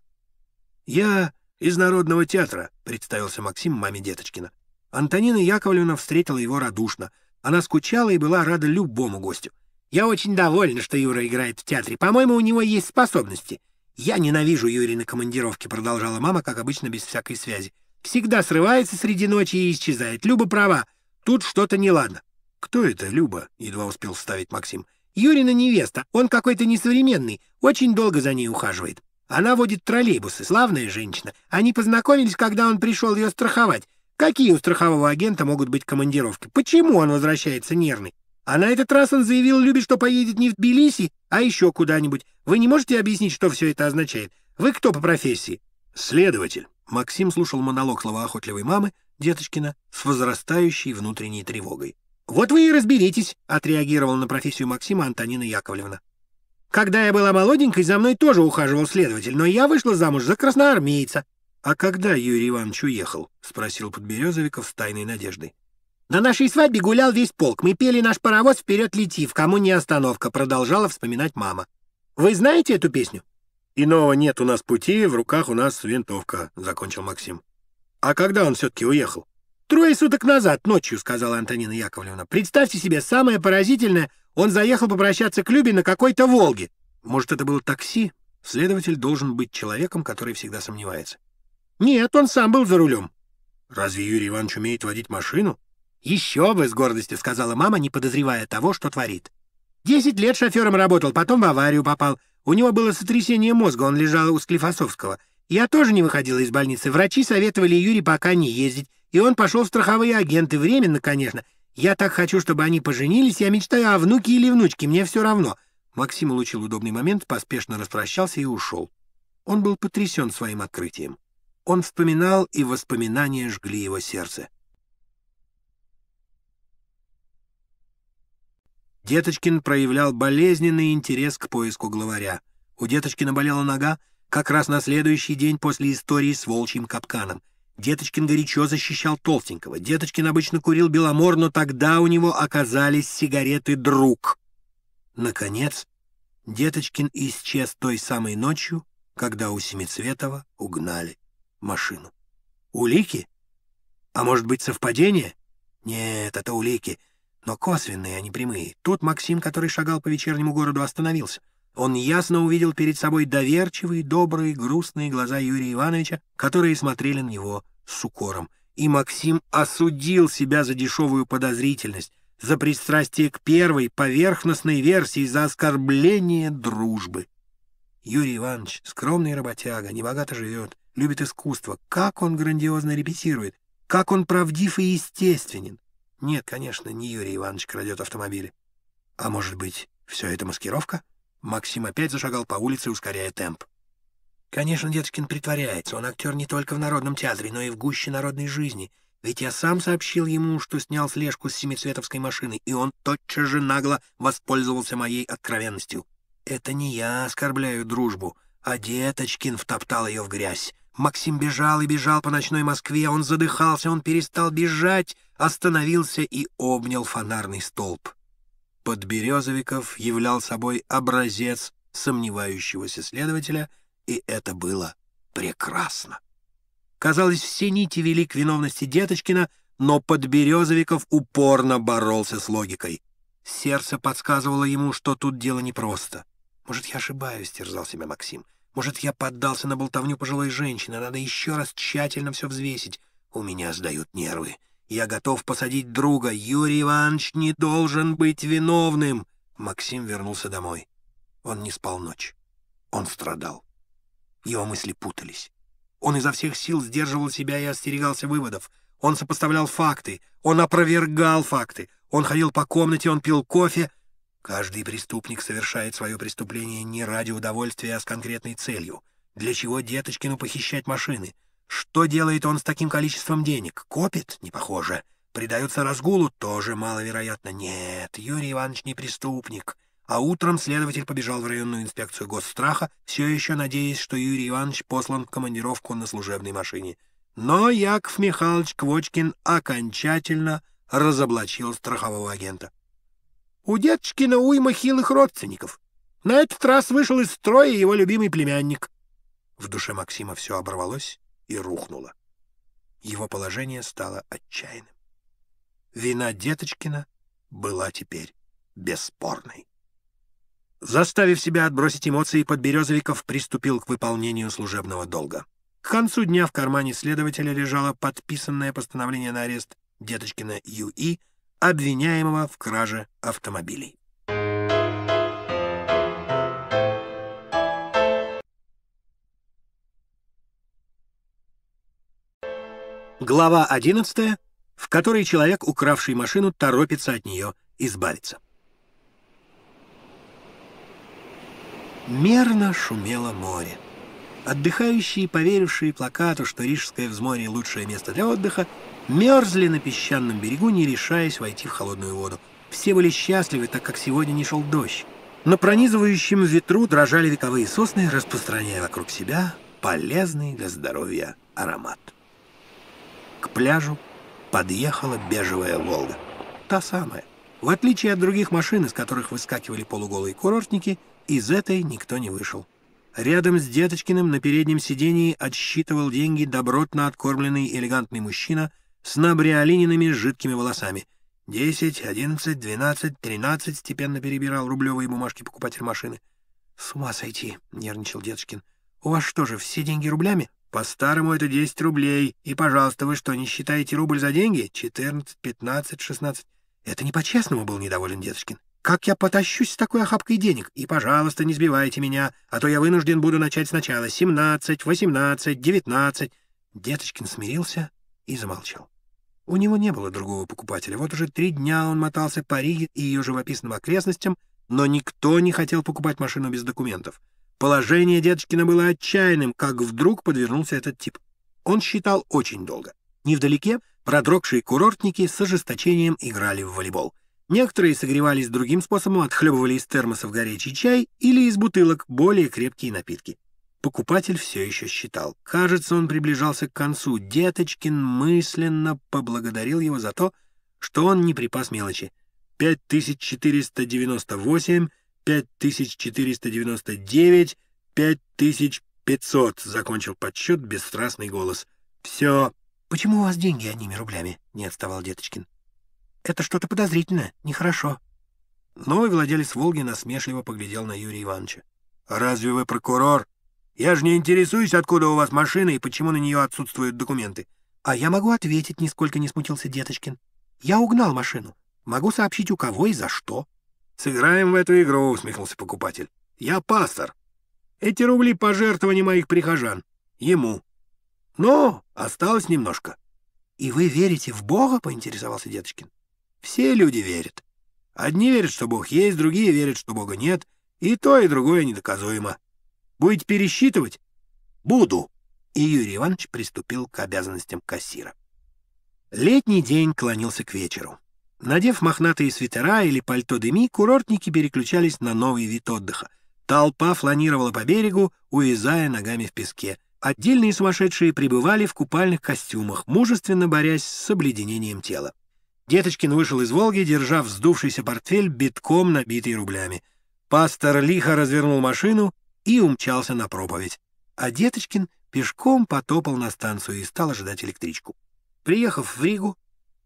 «Я из Народного театра», — представился Максим маме Деточкина. Антонина Яковлевна встретила его радушно. Она скучала и была рада любому гостю. «Я очень довольна, что Юра играет в театре. По-моему, у него есть способности». «Я ненавижу Юрины командировки», — продолжала мама, как обычно, без всякой связи. «Всегда срывается среди ночи и исчезает. Люба права. Тут что-то неладно». «Кто это, Люба?» — едва успел вставить Максим. — Юрина невеста, он какой-то несовременный, очень долго за ней ухаживает. Она водит троллейбусы, славная женщина. Они познакомились, когда он пришел ее страховать. Какие у страхового агента могут быть командировки? Почему он возвращается нервный? А на этот раз он заявил Любе, что поедет не в Тбилиси, а еще куда-нибудь. Вы не можете объяснить, что все это означает? Вы кто по профессии? Следователь. Максим слушал монолог словоохотливой мамы, деточкина, с возрастающей внутренней тревогой. «Вот вы и разберитесь», — отреагировала на профессию Максима Антонина Яковлевна. «Когда я была молоденькой, за мной тоже ухаживал следователь, но я вышла замуж за красноармейца». «А когда Юрий Иванович уехал?» — спросил Подберезовиков с тайной надеждой. «На нашей свадьбе гулял весь полк. Мы пели наш паровоз «Вперед лети», в кому не остановка, продолжала вспоминать мама. Вы знаете эту песню?» «Иного нет у нас пути, в руках у нас винтовка», — закончил Максим. «А когда он все-таки уехал?» «Трое суток назад, ночью», — сказала Антонина Яковлевна. «Представьте себе, самое поразительное, он заехал попрощаться к Любе на какой-то «Волге». Может, это было такси? Следователь должен быть человеком, который всегда сомневается. «Нет, он сам был за рулем». «Разве Юрий Иванович умеет водить машину?» «Еще бы», — с гордостью сказала мама, не подозревая того, что творит. «Десять лет шофером работал, потом в аварию попал. У него было сотрясение мозга, он лежал у Склифосовского. Я тоже не выходила из больницы. Врачи советовали Юре пока не ездить и он пошел в страховые агенты, временно, конечно. Я так хочу, чтобы они поженились, я мечтаю о внуке или внучке, мне все равно». Максим улучил удобный момент, поспешно распрощался и ушел. Он был потрясен своим открытием. Он вспоминал, и воспоминания жгли его сердце. Деточкин проявлял болезненный интерес к поиску главаря. У Деточкина болела нога как раз на следующий день после истории с волчьим капканом — Деточкин горячо защищал Толстенького. Деточкин обычно курил беломор, но тогда у него оказались сигареты «Друг». Наконец, Деточкин исчез той самой ночью, когда у Семицветова угнали машину. Улики? А может быть, совпадение? Нет, это улики, но косвенные, а не прямые. Тут Максим, который шагал по вечернему городу, остановился — он ясно увидел перед собой доверчивые, добрые, грустные глаза Юрия Ивановича, которые смотрели на него с укором. И Максим осудил себя за дешевую подозрительность, за пристрастие к первой, поверхностной версии, за оскорбление дружбы. Юрий Иванович — скромный работяга, небогато живет, любит искусство. Как он грандиозно репетирует, как он правдив и естественен. Нет, конечно, не Юрий Иванович крадет автомобили. А может быть, все это маскировка? Максим опять зашагал по улице, ускоряя темп. «Конечно, Деточкин притворяется. Он актер не только в Народном театре, но и в гуще народной жизни. Ведь я сам сообщил ему, что снял слежку с семицветовской машины, и он тотчас же нагло воспользовался моей откровенностью. Это не я оскорбляю дружбу, а Деточкин втоптал ее в грязь. Максим бежал и бежал по ночной Москве. Он задыхался, он перестал бежать, остановился и обнял фонарный столб. Подберезовиков являл собой образец сомневающегося следователя, и это было прекрасно. Казалось, все нити вели к виновности Деточкина, но Подберезовиков упорно боролся с логикой. Сердце подсказывало ему, что тут дело непросто. «Может, я ошибаюсь», — терзал себя Максим. «Может, я поддался на болтовню пожилой женщины. Надо еще раз тщательно все взвесить. У меня сдают нервы. Я готов посадить друга. Юрий Иванович не должен быть виновным. Максим вернулся домой. Он не спал ночь. Он страдал. Его мысли путались. Он изо всех сил сдерживал себя и остерегался выводов. Он сопоставлял факты. Он опровергал факты. Он ходил по комнате, он пил кофе. Каждый преступник совершает свое преступление не ради удовольствия, а с конкретной целью. Для чего деточкину похищать машины? Что делает он с таким количеством денег? Копит? Не похоже. Предается разгулу? Тоже маловероятно. Нет, Юрий Иванович не преступник. А утром следователь побежал в районную инспекцию госстраха, все еще надеясь, что Юрий Иванович послан в командировку на служебной машине. Но Яков Михайлович Квочкин окончательно разоблачил страхового агента. У на уйма хилых родственников. На этот раз вышел из строя его любимый племянник. В душе Максима все оборвалось, и рухнула. Его положение стало отчаянным. Вина Деточкина была теперь бесспорной. Заставив себя отбросить эмоции, Подберезовиков приступил к выполнению служебного долга. К концу дня в кармане следователя лежало подписанное постановление на арест Деточкина Ю.И., обвиняемого в краже автомобилей. Глава 11, в которой человек, укравший машину, торопится от нее избавиться. Мерно шумело море. Отдыхающие, поверившие плакату, что Рижское взморье — лучшее место для отдыха, мерзли на песчаном берегу, не решаясь войти в холодную воду. Все были счастливы, так как сегодня не шел дождь. На пронизывающем ветру дрожали вековые сосны, распространяя вокруг себя полезный для здоровья аромат пляжу подъехала бежевая «Волга». Та самая. В отличие от других машин, из которых выскакивали полуголые курортники, из этой никто не вышел. Рядом с Деточкиным на переднем сидении отсчитывал деньги добротно откормленный элегантный мужчина с набриолиниными жидкими волосами. «Десять, одиннадцать, двенадцать, тринадцать», — степенно перебирал рублевые бумажки покупатель машины. «С ума сойти», — нервничал Деточкин. «У вас что же, все деньги рублями?» По-старому это 10 рублей. И, пожалуйста, вы что, не считаете рубль за деньги? 14, 15, 16. Это не по-честному был недоволен Деточкин. Как я потащусь с такой охапкой денег? И, пожалуйста, не сбивайте меня, а то я вынужден буду начать сначала. 17, 18, 19. Деточкин смирился и замолчал. У него не было другого покупателя. Вот уже три дня он мотался по Риге и ее живописным окрестностям, но никто не хотел покупать машину без документов. Положение Дедушкина было отчаянным, как вдруг подвернулся этот тип. Он считал очень долго. Невдалеке продрогшие курортники с ожесточением играли в волейбол. Некоторые согревались другим способом, отхлебывали из термосов горячий чай или из бутылок более крепкие напитки. Покупатель все еще считал. Кажется, он приближался к концу. Деточкин мысленно поблагодарил его за то, что он не припас мелочи. 5498 5499, 5500, закончил подсчет бесстрастный голос. Все. Почему у вас деньги одними рублями? Не отставал Деточкин. Это что-то подозрительно, нехорошо. Новый владелец «Волги» насмешливо поглядел на Юрия Ивановича. «Разве вы прокурор? Я же не интересуюсь, откуда у вас машина и почему на нее отсутствуют документы». «А я могу ответить», — нисколько не смутился Деточкин. «Я угнал машину. Могу сообщить, у кого и за что». «Сыграем в эту игру», — усмехнулся покупатель. «Я пастор. Эти рубли — пожертвования моих прихожан. Ему. Но осталось немножко». «И вы верите в Бога?» — поинтересовался Деточкин. «Все люди верят. Одни верят, что Бог есть, другие верят, что Бога нет. И то, и другое недоказуемо. Будете пересчитывать?» «Буду». И Юрий Иванович приступил к обязанностям кассира. Летний день клонился к вечеру. Надев мохнатые свитера или пальто дыми, курортники переключались на новый вид отдыха. Толпа фланировала по берегу, увязая ногами в песке. Отдельные сумасшедшие пребывали в купальных костюмах, мужественно борясь с обледенением тела. Деточкин вышел из «Волги», держа вздувшийся портфель, битком набитый рублями. Пастор лихо развернул машину и умчался на проповедь. А Деточкин пешком потопал на станцию и стал ожидать электричку. Приехав в Ригу,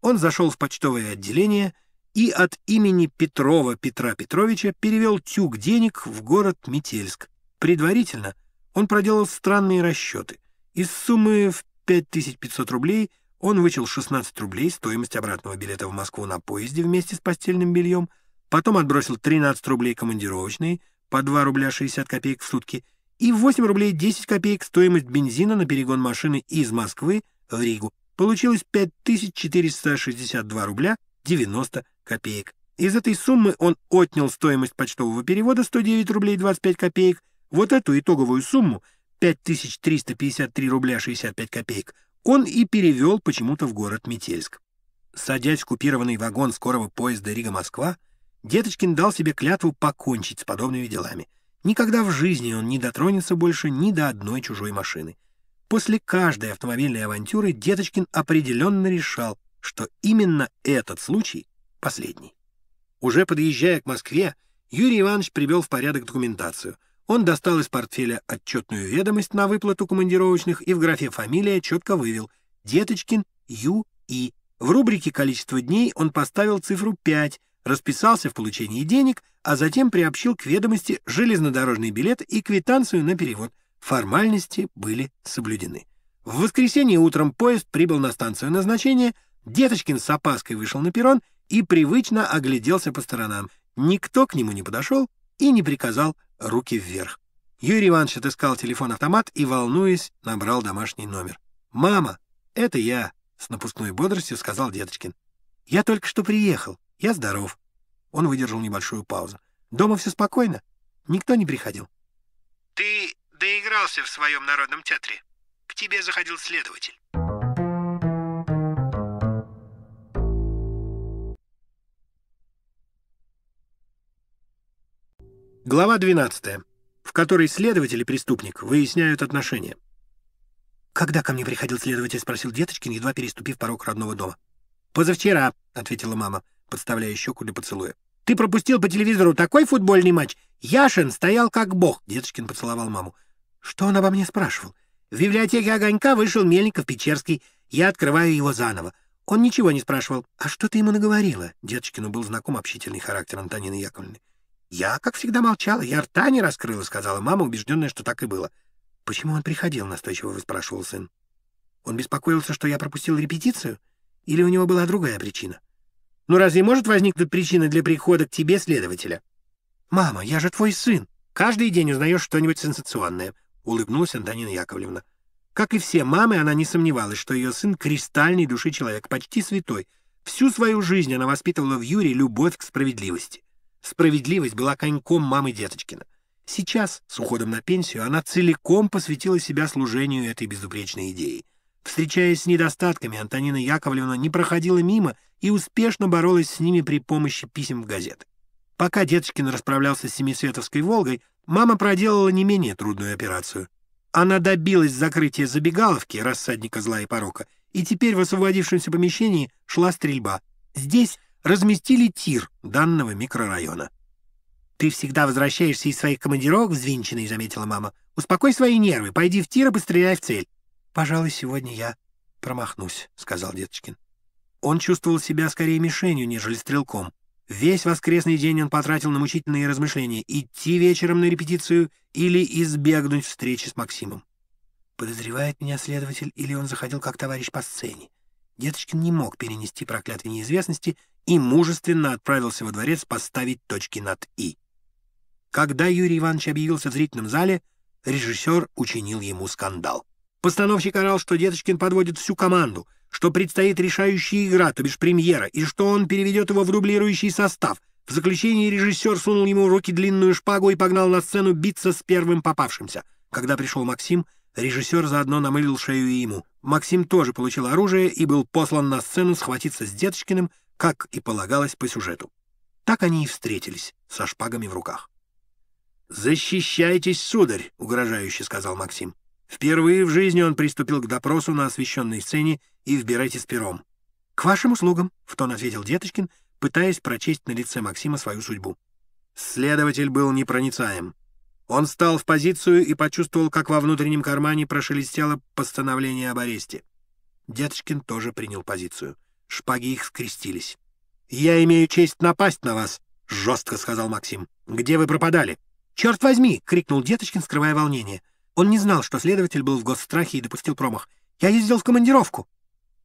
он зашел в почтовое отделение и от имени Петрова Петра Петровича перевел тюк денег в город Метельск. Предварительно он проделал странные расчеты. Из суммы в 5500 рублей он вычел 16 рублей стоимость обратного билета в Москву на поезде вместе с постельным бельем, потом отбросил 13 рублей командировочные, по 2 рубля 60 копеек в сутки, и 8 рублей 10 копеек стоимость бензина на перегон машины из Москвы в Ригу получилось 5462 рубля 90 копеек. Из этой суммы он отнял стоимость почтового перевода 109 рублей 25 копеек. Вот эту итоговую сумму, 5353 рубля 65 копеек, он и перевел почему-то в город Метельск. Садясь в купированный вагон скорого поезда Рига-Москва, Деточкин дал себе клятву покончить с подобными делами. Никогда в жизни он не дотронется больше ни до одной чужой машины. После каждой автомобильной авантюры Деточкин определенно решал, что именно этот случай последний. Уже подъезжая к Москве, Юрий Иванович привел в порядок документацию. Он достал из портфеля отчетную ведомость на выплату командировочных и в графе «Фамилия» четко вывел «Деточкин Ю.И». В рубрике «Количество дней» он поставил цифру 5, расписался в получении денег, а затем приобщил к ведомости железнодорожный билет и квитанцию на перевод – Формальности были соблюдены. В воскресенье утром поезд прибыл на станцию назначения, Деточкин с опаской вышел на перрон и привычно огляделся по сторонам. Никто к нему не подошел и не приказал руки вверх. Юрий Иванович отыскал телефон-автомат и, волнуясь, набрал домашний номер. «Мама, это я», — с напускной бодростью сказал Деточкин. «Я только что приехал. Я здоров». Он выдержал небольшую паузу. «Дома все спокойно? Никто не приходил?» «Ты Доигрался в своем народном театре. К тебе заходил следователь. Глава 12, в которой следователь и преступник выясняют отношения. «Когда ко мне приходил следователь?» — спросил Деточкин, едва переступив порог родного дома. «Позавчера», — ответила мама, подставляя щеку для поцелуя. «Ты пропустил по телевизору такой футбольный матч? Яшин стоял как бог!» — Деточкин поцеловал маму. Что он обо мне спрашивал? В библиотеке «Огонька» вышел Мельников-Печерский. Я открываю его заново. Он ничего не спрашивал. «А что ты ему наговорила?» Деточкину был знаком общительный характер Антонины Яковлевны. «Я, как всегда, молчала. Я рта не раскрыла», — сказала мама, убежденная, что так и было. «Почему он приходил?» — настойчиво выспрашивал сын. «Он беспокоился, что я пропустил репетицию? Или у него была другая причина?» «Ну разве может возникнуть причина для прихода к тебе, следователя?» «Мама, я же твой сын. Каждый день узнаешь что-нибудь сенсационное. — улыбнулась Антонина Яковлевна. Как и все мамы, она не сомневалась, что ее сын — кристальный души человек, почти святой. Всю свою жизнь она воспитывала в Юре любовь к справедливости. Справедливость была коньком мамы Деточкина. Сейчас, с уходом на пенсию, она целиком посвятила себя служению этой безупречной идеи. Встречаясь с недостатками, Антонина Яковлевна не проходила мимо и успешно боролась с ними при помощи писем в газеты. Пока Деточкин расправлялся с Семисветовской «Волгой», Мама проделала не менее трудную операцию. Она добилась закрытия забегаловки, рассадника зла и порока, и теперь в освободившемся помещении шла стрельба. Здесь разместили тир данного микрорайона. «Ты всегда возвращаешься из своих командировок, взвинченный», — заметила мама. «Успокой свои нервы, пойди в тир и постреляй в цель». «Пожалуй, сегодня я промахнусь», — сказал Деточкин. Он чувствовал себя скорее мишенью, нежели стрелком. Весь воскресный день он потратил на мучительные размышления — идти вечером на репетицию или избегнуть встречи с Максимом. Подозревает меня следователь, или он заходил как товарищ по сцене. Деточкин не мог перенести проклятие неизвестности и мужественно отправился во дворец поставить точки над «и». Когда Юрий Иванович объявился в зрительном зале, режиссер учинил ему скандал. Постановщик орал, что Деточкин подводит всю команду — что предстоит решающая игра, то бишь премьера, и что он переведет его в дублирующий состав. В заключение режиссер сунул ему в руки длинную шпагу и погнал на сцену биться с первым попавшимся. Когда пришел Максим, режиссер заодно намылил шею ему. Максим тоже получил оружие и был послан на сцену схватиться с Деточкиным, как и полагалось по сюжету. Так они и встретились, со шпагами в руках. «Защищайтесь, сударь!» — угрожающе сказал Максим. Впервые в жизни он приступил к допросу на освещенной сцене и в с пером. «К вашим услугам», — в тон ответил Деточкин, пытаясь прочесть на лице Максима свою судьбу. Следователь был непроницаем. Он встал в позицию и почувствовал, как во внутреннем кармане прошелестело постановление об аресте. Деточкин тоже принял позицию. Шпаги их скрестились. «Я имею честь напасть на вас», — жестко сказал Максим. «Где вы пропадали?» «Черт возьми!» — крикнул Деточкин, скрывая волнение. Он не знал, что следователь был в госстрахе и допустил промах. «Я ездил в командировку».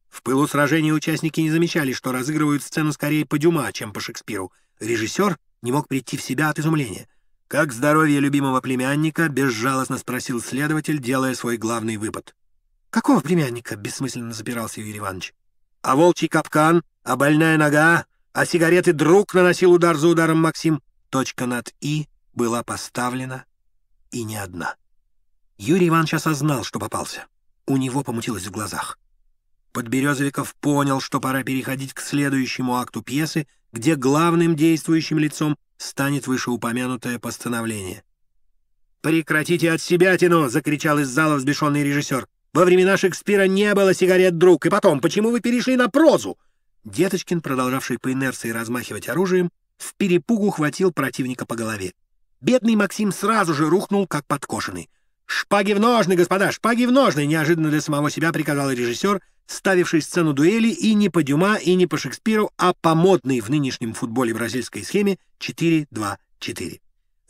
В пылу сражения участники не замечали, что разыгрывают сцену скорее по Дюма, чем по Шекспиру. Режиссер не мог прийти в себя от изумления. «Как здоровье любимого племянника?» — безжалостно спросил следователь, делая свой главный выпад. «Какого племянника?» — бессмысленно запирался Юрий Иванович. «А волчий капкан? А больная нога? А сигареты друг наносил удар за ударом Максим?» Точка над «и» была поставлена, и не одна. Юрий Иванович осознал, что попался. У него помутилось в глазах. Подберезовиков понял, что пора переходить к следующему акту пьесы, где главным действующим лицом станет вышеупомянутое постановление. «Прекратите от себя тяну!» — закричал из зала взбешенный режиссер. «Во времена Шекспира не было сигарет, друг, и потом, почему вы перешли на прозу?» Деточкин, продолжавший по инерции размахивать оружием, в перепугу хватил противника по голове. Бедный Максим сразу же рухнул, как подкошенный. «Шпаги в ножны, господа, шпаги в ножны!» — неожиданно для самого себя приказал режиссер, ставивший сцену дуэли и не по Дюма, и не по Шекспиру, а по модной в нынешнем футболе бразильской схеме 4-2-4.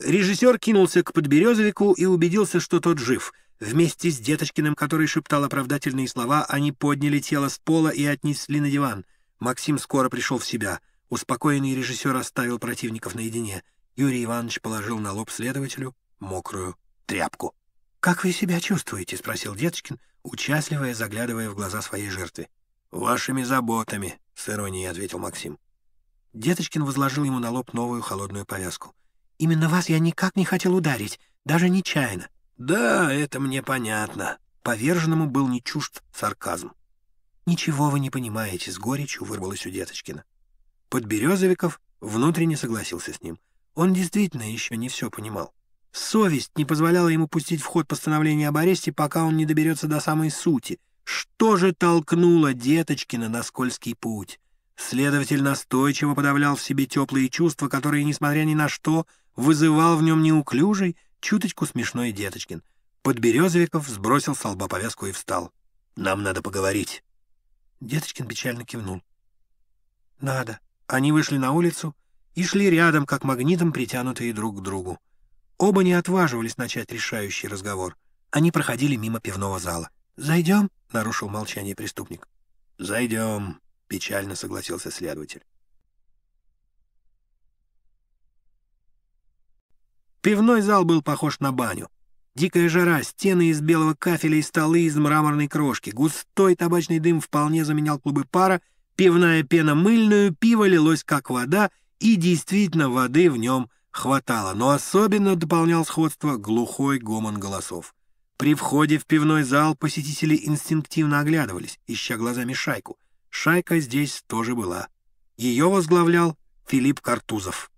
Режиссер кинулся к подберезовику и убедился, что тот жив. Вместе с Деточкиным, который шептал оправдательные слова, они подняли тело с пола и отнесли на диван. Максим скоро пришел в себя. Успокоенный режиссер оставил противников наедине. Юрий Иванович положил на лоб следователю мокрую тряпку. «Как вы себя чувствуете?» — спросил Деточкин, участливая, заглядывая в глаза своей жертвы. «Вашими заботами», — с иронией ответил Максим. Деточкин возложил ему на лоб новую холодную повязку. «Именно вас я никак не хотел ударить, даже нечаянно». «Да, это мне понятно». Поверженному был не чужд сарказм. «Ничего вы не понимаете», — с горечью вырвалось у Деточкина. Подберезовиков внутренне согласился с ним. Он действительно еще не все понимал. Совесть не позволяла ему пустить в ход постановление об аресте, пока он не доберется до самой сути. Что же толкнуло Деточкина на скользкий путь? Следователь настойчиво подавлял в себе теплые чувства, которые, несмотря ни на что, вызывал в нем неуклюжий, чуточку смешной Деточкин. Подберезовиков сбросил с лба повязку и встал. «Нам надо поговорить». Деточкин печально кивнул. «Надо». Они вышли на улицу и шли рядом, как магнитом притянутые друг к другу. Оба не отваживались начать решающий разговор. Они проходили мимо пивного зала. «Зайдем?» — нарушил молчание преступник. «Зайдем», — печально согласился следователь. Пивной зал был похож на баню. Дикая жара, стены из белого кафеля и столы из мраморной крошки. Густой табачный дым вполне заменял клубы пара, пивная пена мыльную, пиво лилось как вода, и действительно воды в нем хватало, но особенно дополнял сходство глухой гомон голосов. При входе в пивной зал посетители инстинктивно оглядывались, ища глазами шайку. Шайка здесь тоже была. Ее возглавлял Филипп Картузов.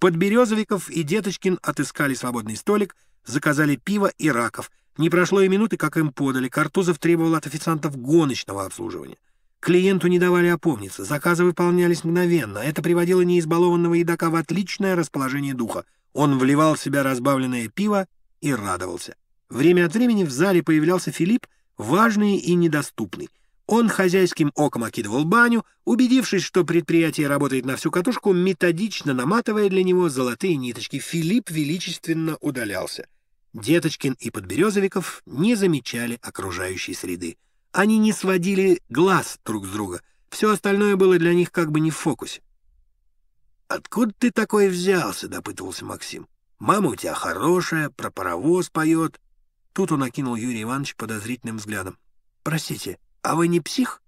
Подберезовиков и Деточкин отыскали свободный столик, заказали пиво и раков. Не прошло и минуты, как им подали. Картузов требовал от официантов гоночного обслуживания. Клиенту не давали опомниться, заказы выполнялись мгновенно. А это приводило неизбалованного едока в отличное расположение духа. Он вливал в себя разбавленное пиво и радовался. Время от времени в зале появлялся Филипп, важный и недоступный. Он хозяйским оком окидывал баню, убедившись, что предприятие работает на всю катушку, методично наматывая для него золотые ниточки. Филипп величественно удалялся. Деточкин и Подберезовиков не замечали окружающей среды. Они не сводили глаз друг с друга. Все остальное было для них как бы не в фокусе. «Откуда ты такой взялся?» — допытывался Максим. «Мама у тебя хорошая, про паровоз поет». Тут он окинул Юрий Иванович подозрительным взглядом. «Простите, а вы не псих?»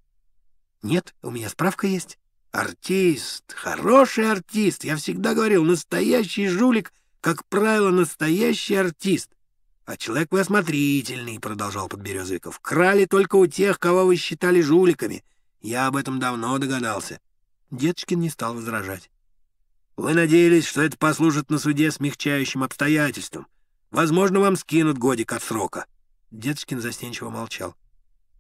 «Нет, у меня справка есть». «Артист, хороший артист, я всегда говорил, настоящий жулик, как правило, настоящий артист. «А человек вы осмотрительный», — продолжал Подберезовиков. «Крали только у тех, кого вы считали жуликами. Я об этом давно догадался». Деточкин не стал возражать. «Вы надеялись, что это послужит на суде смягчающим обстоятельством. Возможно, вам скинут годик от срока». Деточкин застенчиво молчал.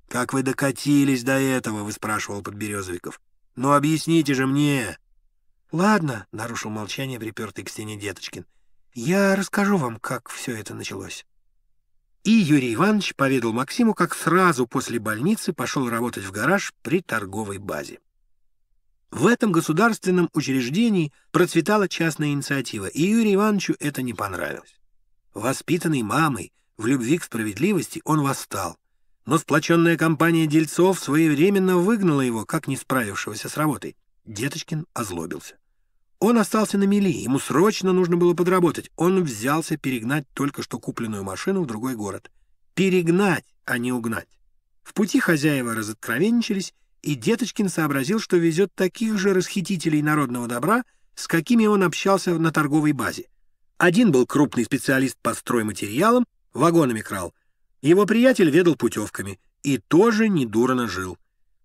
«Как вы докатились до этого?» — выспрашивал Подберезовиков. «Ну объясните же мне!» «Ладно», — нарушил молчание припертый к стене Деточкин. «Я расскажу вам, как все это началось». И Юрий Иванович поведал Максиму, как сразу после больницы пошел работать в гараж при торговой базе. В этом государственном учреждении процветала частная инициатива, и Юрию Ивановичу это не понравилось. Воспитанный мамой, в любви к справедливости он восстал. Но сплоченная компания дельцов своевременно выгнала его, как не справившегося с работой. Деточкин озлобился. Он остался на мели, ему срочно нужно было подработать. Он взялся перегнать только что купленную машину в другой город. Перегнать, а не угнать. В пути хозяева разоткровенничались, и Деточкин сообразил, что везет таких же расхитителей народного добра, с какими он общался на торговой базе. Один был крупный специалист по стройматериалам, вагонами крал. Его приятель ведал путевками и тоже недурно жил.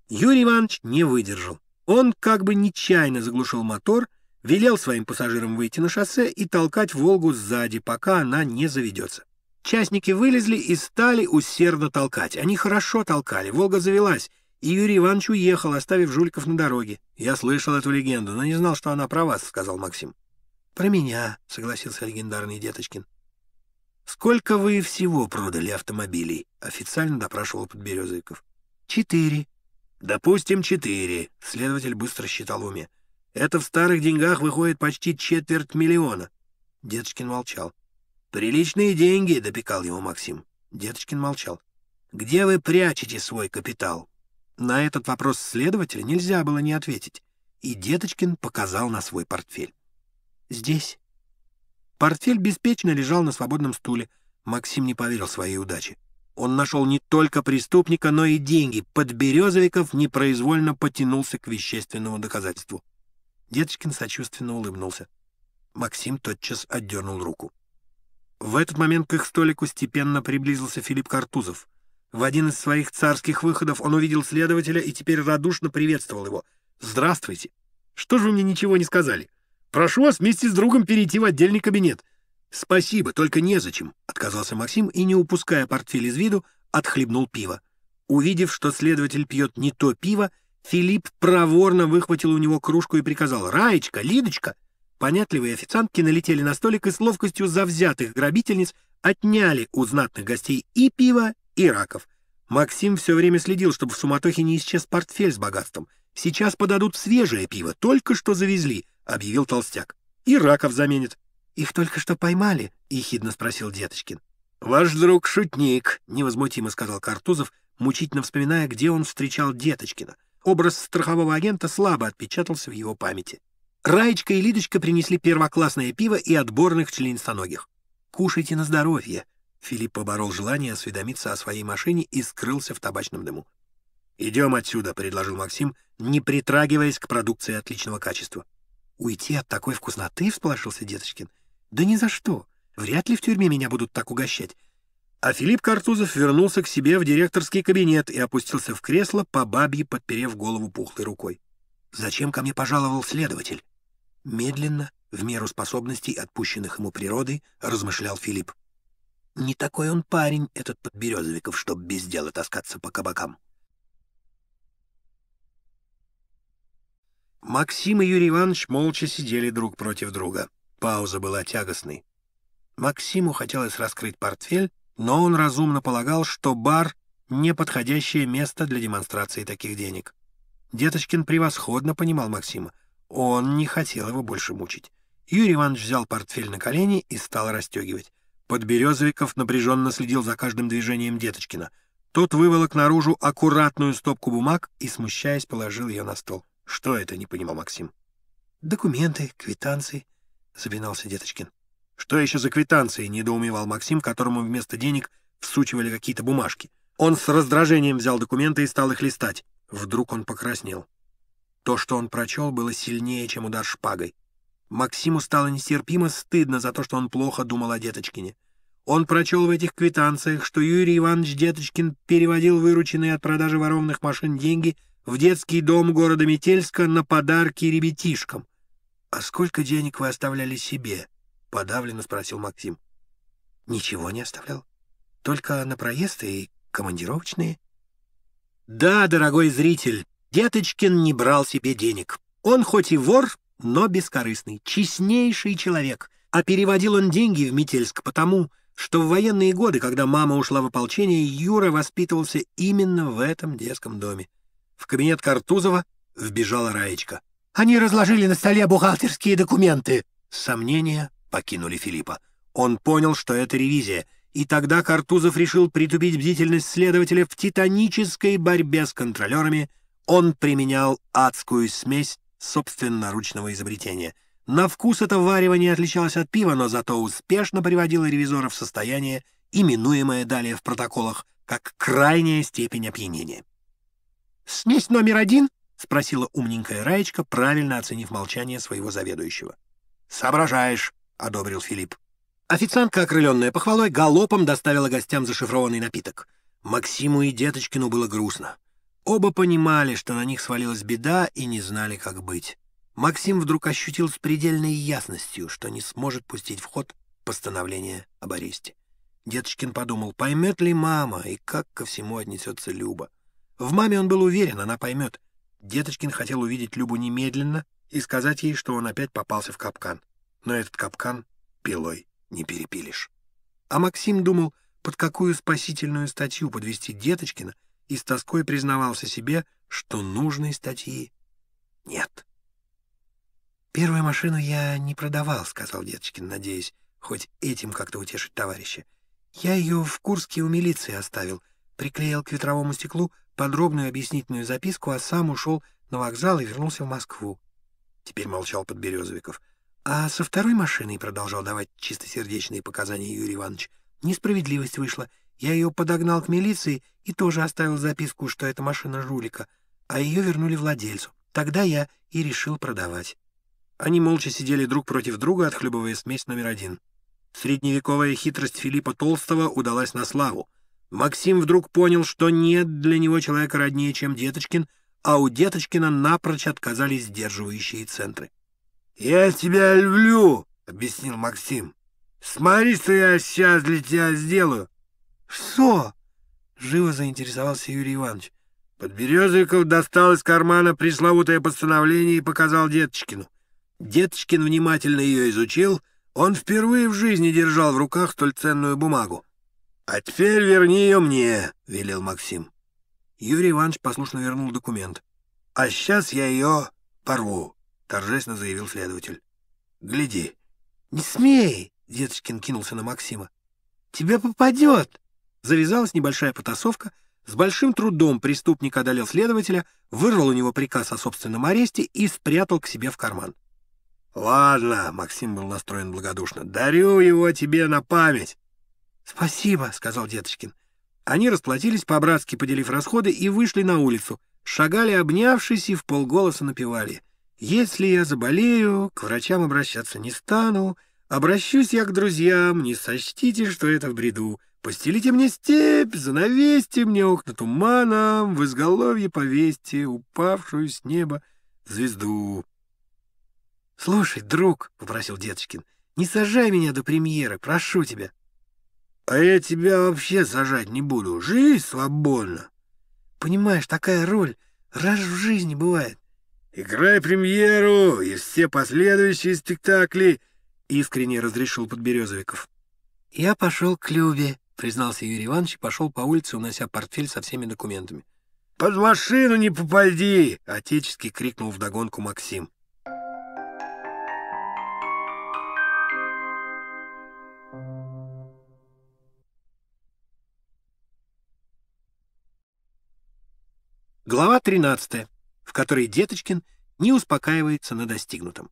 Юрий Иванович не выдержал. Он как бы нечаянно заглушил мотор — Велел своим пассажирам выйти на шоссе и толкать «Волгу» сзади, пока она не заведется. Частники вылезли и стали усердно толкать. Они хорошо толкали, «Волга» завелась, и Юрий Иванович уехал, оставив жуликов на дороге. «Я слышал эту легенду, но не знал, что она про вас», — сказал Максим. «Про меня», — согласился легендарный Деточкин. «Сколько вы всего продали автомобилей?» — официально допрашивал Подберезовиков. «Четыре». «Допустим, четыре», — следователь быстро считал в уме. Это в старых деньгах выходит почти четверть миллиона». Деточкин молчал. «Приличные деньги», — допекал его Максим. Деточкин молчал. «Где вы прячете свой капитал?» На этот вопрос следователя нельзя было не ответить, и Деточкин показал на свой портфель. «Здесь». Портфель беспечно лежал на свободном стуле. Максим не поверил своей удаче. Он нашел не только преступника, но и деньги. Подберезовиков непроизвольно потянулся к вещественному доказательству. Деточкин сочувственно улыбнулся. Максим тотчас отдернул руку. В этот момент к их столику степенно приблизился Филипп Картузов. В один из своих царских выходов он увидел следователя и теперь радушно приветствовал его. «Здравствуйте! Что же вы мне ничего не сказали? Прошу вас вместе с другом перейти в отдельный кабинет». «Спасибо, только незачем», — отказался Максим и, не упуская портфель из виду, отхлебнул пиво. Увидев, что следователь пьет не то пиво, Филипп проворно выхватил у него кружку и приказал «Раечка, Лидочка!» Понятливые официантки налетели на столик и с ловкостью завзятых грабительниц отняли у знатных гостей и пиво, и раков. Максим все время следил, чтобы в суматохе не исчез портфель с богатством. «Сейчас подадут свежее пиво, только что завезли», — объявил толстяк. «И раков заменят, «Их только что поймали?» — ехидно спросил Деточкин. «Ваш друг шутник», — невозмутимо сказал Картузов, мучительно вспоминая, где он встречал Деточкина — Образ страхового агента слабо отпечатался в его памяти. Раечка и Лидочка принесли первоклассное пиво и отборных членистоногих. «Кушайте на здоровье!» Филипп поборол желание осведомиться о своей машине и скрылся в табачном дыму. «Идем отсюда», — предложил Максим, не притрагиваясь к продукции отличного качества. «Уйти от такой вкусноты?» — всполошился Деточкин. «Да ни за что. Вряд ли в тюрьме меня будут так угощать. А Филипп Картузов вернулся к себе в директорский кабинет и опустился в кресло, по бабье подперев голову пухлой рукой. «Зачем ко мне пожаловал следователь?» Медленно, в меру способностей, отпущенных ему природой, размышлял Филипп. «Не такой он парень, этот Подберезовиков, чтоб без дела таскаться по кабакам». Максим и Юрий Иванович молча сидели друг против друга. Пауза была тягостной. Максиму хотелось раскрыть портфель, но он разумно полагал, что бар — неподходящее место для демонстрации таких денег. Деточкин превосходно понимал Максима. Он не хотел его больше мучить. Юрий Иванович взял портфель на колени и стал расстегивать. Подберезовиков напряженно следил за каждым движением Деточкина. Тот выволок наружу аккуратную стопку бумаг и, смущаясь, положил ее на стол. «Что это?» — не понимал Максим. «Документы, квитанции», — запинался Деточкин. «Что еще за квитанции?» — недоумевал Максим, которому вместо денег всучивали какие-то бумажки. Он с раздражением взял документы и стал их листать. Вдруг он покраснел. То, что он прочел, было сильнее, чем удар шпагой. Максиму стало нестерпимо стыдно за то, что он плохо думал о Деточкине. Он прочел в этих квитанциях, что Юрий Иванович Деточкин переводил вырученные от продажи воровных машин деньги в детский дом города Метельска на подарки ребятишкам. «А сколько денег вы оставляли себе?» — подавленно спросил Максим. «Ничего не оставлял? Только на проезд и командировочные?» «Да, дорогой зритель, Деточкин не брал себе денег. Он хоть и вор, но бескорыстный, честнейший человек. А переводил он деньги в Метельск потому, что в военные годы, когда мама ушла в ополчение, Юра воспитывался именно в этом детском доме. В кабинет Картузова вбежала Раечка. «Они разложили на столе бухгалтерские документы!» Сомнения покинули Филиппа. Он понял, что это ревизия, и тогда Картузов решил притупить бдительность следователя в титанической борьбе с контролерами. Он применял адскую смесь собственноручного изобретения. На вкус это варево не отличалось от пива, но зато успешно приводило ревизора в состояние, именуемое далее в протоколах как крайняя степень опьянения. «Смесь номер один?» — спросила умненькая Раечка, правильно оценив молчание своего заведующего. «Соображаешь», — одобрил Филипп. Официантка, окрыленная похвалой, галопом доставила гостям зашифрованный напиток. Максиму и Деточкину было грустно. Оба понимали, что на них свалилась беда, и не знали, как быть. Максим вдруг ощутил с предельной ясностью, что не сможет пустить в ход постановление об аресте. Деточкин подумал, поймет ли мама и как ко всему отнесется Люба. В маме он был уверен, она поймет. Деточкин хотел увидеть Любу немедленно и сказать ей, что он опять попался в капкан но этот капкан пилой не перепилишь. А Максим думал, под какую спасительную статью подвести Деточкина, и с тоской признавался себе, что нужной статьи нет. «Первую машину я не продавал», — сказал Деточкин, надеясь, хоть этим как-то утешить товарища. «Я ее в Курске у милиции оставил, приклеил к ветровому стеклу подробную объяснительную записку, а сам ушел на вокзал и вернулся в Москву». Теперь молчал Подберезовиков. А со второй машиной, — продолжал давать чистосердечные показания Юрий Иванович, — несправедливость вышла. Я ее подогнал к милиции и тоже оставил записку, что это машина жулика, а ее вернули владельцу. Тогда я и решил продавать. Они молча сидели друг против друга, отхлебывая смесь номер один. Средневековая хитрость Филиппа Толстого удалась на славу. Максим вдруг понял, что нет для него человека роднее, чем Деточкин, а у Деточкина напрочь отказались сдерживающие центры. «Я тебя люблю», — объяснил Максим. «Смотри, что я сейчас для тебя сделаю». «Что?» — живо заинтересовался Юрий Иванович. Подберезников достал из кармана пресловутое постановление и показал Деточкину. Деточкин внимательно ее изучил. Он впервые в жизни держал в руках столь ценную бумагу. «А теперь верни ее мне», — велел Максим. Юрий Иванович послушно вернул документ. «А сейчас я ее порву» торжественно заявил следователь. «Гляди». «Не смей!» — Деточкин кинулся на Максима. «Тебя попадет!» Завязалась небольшая потасовка. С большим трудом преступник одолел следователя, вырвал у него приказ о собственном аресте и спрятал к себе в карман. «Ладно», — Максим был настроен благодушно, — «дарю его тебе на память». «Спасибо», — сказал Деточкин. Они расплатились по-братски, поделив расходы, и вышли на улицу. Шагали, обнявшись, и в полголоса напевали — если я заболею, к врачам обращаться не стану, обращусь я к друзьям, не сочтите, что это в бреду. Постелите мне степь, занавесьте мне окна туманом, в изголовье повесьте упавшую с неба звезду. — Слушай, друг, — попросил Деточкин, — не сажай меня до премьеры, прошу тебя. — А я тебя вообще сажать не буду, жизнь свободна. Понимаешь, такая роль раз в жизни бывает. Играй премьеру и все последующие спектакли!» — искренне разрешил Подберезовиков. «Я пошел к Любе», — признался Юрий Иванович и пошел по улице, унося портфель со всеми документами. «Под машину не попади!» — отечески крикнул вдогонку Максим. Глава 13 в которой Деточкин не успокаивается на достигнутом.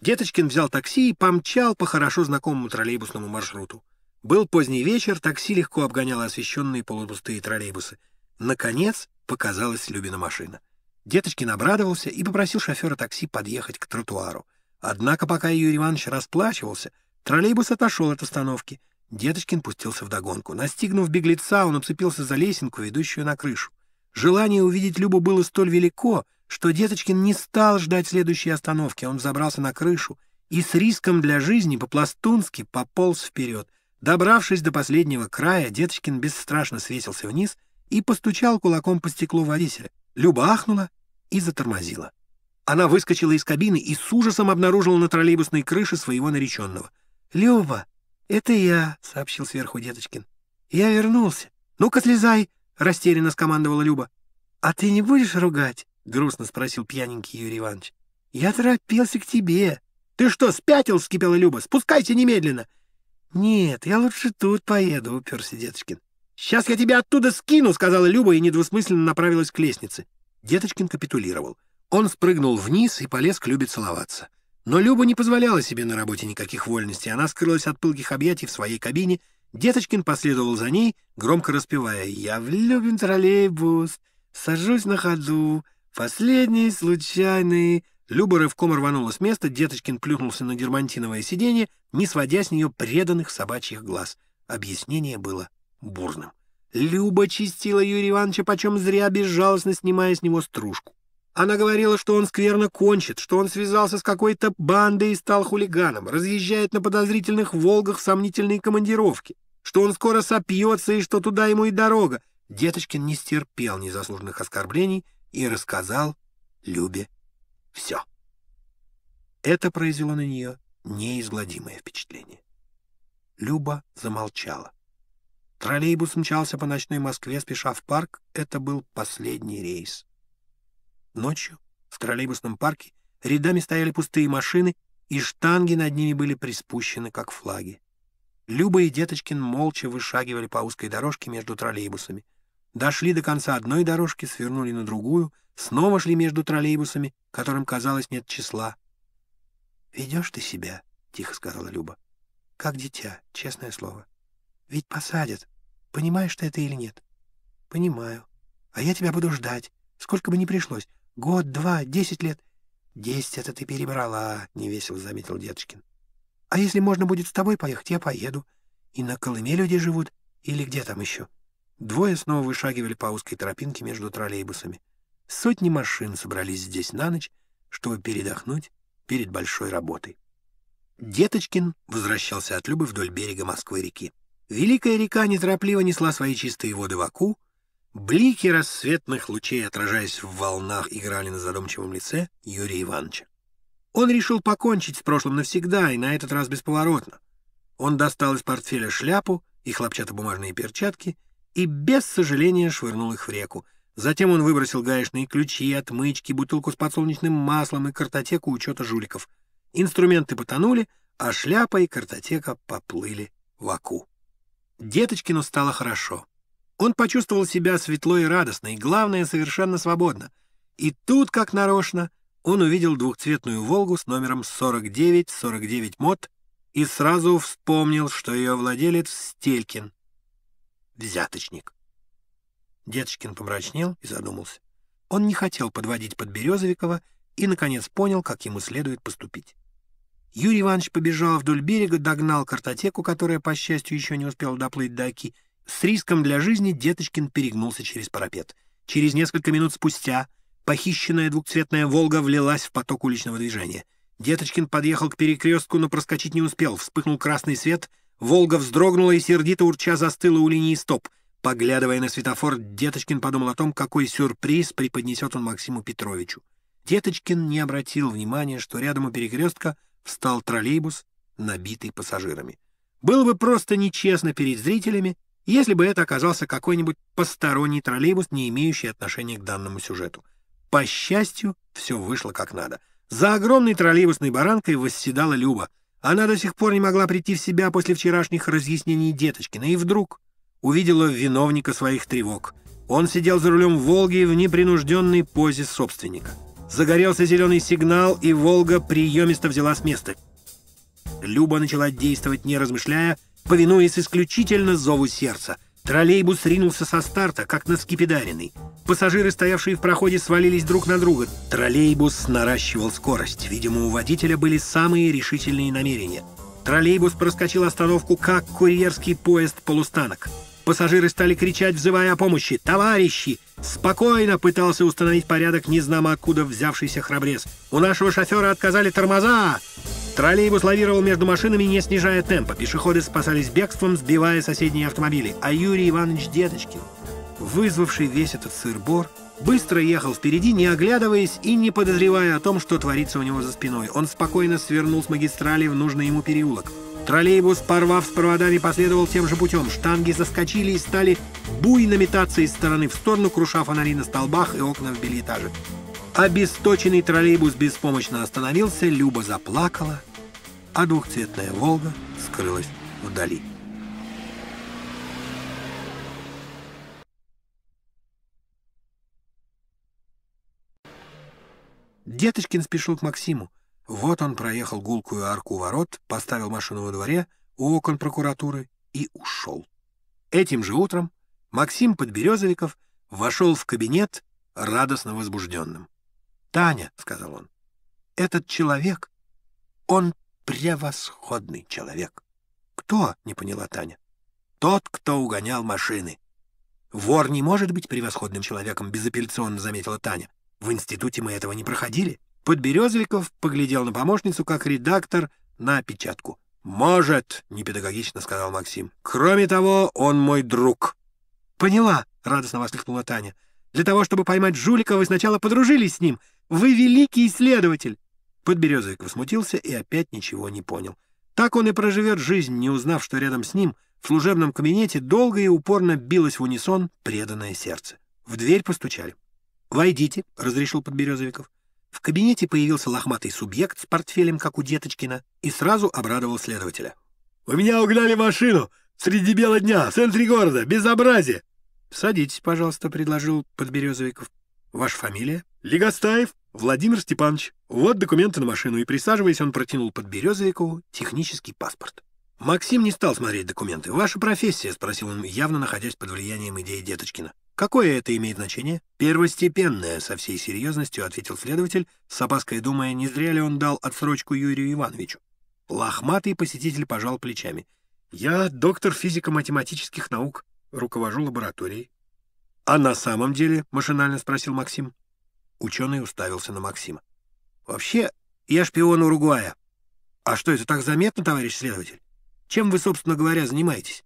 Деточкин взял такси и помчал по хорошо знакомому троллейбусному маршруту. Был поздний вечер, такси легко обгоняло освещенные полупустые троллейбусы. Наконец показалась Любина машина. Деточкин обрадовался и попросил шофера такси подъехать к тротуару. Однако, пока Юрий Иванович расплачивался, троллейбус отошел от остановки. Деточкин пустился в догонку. Настигнув беглеца, он обцепился за лесенку, ведущую на крышу. Желание увидеть Любу было столь велико, что Деточкин не стал ждать следующей остановки. Он забрался на крышу и с риском для жизни по-пластунски пополз вперед. Добравшись до последнего края, Деточкин бесстрашно свесился вниз и постучал кулаком по стеклу водителя. Люба ахнула и затормозила. Она выскочила из кабины и с ужасом обнаружила на троллейбусной крыше своего нареченного. «Люба, это я», — сообщил сверху Деточкин. «Я вернулся. Ну-ка, слезай!» растерянно скомандовала Люба. «А ты не будешь ругать?» — грустно спросил пьяненький Юрий Иванович. «Я торопился к тебе». «Ты что, спятил?» — вскипела Люба. «Спускайся немедленно!» «Нет, я лучше тут поеду», — уперся Деточкин. «Сейчас я тебя оттуда скину», — сказала Люба и недвусмысленно направилась к лестнице. Деточкин капитулировал. Он спрыгнул вниз и полез к Любе целоваться. Но Люба не позволяла себе на работе никаких вольностей. Она скрылась от пылких объятий в своей кабине — Деточкин последовал за ней, громко распевая «Я влюблен в троллейбус, сажусь на ходу, последний случайный». Люба рывком рванула с места, Деточкин плюхнулся на дермантиновое сиденье, не сводя с нее преданных собачьих глаз. Объяснение было бурным. Люба чистила Юрия Ивановича почем зря, безжалостно снимая с него стружку. Она говорила, что он скверно кончит, что он связался с какой-то бандой и стал хулиганом, разъезжает на подозрительных «Волгах» в сомнительные командировки что он скоро сопьется и что туда ему и дорога. Деточкин не стерпел незаслуженных оскорблений и рассказал Любе все. Это произвело на нее неизгладимое впечатление. Люба замолчала. Троллейбус мчался по ночной Москве, спеша в парк. Это был последний рейс. Ночью в троллейбусном парке рядами стояли пустые машины, и штанги над ними были приспущены, как флаги. Люба и Деточкин молча вышагивали по узкой дорожке между троллейбусами. Дошли до конца одной дорожки, свернули на другую, снова шли между троллейбусами, которым, казалось, нет числа. «Ведешь ты себя», — тихо сказала Люба, — «как дитя, честное слово. Ведь посадят. Понимаешь ты это или нет?» «Понимаю. А я тебя буду ждать, сколько бы ни пришлось. Год, два, десять лет». «Десять это ты перебрала», — невесело заметил Деточкин. А если можно будет с тобой поехать, я поеду. И на Колыме люди живут, или где там еще?» Двое снова вышагивали по узкой тропинке между троллейбусами. Сотни машин собрались здесь на ночь, чтобы передохнуть перед большой работой. Деточкин возвращался от Любы вдоль берега Москвы-реки. Великая река неторопливо несла свои чистые воды в Аку. Блики рассветных лучей, отражаясь в волнах, играли на задумчивом лице Юрия Ивановича. Он решил покончить с прошлым навсегда и на этот раз бесповоротно. Он достал из портфеля шляпу и хлопчатобумажные перчатки и без сожаления швырнул их в реку. Затем он выбросил гаечные ключи, отмычки, бутылку с подсолнечным маслом и картотеку учета жуликов. Инструменты потонули, а шляпа и картотека поплыли в Аку. Деточкину стало хорошо. Он почувствовал себя светло и радостно, и, главное, совершенно свободно. И тут, как нарочно, — он увидел двухцветную «Волгу» с номером 49-49 МОД и сразу вспомнил, что ее владелец Стелькин, взяточник. Деточкин помрачнел и задумался. Он не хотел подводить под Березовикова и, наконец, понял, как ему следует поступить. Юрий Иванович побежал вдоль берега, догнал картотеку, которая, по счастью, еще не успела доплыть до Оки. С риском для жизни Деточкин перегнулся через парапет. Через несколько минут спустя — Похищенная двухцветная «Волга» влилась в поток уличного движения. Деточкин подъехал к перекрестку, но проскочить не успел. Вспыхнул красный свет, «Волга» вздрогнула и сердито урча застыла у линии стоп. Поглядывая на светофор, Деточкин подумал о том, какой сюрприз преподнесет он Максиму Петровичу. Деточкин не обратил внимания, что рядом у перекрестка встал троллейбус, набитый пассажирами. Было бы просто нечестно перед зрителями, если бы это оказался какой-нибудь посторонний троллейбус, не имеющий отношения к данному сюжету. По счастью, все вышло как надо. За огромной троллейбусной баранкой восседала Люба. Она до сих пор не могла прийти в себя после вчерашних разъяснений Деточкина, и вдруг увидела виновника своих тревог. Он сидел за рулем «Волги» в непринужденной позе собственника. Загорелся зеленый сигнал, и «Волга» приемисто взяла с места. Люба начала действовать, не размышляя, повинуясь исключительно зову сердца — Троллейбус ринулся со старта, как на скипидаренный. Пассажиры, стоявшие в проходе, свалились друг на друга. Троллейбус наращивал скорость. Видимо, у водителя были самые решительные намерения. Троллейбус проскочил остановку, как курьерский поезд полустанок. Пассажиры стали кричать, взывая о помощи. «Товарищи!» Спокойно пытался установить порядок незнамо откуда взявшийся храбрец. «У нашего шофера отказали тормоза!» Троллейбус лавировал между машинами, не снижая темпа. Пешеходы спасались бегством, сбивая соседние автомобили. А Юрий Иванович Деточкин, вызвавший весь этот сыр-бор, быстро ехал впереди, не оглядываясь и не подозревая о том, что творится у него за спиной. Он спокойно свернул с магистрали в нужный ему переулок. Троллейбус, порвав с проводами, последовал тем же путем. Штанги заскочили и стали буйно метаться из стороны в сторону, круша фонари на столбах и окна в бельэтаже. Обесточенный троллейбус беспомощно остановился, Люба заплакала, а двухцветная «Волга» скрылась вдали. Деточкин спешил к Максиму. Вот он проехал гулкую арку ворот, поставил машину во дворе, у окон прокуратуры и ушел. Этим же утром Максим Подберезовиков вошел в кабинет радостно возбужденным. «Таня», — сказал он, — «этот человек, он превосходный человек». «Кто?» — не поняла Таня. «Тот, кто угонял машины». «Вор не может быть превосходным человеком», — безапелляционно заметила Таня. «В институте мы этого не проходили». Подберезликов поглядел на помощницу, как редактор, на опечатку. «Может», — непедагогично сказал Максим. «Кроме того, он мой друг». «Поняла», — радостно воскликнула Таня. «Для того, чтобы поймать жулика, вы сначала подружились с ним. Вы великий исследователь». Подберезовиков смутился и опять ничего не понял. Так он и проживет жизнь, не узнав, что рядом с ним в служебном кабинете долго и упорно билось в унисон преданное сердце. В дверь постучали. «Войдите», — разрешил Подберезовиков. В кабинете появился лохматый субъект с портфелем, как у Деточкина, и сразу обрадовал следователя. «У меня угнали машину! Среди бела дня, в центре города! Безобразие!» «Садитесь, пожалуйста», — предложил Подберезовиков. «Ваша фамилия?» «Легостаев Владимир Степанович. Вот документы на машину». И, присаживаясь, он протянул Подберезовикову технический паспорт. Максим не стал смотреть документы. «Ваша профессия?» — спросил он, явно находясь под влиянием идеи Деточкина. «Какое это имеет значение?» «Первостепенное», — со всей серьезностью ответил следователь, с опаской думая, не зря ли он дал отсрочку Юрию Ивановичу. Лохматый посетитель пожал плечами. «Я доктор физико-математических наук, руковожу лабораторией». «А на самом деле?» — машинально спросил Максим. Ученый уставился на Максима. «Вообще, я шпион Уругвая. А что, это так заметно, товарищ следователь? Чем вы, собственно говоря, занимаетесь?»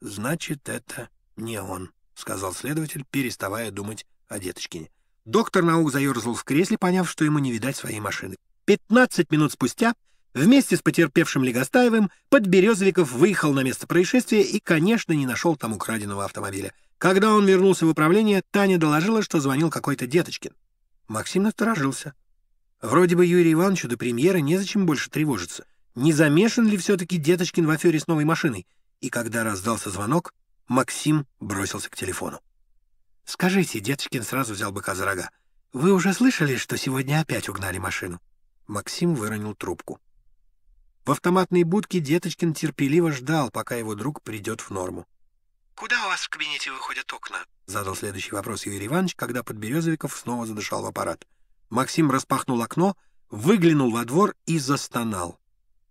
«Значит, это не он», — сказал следователь, переставая думать о деточкине. Доктор наук заерзал в кресле, поняв, что ему не видать своей машины. Пятнадцать минут спустя вместе с потерпевшим Легостаевым Подберезовиков выехал на место происшествия и, конечно, не нашел там украденного автомобиля. Когда он вернулся в управление, Таня доложила, что звонил какой-то Деточкин. Максим насторожился. Вроде бы Юрию Ивановичу до премьеры незачем больше тревожиться. Не замешан ли все-таки Деточкин в афере с новой машиной? И когда раздался звонок, Максим бросился к телефону. «Скажите», — Деточкин сразу взял быка за рога, «вы уже слышали, что сегодня опять угнали машину?» Максим выронил трубку. В автоматной будке Деточкин терпеливо ждал, пока его друг придет в норму. «Куда у вас в кабинете выходят окна?» — задал следующий вопрос Юрий Иванович, когда Подберезовиков снова задышал в аппарат. Максим распахнул окно, выглянул во двор и застонал.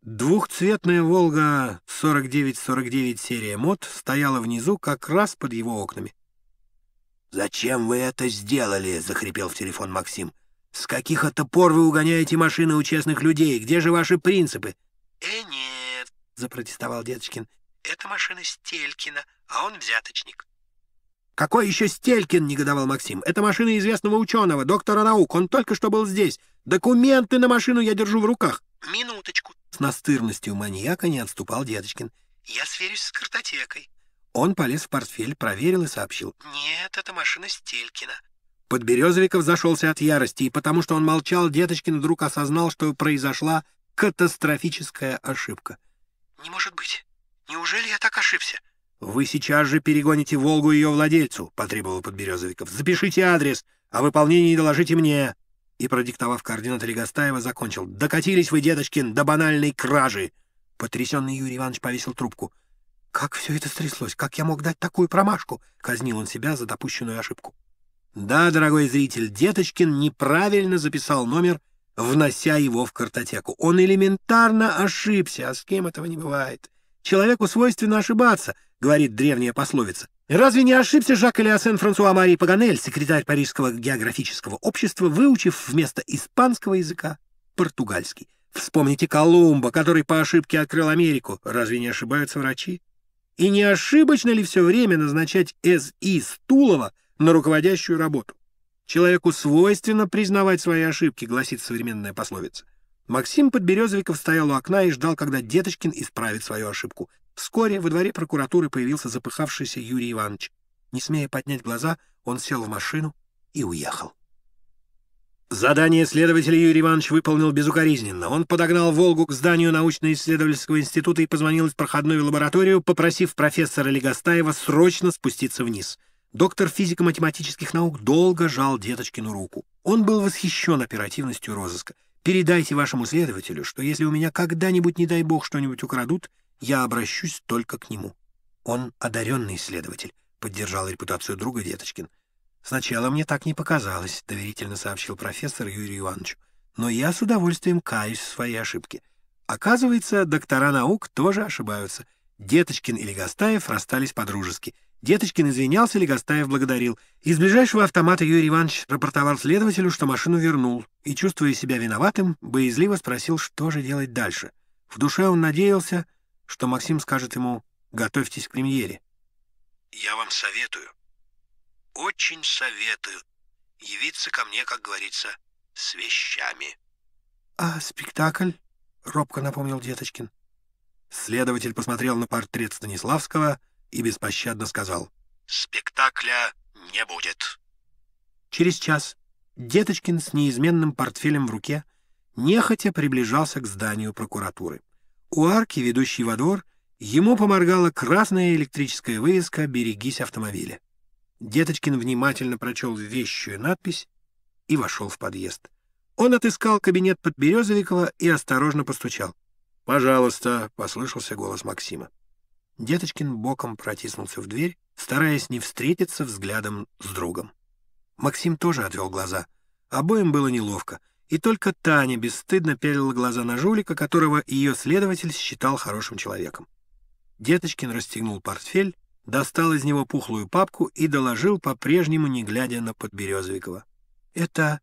Двухцветная «Волга» 49-49 серия МОД стояла внизу как раз под его окнами. «Зачем вы это сделали?» — захрипел в телефон Максим. «С каких это пор вы угоняете машины у честных людей? Где же ваши принципы?» «Э, нет», — запротестовал Деточкин. «Это машина Стелькина, а он взяточник». «Какой еще Стелькин?» — негодовал Максим. «Это машина известного ученого, доктора наук. Он только что был здесь. Документы на машину я держу в руках». Минуточку. С настырностью маньяка не отступал дедочкин. Я сверюсь с картотекой. Он полез в портфель, проверил и сообщил. Нет, это машина Стелькина. Подберезовиков зашелся от ярости, и потому что он молчал, Деточкин вдруг осознал, что произошла катастрофическая ошибка. «Не может быть. Неужели я так ошибся?» «Вы сейчас же перегоните «Волгу» ее владельцу», — потребовал Подберезовиков. «Запишите адрес, о а выполнении доложите мне» и, продиктовав координаты Легостаева, закончил. «Докатились вы, Дедочкин, до банальной кражи!» Потрясенный Юрий Иванович повесил трубку. «Как все это стряслось? Как я мог дать такую промашку?» — казнил он себя за допущенную ошибку. Да, дорогой зритель, Деточкин неправильно записал номер, внося его в картотеку. Он элементарно ошибся, а с кем этого не бывает. «Человеку свойственно ошибаться», — говорит древняя пословица. Разве не ошибся Жак Элиасен Франсуа Мари Паганель, секретарь Парижского географического общества, выучив вместо испанского языка португальский? Вспомните Колумба, который по ошибке открыл Америку. Разве не ошибаются врачи? И не ошибочно ли все время назначать С.И. Стулова на руководящую работу? Человеку свойственно признавать свои ошибки, гласит современная пословица. Максим Подберезовиков стоял у окна и ждал, когда Деточкин исправит свою ошибку. Вскоре во дворе прокуратуры появился запыхавшийся Юрий Иванович. Не смея поднять глаза, он сел в машину и уехал. Задание следователя Юрий Иванович выполнил безукоризненно. Он подогнал «Волгу» к зданию научно-исследовательского института и позвонил в проходную лабораторию, попросив профессора Легостаева срочно спуститься вниз. Доктор физико-математических наук долго жал деточкину руку. Он был восхищен оперативностью розыска. «Передайте вашему следователю, что если у меня когда-нибудь, не дай бог, что-нибудь украдут, я обращусь только к нему. Он одаренный исследователь», — поддержал репутацию друга Веточкин. «Сначала мне так не показалось», — доверительно сообщил профессор Юрий Иванович. «Но я с удовольствием каюсь в своей ошибке. Оказывается, доктора наук тоже ошибаются. Деточкин и Легостаев расстались по-дружески. Деточкин извинялся, Легостаев благодарил. Из ближайшего автомата Юрий Иванович рапортовал следователю, что машину вернул, и, чувствуя себя виноватым, боязливо спросил, что же делать дальше. В душе он надеялся, что Максим скажет ему «Готовьтесь к премьере». «Я вам советую, очень советую явиться ко мне, как говорится, с вещами». «А спектакль?» — робко напомнил Деточкин. Следователь посмотрел на портрет Станиславского и беспощадно сказал «Спектакля не будет». Через час Деточкин с неизменным портфелем в руке нехотя приближался к зданию прокуратуры. У арки, ведущей во двор, ему поморгала красная электрическая вывеска «Берегись автомобиля». Деточкин внимательно прочел вещую надпись и вошел в подъезд. Он отыскал кабинет Подберезовикова и осторожно постучал. «Пожалуйста», — послышался голос Максима. Деточкин боком протиснулся в дверь, стараясь не встретиться взглядом с другом. Максим тоже отвел глаза. Обоим было неловко — и только Таня бесстыдно пялила глаза на жулика, которого ее следователь считал хорошим человеком. Деточкин расстегнул портфель, достал из него пухлую папку и доложил, по-прежнему не глядя на Подберезовикова. «Это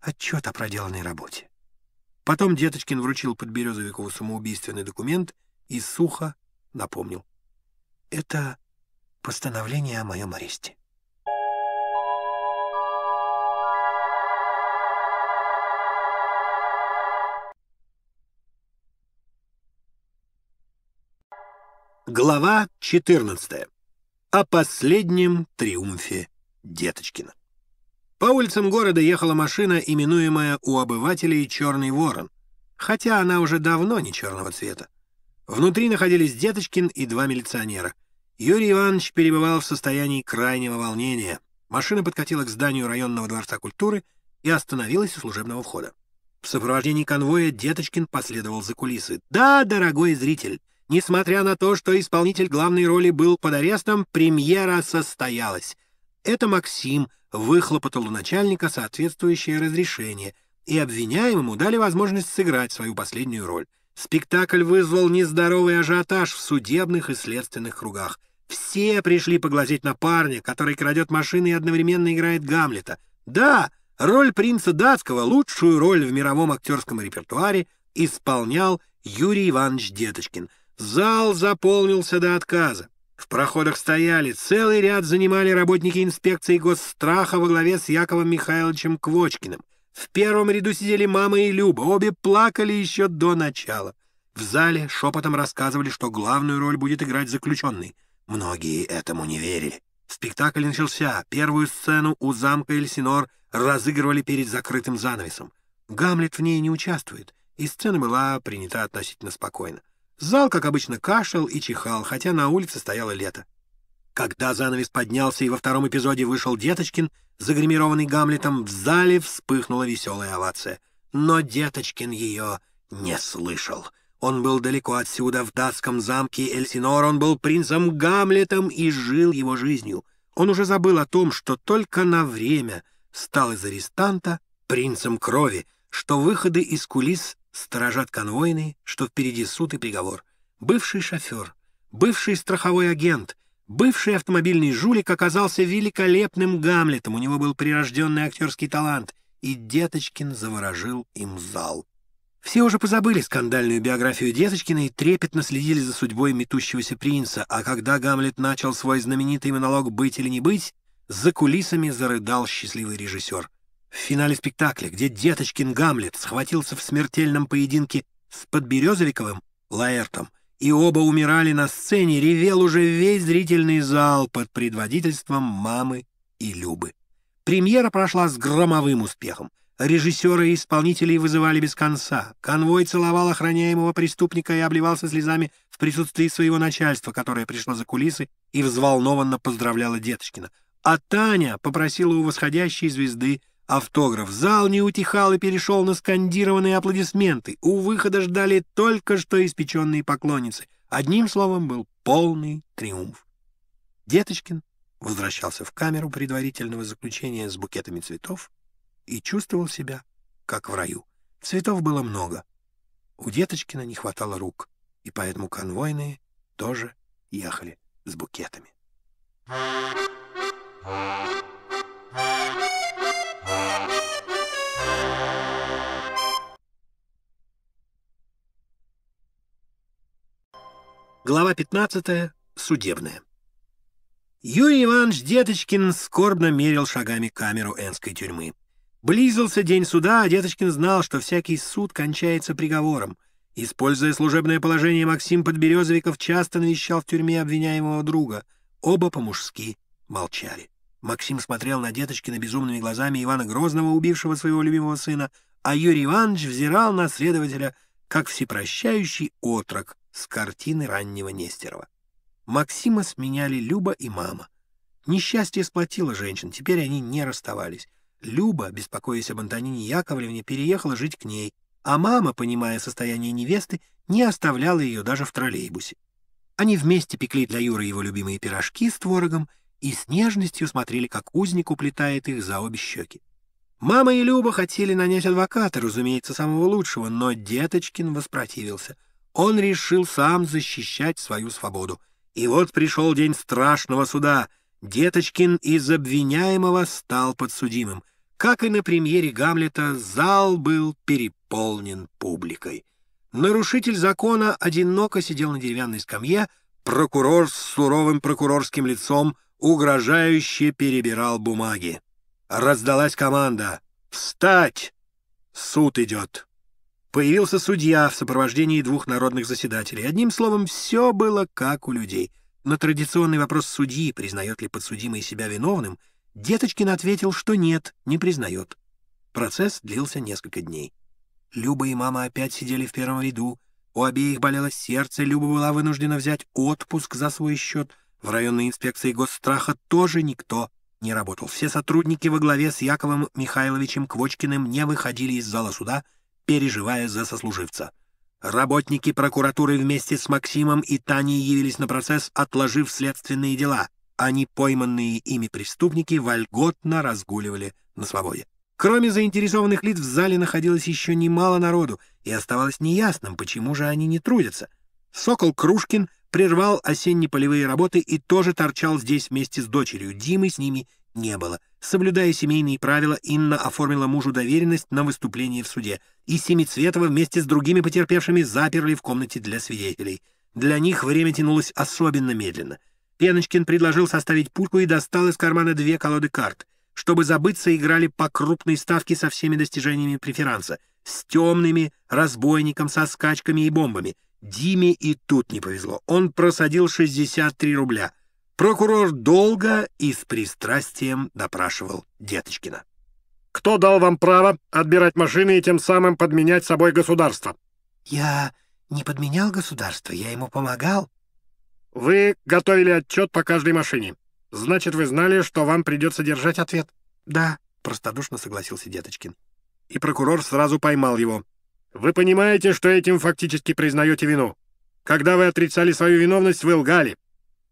отчет о проделанной работе». Потом Деточкин вручил Подберезовикову самоубийственный документ и сухо напомнил. «Это постановление о моем аресте». Глава 14. О последнем триумфе Деточкина. По улицам города ехала машина, именуемая у обывателей «Черный ворон», хотя она уже давно не черного цвета. Внутри находились Деточкин и два милиционера. Юрий Иванович перебывал в состоянии крайнего волнения. Машина подкатила к зданию районного дворца культуры и остановилась у служебного входа. В сопровождении конвоя Деточкин последовал за кулисы. «Да, дорогой зритель!» Несмотря на то, что исполнитель главной роли был под арестом, премьера состоялась. Это Максим выхлопотал у начальника соответствующее разрешение, и обвиняемому дали возможность сыграть свою последнюю роль. Спектакль вызвал нездоровый ажиотаж в судебных и следственных кругах. Все пришли поглазеть на парня, который крадет машины и одновременно играет Гамлета. Да, роль принца датского, лучшую роль в мировом актерском репертуаре, исполнял Юрий Иванович Деточкин — Зал заполнился до отказа. В проходах стояли, целый ряд занимали работники инспекции госстраха во главе с Яковом Михайловичем Квочкиным. В первом ряду сидели мама и Люба, обе плакали еще до начала. В зале шепотом рассказывали, что главную роль будет играть заключенный. Многие этому не верили. Спектакль начался. Первую сцену у замка Эльсинор разыгрывали перед закрытым занавесом. Гамлет в ней не участвует, и сцена была принята относительно спокойно. Зал, как обычно, кашлял и чихал, хотя на улице стояло лето. Когда занавес поднялся и во втором эпизоде вышел Деточкин, загримированный Гамлетом, в зале вспыхнула веселая овация. Но Деточкин ее не слышал. Он был далеко отсюда, в датском замке Эльсинор, он был принцем Гамлетом и жил его жизнью. Он уже забыл о том, что только на время стал из арестанта принцем крови, что выходы из кулис Сторожат конвойные, что впереди суд и приговор. Бывший шофер, бывший страховой агент, бывший автомобильный жулик оказался великолепным Гамлетом, у него был прирожденный актерский талант, и Деточкин заворожил им зал. Все уже позабыли скандальную биографию Деточкина и трепетно следили за судьбой метущегося принца, а когда Гамлет начал свой знаменитый монолог «Быть или не быть», за кулисами зарыдал счастливый режиссер — в финале спектакля, где Деточкин Гамлет схватился в смертельном поединке с Подберезовиковым Лаэртом, и оба умирали на сцене, ревел уже весь зрительный зал под предводительством мамы и Любы. Премьера прошла с громовым успехом. Режиссеры и исполнителей вызывали без конца. Конвой целовал охраняемого преступника и обливался слезами в присутствии своего начальства, которое пришло за кулисы и взволнованно поздравляло Деточкина. А Таня попросила у восходящей звезды Автограф. Зал не утихал и перешел на скандированные аплодисменты. У выхода ждали только что испеченные поклонницы. Одним словом, был полный триумф. Деточкин возвращался в камеру предварительного заключения с букетами цветов и чувствовал себя как в раю. Цветов было много. У Деточкина не хватало рук, и поэтому конвойные тоже ехали с букетами. Thank you. Глава 15. Судебная. Юрий Иванович Деточкин скорбно мерил шагами камеру Энской тюрьмы. Близился день суда, а Деточкин знал, что всякий суд кончается приговором. Используя служебное положение, Максим Подберезовиков часто навещал в тюрьме обвиняемого друга. Оба по-мужски молчали. Максим смотрел на деточкина безумными глазами Ивана Грозного, убившего своего любимого сына, а Юрий Иванович взирал на следователя, как всепрощающий отрок с картины раннего Нестерова. Максима сменяли Люба и мама. Несчастье сплотило женщин, теперь они не расставались. Люба, беспокоясь об Антонине Яковлевне, переехала жить к ней, а мама, понимая состояние невесты, не оставляла ее даже в троллейбусе. Они вместе пекли для Юры его любимые пирожки с творогом и с нежностью смотрели, как узник уплетает их за обе щеки. Мама и Люба хотели нанять адвоката, разумеется, самого лучшего, но Деточкин воспротивился. Он решил сам защищать свою свободу. И вот пришел день страшного суда. Деточкин из обвиняемого стал подсудимым. Как и на премьере «Гамлета», зал был переполнен публикой. Нарушитель закона одиноко сидел на деревянной скамье, прокурор с суровым прокурорским лицом — угрожающе перебирал бумаги. Раздалась команда «Встать!» Суд идет. Появился судья в сопровождении двух народных заседателей. Одним словом, все было как у людей. На традиционный вопрос судьи, признает ли подсудимый себя виновным, Деточкин ответил, что нет, не признает. Процесс длился несколько дней. Люба и мама опять сидели в первом ряду. У обеих болело сердце, Люба была вынуждена взять отпуск за свой счет — в районной инспекции госстраха тоже никто не работал. Все сотрудники во главе с Яковом Михайловичем Квочкиным не выходили из зала суда, переживая за сослуживца. Работники прокуратуры вместе с Максимом и Таней явились на процесс, отложив следственные дела. Они, пойманные ими преступники, вольготно разгуливали на свободе. Кроме заинтересованных лиц в зале находилось еще немало народу, и оставалось неясным, почему же они не трудятся. Сокол Крушкин — прервал осенние полевые работы и тоже торчал здесь вместе с дочерью. Димы с ними не было. Соблюдая семейные правила, Инна оформила мужу доверенность на выступление в суде, и Семицветова вместе с другими потерпевшими заперли в комнате для свидетелей. Для них время тянулось особенно медленно. Пеночкин предложил составить пульку и достал из кармана две колоды карт. Чтобы забыться, играли по крупной ставке со всеми достижениями преферанса. С темными, разбойником, со скачками и бомбами — Диме и тут не повезло. Он просадил 63 рубля. Прокурор долго и с пристрастием допрашивал Деточкина. «Кто дал вам право отбирать машины и тем самым подменять собой государство?» «Я не подменял государство, я ему помогал». «Вы готовили отчет по каждой машине. Значит, вы знали, что вам придется держать ответ?» «Да», — простодушно согласился Деточкин. И прокурор сразу поймал его. Вы понимаете, что этим фактически признаете вину. Когда вы отрицали свою виновность, вы лгали».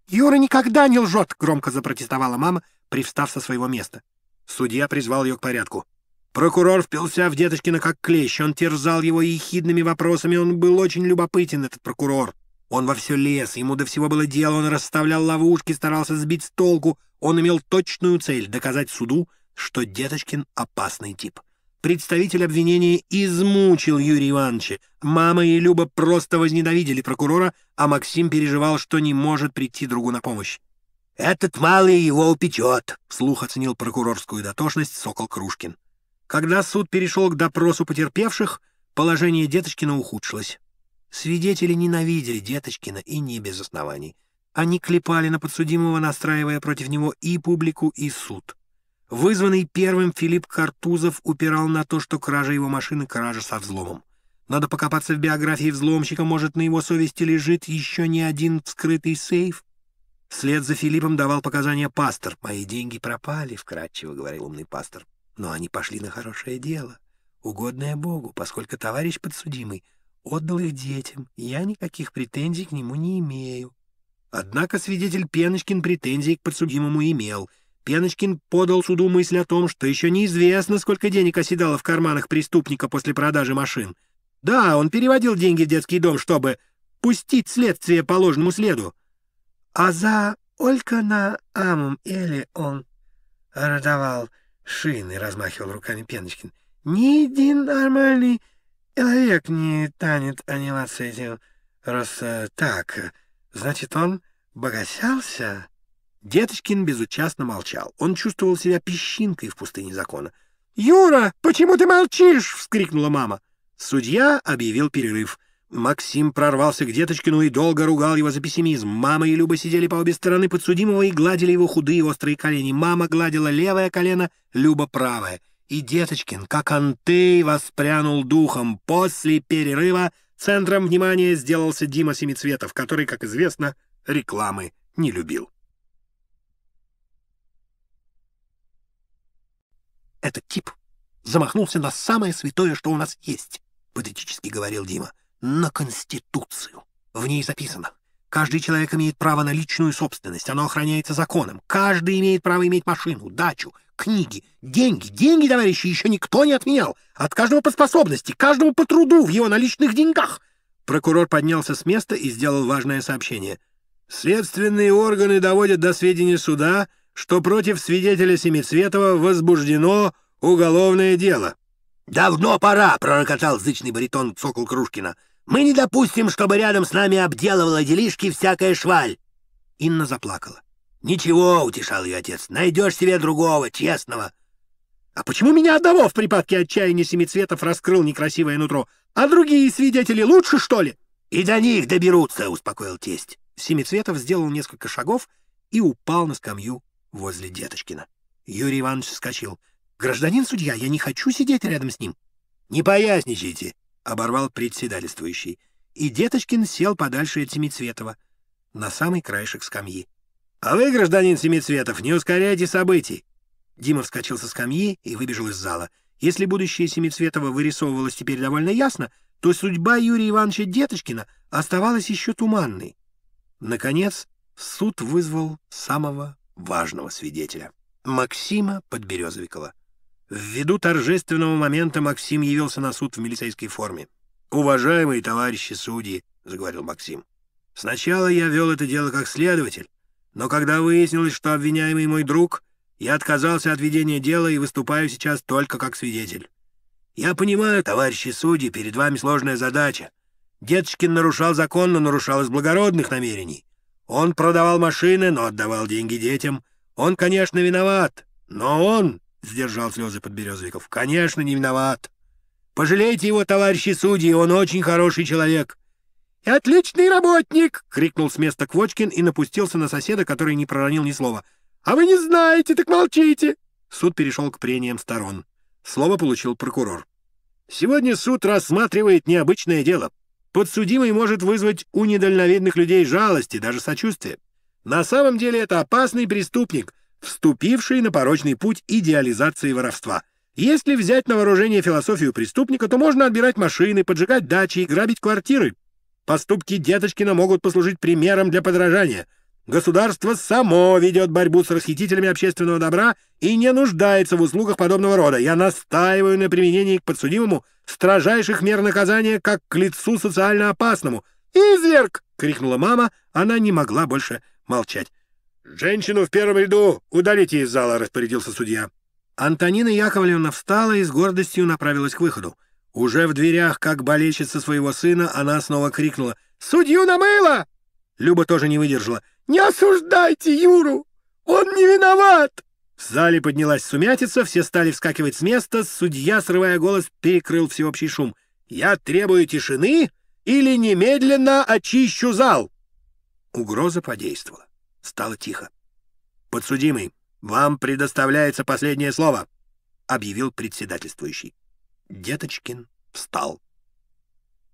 «Юра никогда не лжет!» — громко запротестовала мама, привстав со своего места. Судья призвал ее к порядку. Прокурор впился в Деточкина как клещ. Он терзал его ехидными вопросами. Он был очень любопытен, этот прокурор. Он во все лез, ему до всего было дело, он расставлял ловушки, старался сбить с толку. Он имел точную цель — доказать суду, что Деточкин — опасный тип. Представитель обвинения измучил Юрия Ивановича. Мама и Люба просто возненавидели прокурора, а Максим переживал, что не может прийти другу на помощь. «Этот малый его упечет», — вслух оценил прокурорскую дотошность Сокол Крушкин. Когда суд перешел к допросу потерпевших, положение Деточкина ухудшилось. Свидетели ненавидели Деточкина и не без оснований. Они клепали на подсудимого, настраивая против него и публику, и суд. Вызванный первым Филипп Картузов упирал на то, что кража его машины — кража со взломом. Надо покопаться в биографии взломщика, может, на его совести лежит еще не один вскрытый сейф. Вслед за Филиппом давал показания пастор. «Мои деньги пропали», — вкратчиво говорил умный пастор. «Но они пошли на хорошее дело, угодное Богу, поскольку товарищ подсудимый отдал их детям, я никаких претензий к нему не имею». Однако свидетель Пеночкин претензий к подсудимому имел — Пеночкин подал суду мысль о том, что еще неизвестно, сколько денег оседало в карманах преступника после продажи машин. Да, он переводил деньги в детский дом, чтобы пустить следствие по ложному следу. А за Олька на Амом или он родовал шины, размахивал руками Пеночкин. Ни один нормальный человек не танет анимацией этим. Раз так, значит, он богосялся? Деточкин безучастно молчал. Он чувствовал себя песчинкой в пустыне закона. «Юра, почему ты молчишь?» — вскрикнула мама. Судья объявил перерыв. Максим прорвался к Деточкину и долго ругал его за пессимизм. Мама и Люба сидели по обе стороны подсудимого и гладили его худые острые колени. Мама гладила левое колено, Люба — правое. И Деточкин, как антей, воспрянул духом. После перерыва центром внимания сделался Дима Семицветов, который, как известно, рекламы не любил. Этот тип замахнулся на самое святое, что у нас есть, — патетически говорил Дима, — на Конституцию. В ней записано. Каждый человек имеет право на личную собственность, оно охраняется законом. Каждый имеет право иметь машину, дачу, книги, деньги. Деньги, товарищи, еще никто не отменял. От каждого по способности, каждому по труду в его наличных деньгах. Прокурор поднялся с места и сделал важное сообщение. Следственные органы доводят до сведения суда, что против свидетеля Семицветова возбуждено уголовное дело». «Давно пора!» — пророкотал зычный баритон Цокол Крушкина. «Мы не допустим, чтобы рядом с нами обделывала делишки всякая шваль!» Инна заплакала. «Ничего!» — утешал ее отец. «Найдешь себе другого, честного!» «А почему меня одного в припадке отчаяния Семицветов раскрыл некрасивое нутро? А другие свидетели лучше, что ли?» «И до них доберутся!» — успокоил тесть. Семицветов сделал несколько шагов и упал на скамью возле Деточкина. Юрий Иванович вскочил. «Гражданин судья, я не хочу сидеть рядом с ним». «Не поясничайте», — оборвал председательствующий. И Деточкин сел подальше от Семицветова, на самый краешек скамьи. «А вы, гражданин Семицветов, не ускоряйте событий!» Дима вскочил со скамьи и выбежал из зала. Если будущее Семицветова вырисовывалось теперь довольно ясно, то судьба Юрия Ивановича Деточкина оставалась еще туманной. Наконец, суд вызвал самого важного свидетеля — Максима Подберезовикова. Ввиду торжественного момента Максим явился на суд в милицейской форме. «Уважаемые товарищи судьи», — заговорил Максим, — «сначала я вел это дело как следователь, но когда выяснилось, что обвиняемый мой друг, я отказался от ведения дела и выступаю сейчас только как свидетель. Я понимаю, товарищи судьи, перед вами сложная задача. Деточкин нарушал закон, но нарушал из благородных намерений. Он продавал машины, но отдавал деньги детям. Он, конечно, виноват, но он, — сдержал слезы Подберезовиков, — конечно, не виноват. Пожалейте его, товарищи судьи, он очень хороший человек. И отличный работник! — крикнул с места Квочкин и напустился на соседа, который не проронил ни слова. «А вы не знаете, так молчите!» Суд перешел к прениям сторон. Слово получил прокурор. «Сегодня суд рассматривает необычное дело. Подсудимый может вызвать у недальновидных людей жалость и даже сочувствие. На самом деле это опасный преступник, вступивший на порочный путь идеализации воровства. Если взять на вооружение философию преступника, то можно отбирать машины, поджигать дачи и грабить квартиры. Поступки Деточкина могут послужить примером для подражания. Государство само ведет борьбу с расхитителями общественного добра и не нуждается в услугах подобного рода. Я настаиваю на применении к подсудимому строжайших мер наказания как к лицу социально опасному. «Изверг!» — крикнула мама. Она не могла больше молчать. «Женщину в первом ряду удалите из зала», — распорядился судья. Антонина Яковлевна встала и с гордостью направилась к выходу. Уже в дверях, как болельщица своего сына, она снова крикнула «Судью намыло!» Люба тоже не выдержала. «Не осуждайте Юру! Он не виноват!» В зале поднялась сумятица, все стали вскакивать с места, судья, срывая голос, перекрыл всеобщий шум. «Я требую тишины или немедленно очищу зал!» Угроза подействовала. Стало тихо. «Подсудимый, вам предоставляется последнее слово», — объявил председательствующий. Деточкин встал.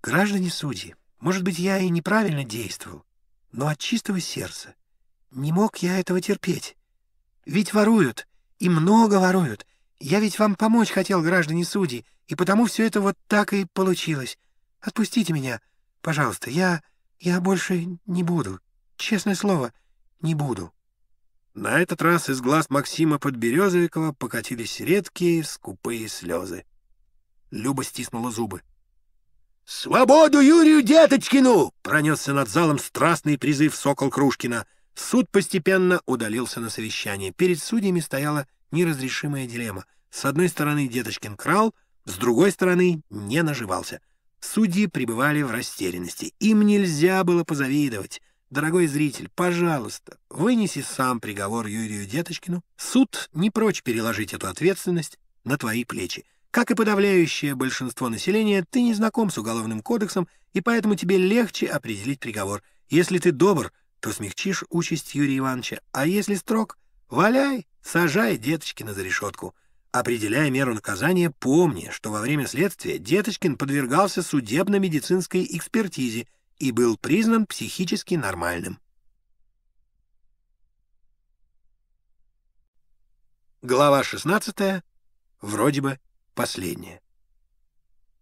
«Граждане судьи, может быть, я и неправильно действовал но от чистого сердца. Не мог я этого терпеть. Ведь воруют, и много воруют. Я ведь вам помочь хотел, граждане судьи, и потому все это вот так и получилось. Отпустите меня, пожалуйста, я... я больше не буду. Честное слово, не буду». На этот раз из глаз Максима Подберезовикова покатились редкие скупые слезы. Люба стиснула зубы. «Свободу Юрию Деточкину!» — пронесся над залом страстный призыв «Сокол Крушкина». Суд постепенно удалился на совещание. Перед судьями стояла неразрешимая дилемма. С одной стороны Деточкин крал, с другой стороны не наживался. Судьи пребывали в растерянности. Им нельзя было позавидовать. Дорогой зритель, пожалуйста, вынеси сам приговор Юрию Деточкину. Суд не прочь переложить эту ответственность на твои плечи. Как и подавляющее большинство населения, ты не знаком с Уголовным кодексом, и поэтому тебе легче определить приговор. Если ты добр, то смягчишь участь Юрия Ивановича, а если строг, валяй, сажай Деточкина за решетку. Определяя меру наказания, помни, что во время следствия Деточкин подвергался судебно-медицинской экспертизе и был признан психически нормальным. Глава 16. Вроде бы последнее.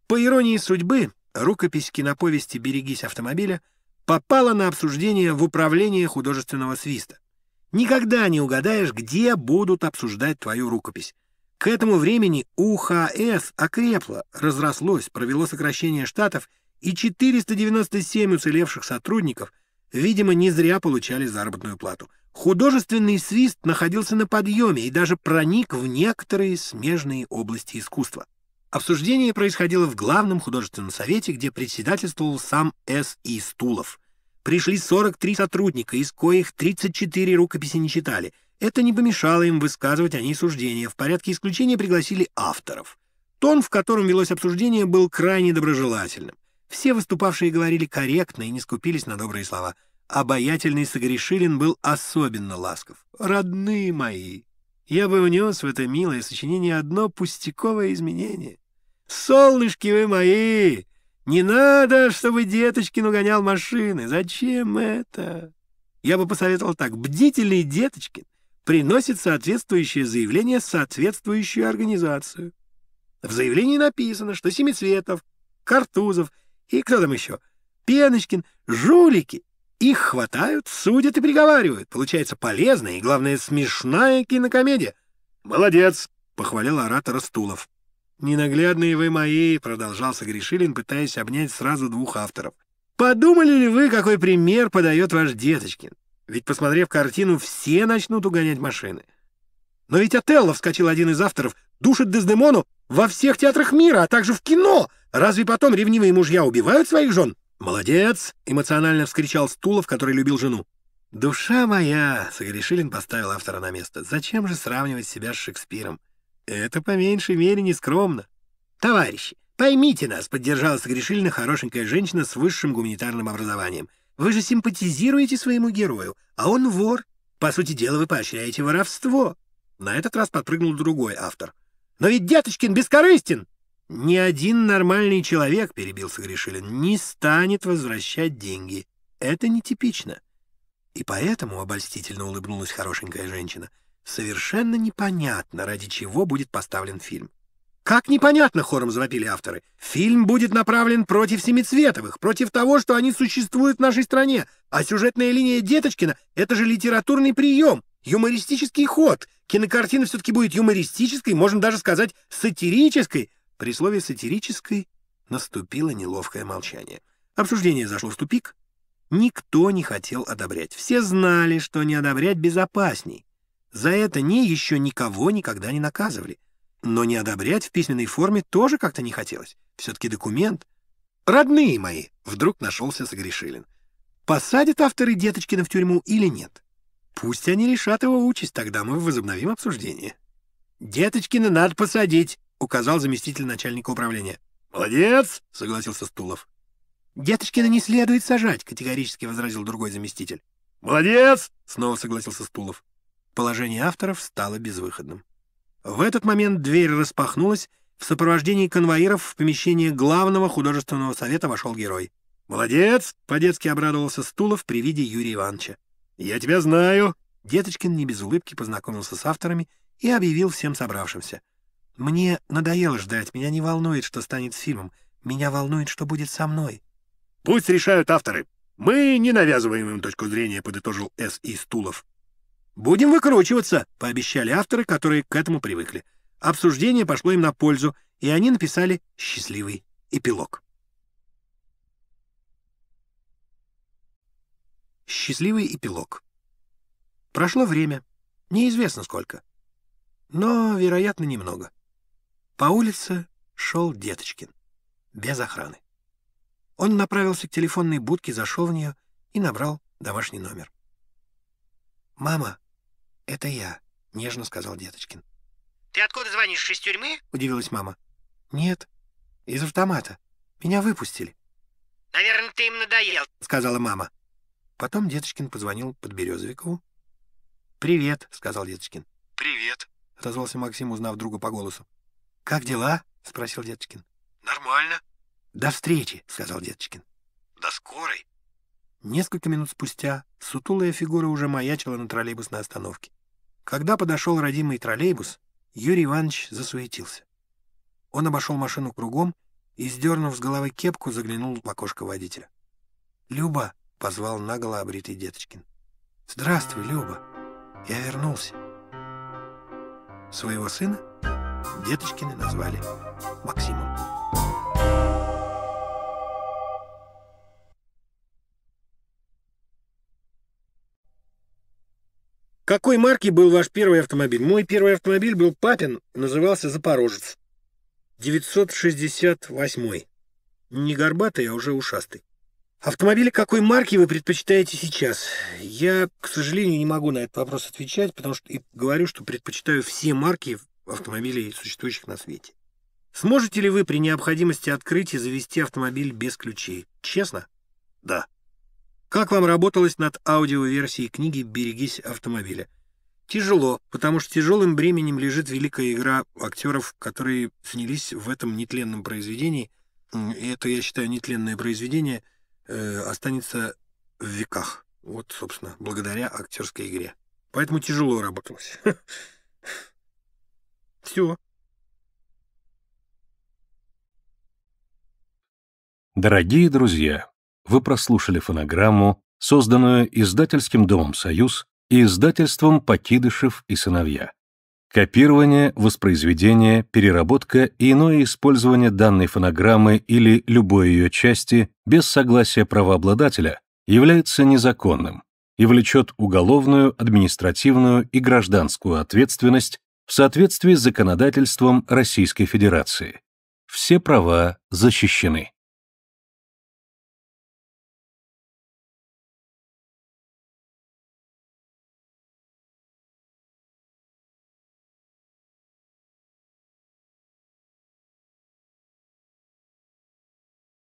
По иронии судьбы, рукопись киноповести «Берегись автомобиля» попала на обсуждение в управление художественного свиста. Никогда не угадаешь, где будут обсуждать твою рукопись. К этому времени УХС окрепло, разрослось, провело сокращение штатов, и 497 уцелевших сотрудников, видимо, не зря получали заработную плату — Художественный свист находился на подъеме и даже проник в некоторые смежные области искусства. Обсуждение происходило в главном художественном совете, где председательствовал сам С. И. Стулов. Пришли 43 сотрудника, из коих 34 рукописи не читали. Это не помешало им высказывать о ней суждения. В порядке исключения пригласили авторов. Тон, в котором велось обсуждение, был крайне доброжелательным. Все выступавшие говорили корректно и не скупились на добрые слова – Обаятельный Сагришилин был особенно ласков. «Родные мои! Я бы внес в это милое сочинение одно пустяковое изменение. Солнышки вы мои! Не надо, чтобы деточки нагонял машины! Зачем это?» Я бы посоветовал так. Бдительный деточкин приносит соответствующее заявление в соответствующую организацию. В заявлении написано, что Семицветов, Картузов и кто там еще, Пеночкин, жулики — их хватают, судят и приговаривают. Получается полезная и, главное, смешная кинокомедия. «Молодец!» — похвалил оратор Стулов. «Ненаглядные вы мои!» — продолжал Сагришилин, пытаясь обнять сразу двух авторов. «Подумали ли вы, какой пример подает ваш Деточкин? Ведь, посмотрев картину, все начнут угонять машины. Но ведь Отелло, — вскочил один из авторов, — душит Дездемону во всех театрах мира, а также в кино. Разве потом ревнивые мужья убивают своих жен?» «Молодец!» — эмоционально вскричал Стулов, который любил жену. «Душа моя!» — Сагришилин поставил автора на место. «Зачем же сравнивать себя с Шекспиром? Это по меньшей мере нескромно. Товарищи, поймите нас!» — поддержала Сагаришилина хорошенькая женщина с высшим гуманитарным образованием. «Вы же симпатизируете своему герою, а он вор. По сути дела, вы поощряете воровство». На этот раз подпрыгнул другой автор. «Но ведь Деточкин бескорыстен!» Ни один нормальный человек, — перебил Сагрешилин, — не станет возвращать деньги. Это нетипично. И поэтому, — обольстительно улыбнулась хорошенькая женщина, — совершенно непонятно, ради чего будет поставлен фильм. «Как непонятно!» — хором завопили авторы. «Фильм будет направлен против Семицветовых, против того, что они существуют в нашей стране. А сюжетная линия Деточкина — это же литературный прием, юмористический ход. Кинокартина все-таки будет юмористической, можно даже сказать, сатирической». При слове «сатирической» наступило неловкое молчание. Обсуждение зашло в тупик. Никто не хотел одобрять. Все знали, что не одобрять безопасней. За это не еще никого никогда не наказывали. Но не одобрять в письменной форме тоже как-то не хотелось. Все-таки документ. «Родные мои!» — вдруг нашелся Сагришилин. «Посадят авторы Деточкина в тюрьму или нет? Пусть они решат его участь, тогда мы возобновим обсуждение». «Деточкина надо посадить!» указал заместитель начальника управления. «Молодец!» — согласился Стулов. «Деточкина не следует сажать», — категорически возразил другой заместитель. «Молодец!» — снова согласился Стулов. Положение авторов стало безвыходным. В этот момент дверь распахнулась, в сопровождении конвоиров в помещение главного художественного совета вошел герой. «Молодец!» — по-детски обрадовался Стулов при виде Юрия Ивановича. «Я тебя знаю!» Деточкин не без улыбки познакомился с авторами и объявил всем собравшимся. Мне надоело ждать, меня не волнует, что станет с фильмом. Меня волнует, что будет со мной. Пусть решают авторы. Мы не навязываем им точку зрения, подытожил С. И. Стулов. Будем выкручиваться, пообещали авторы, которые к этому привыкли. Обсуждение пошло им на пользу, и они написали счастливый эпилог. Счастливый эпилог. Прошло время. Неизвестно сколько. Но, вероятно, немного. По улице шел Деточкин, без охраны. Он направился к телефонной будке, зашел в нее и набрал домашний номер. «Мама, это я», — нежно сказал Деточкин. «Ты откуда звонишь, из тюрьмы?» — удивилась мама. «Нет, из автомата. Меня выпустили». «Наверное, ты им надоел», — сказала мама. Потом Деточкин позвонил Подберезовикову. «Привет», — сказал Деточкин. «Привет», — отозвался Максим, узнав друга по голосу. «Как дела?» — спросил Деточкин. «Нормально». «До встречи», — сказал Деточкин. «До скорой». Несколько минут спустя сутулая фигура уже маячила на троллейбусной остановке. Когда подошел родимый троллейбус, Юрий Иванович засуетился. Он обошел машину кругом и, сдернув с головы кепку, заглянул в окошко водителя. «Люба!» — позвал наголо обритый Деточкин. «Здравствуй, Люба! Я вернулся!» «Своего сына?» Деточкина назвали Максимом. Какой марки был ваш первый автомобиль? Мой первый автомобиль был папин, назывался «Запорожец». 968 Не горбатый, а уже ушастый. Автомобили какой марки вы предпочитаете сейчас? Я, к сожалению, не могу на этот вопрос отвечать, потому что и говорю, что предпочитаю все марки автомобилей, существующих на свете. Сможете ли вы при необходимости открыть и завести автомобиль без ключей? Честно? Да. Как вам работалось над аудиоверсией книги «Берегись автомобиля»? Тяжело, потому что тяжелым бременем лежит великая игра актеров, которые снялись в этом нетленном произведении. И это, я считаю, нетленное произведение э, останется в веках. Вот, собственно, благодаря актерской игре. Поэтому тяжело работалось. Все. Дорогие друзья, вы прослушали фонограмму, созданную издательским домом «Союз» и издательством «Покидышев и сыновья». Копирование, воспроизведение, переработка и иное использование данной фонограммы или любой ее части без согласия правообладателя является незаконным и влечет уголовную, административную и гражданскую ответственность в соответствии с законодательством Российской Федерации. Все права защищены.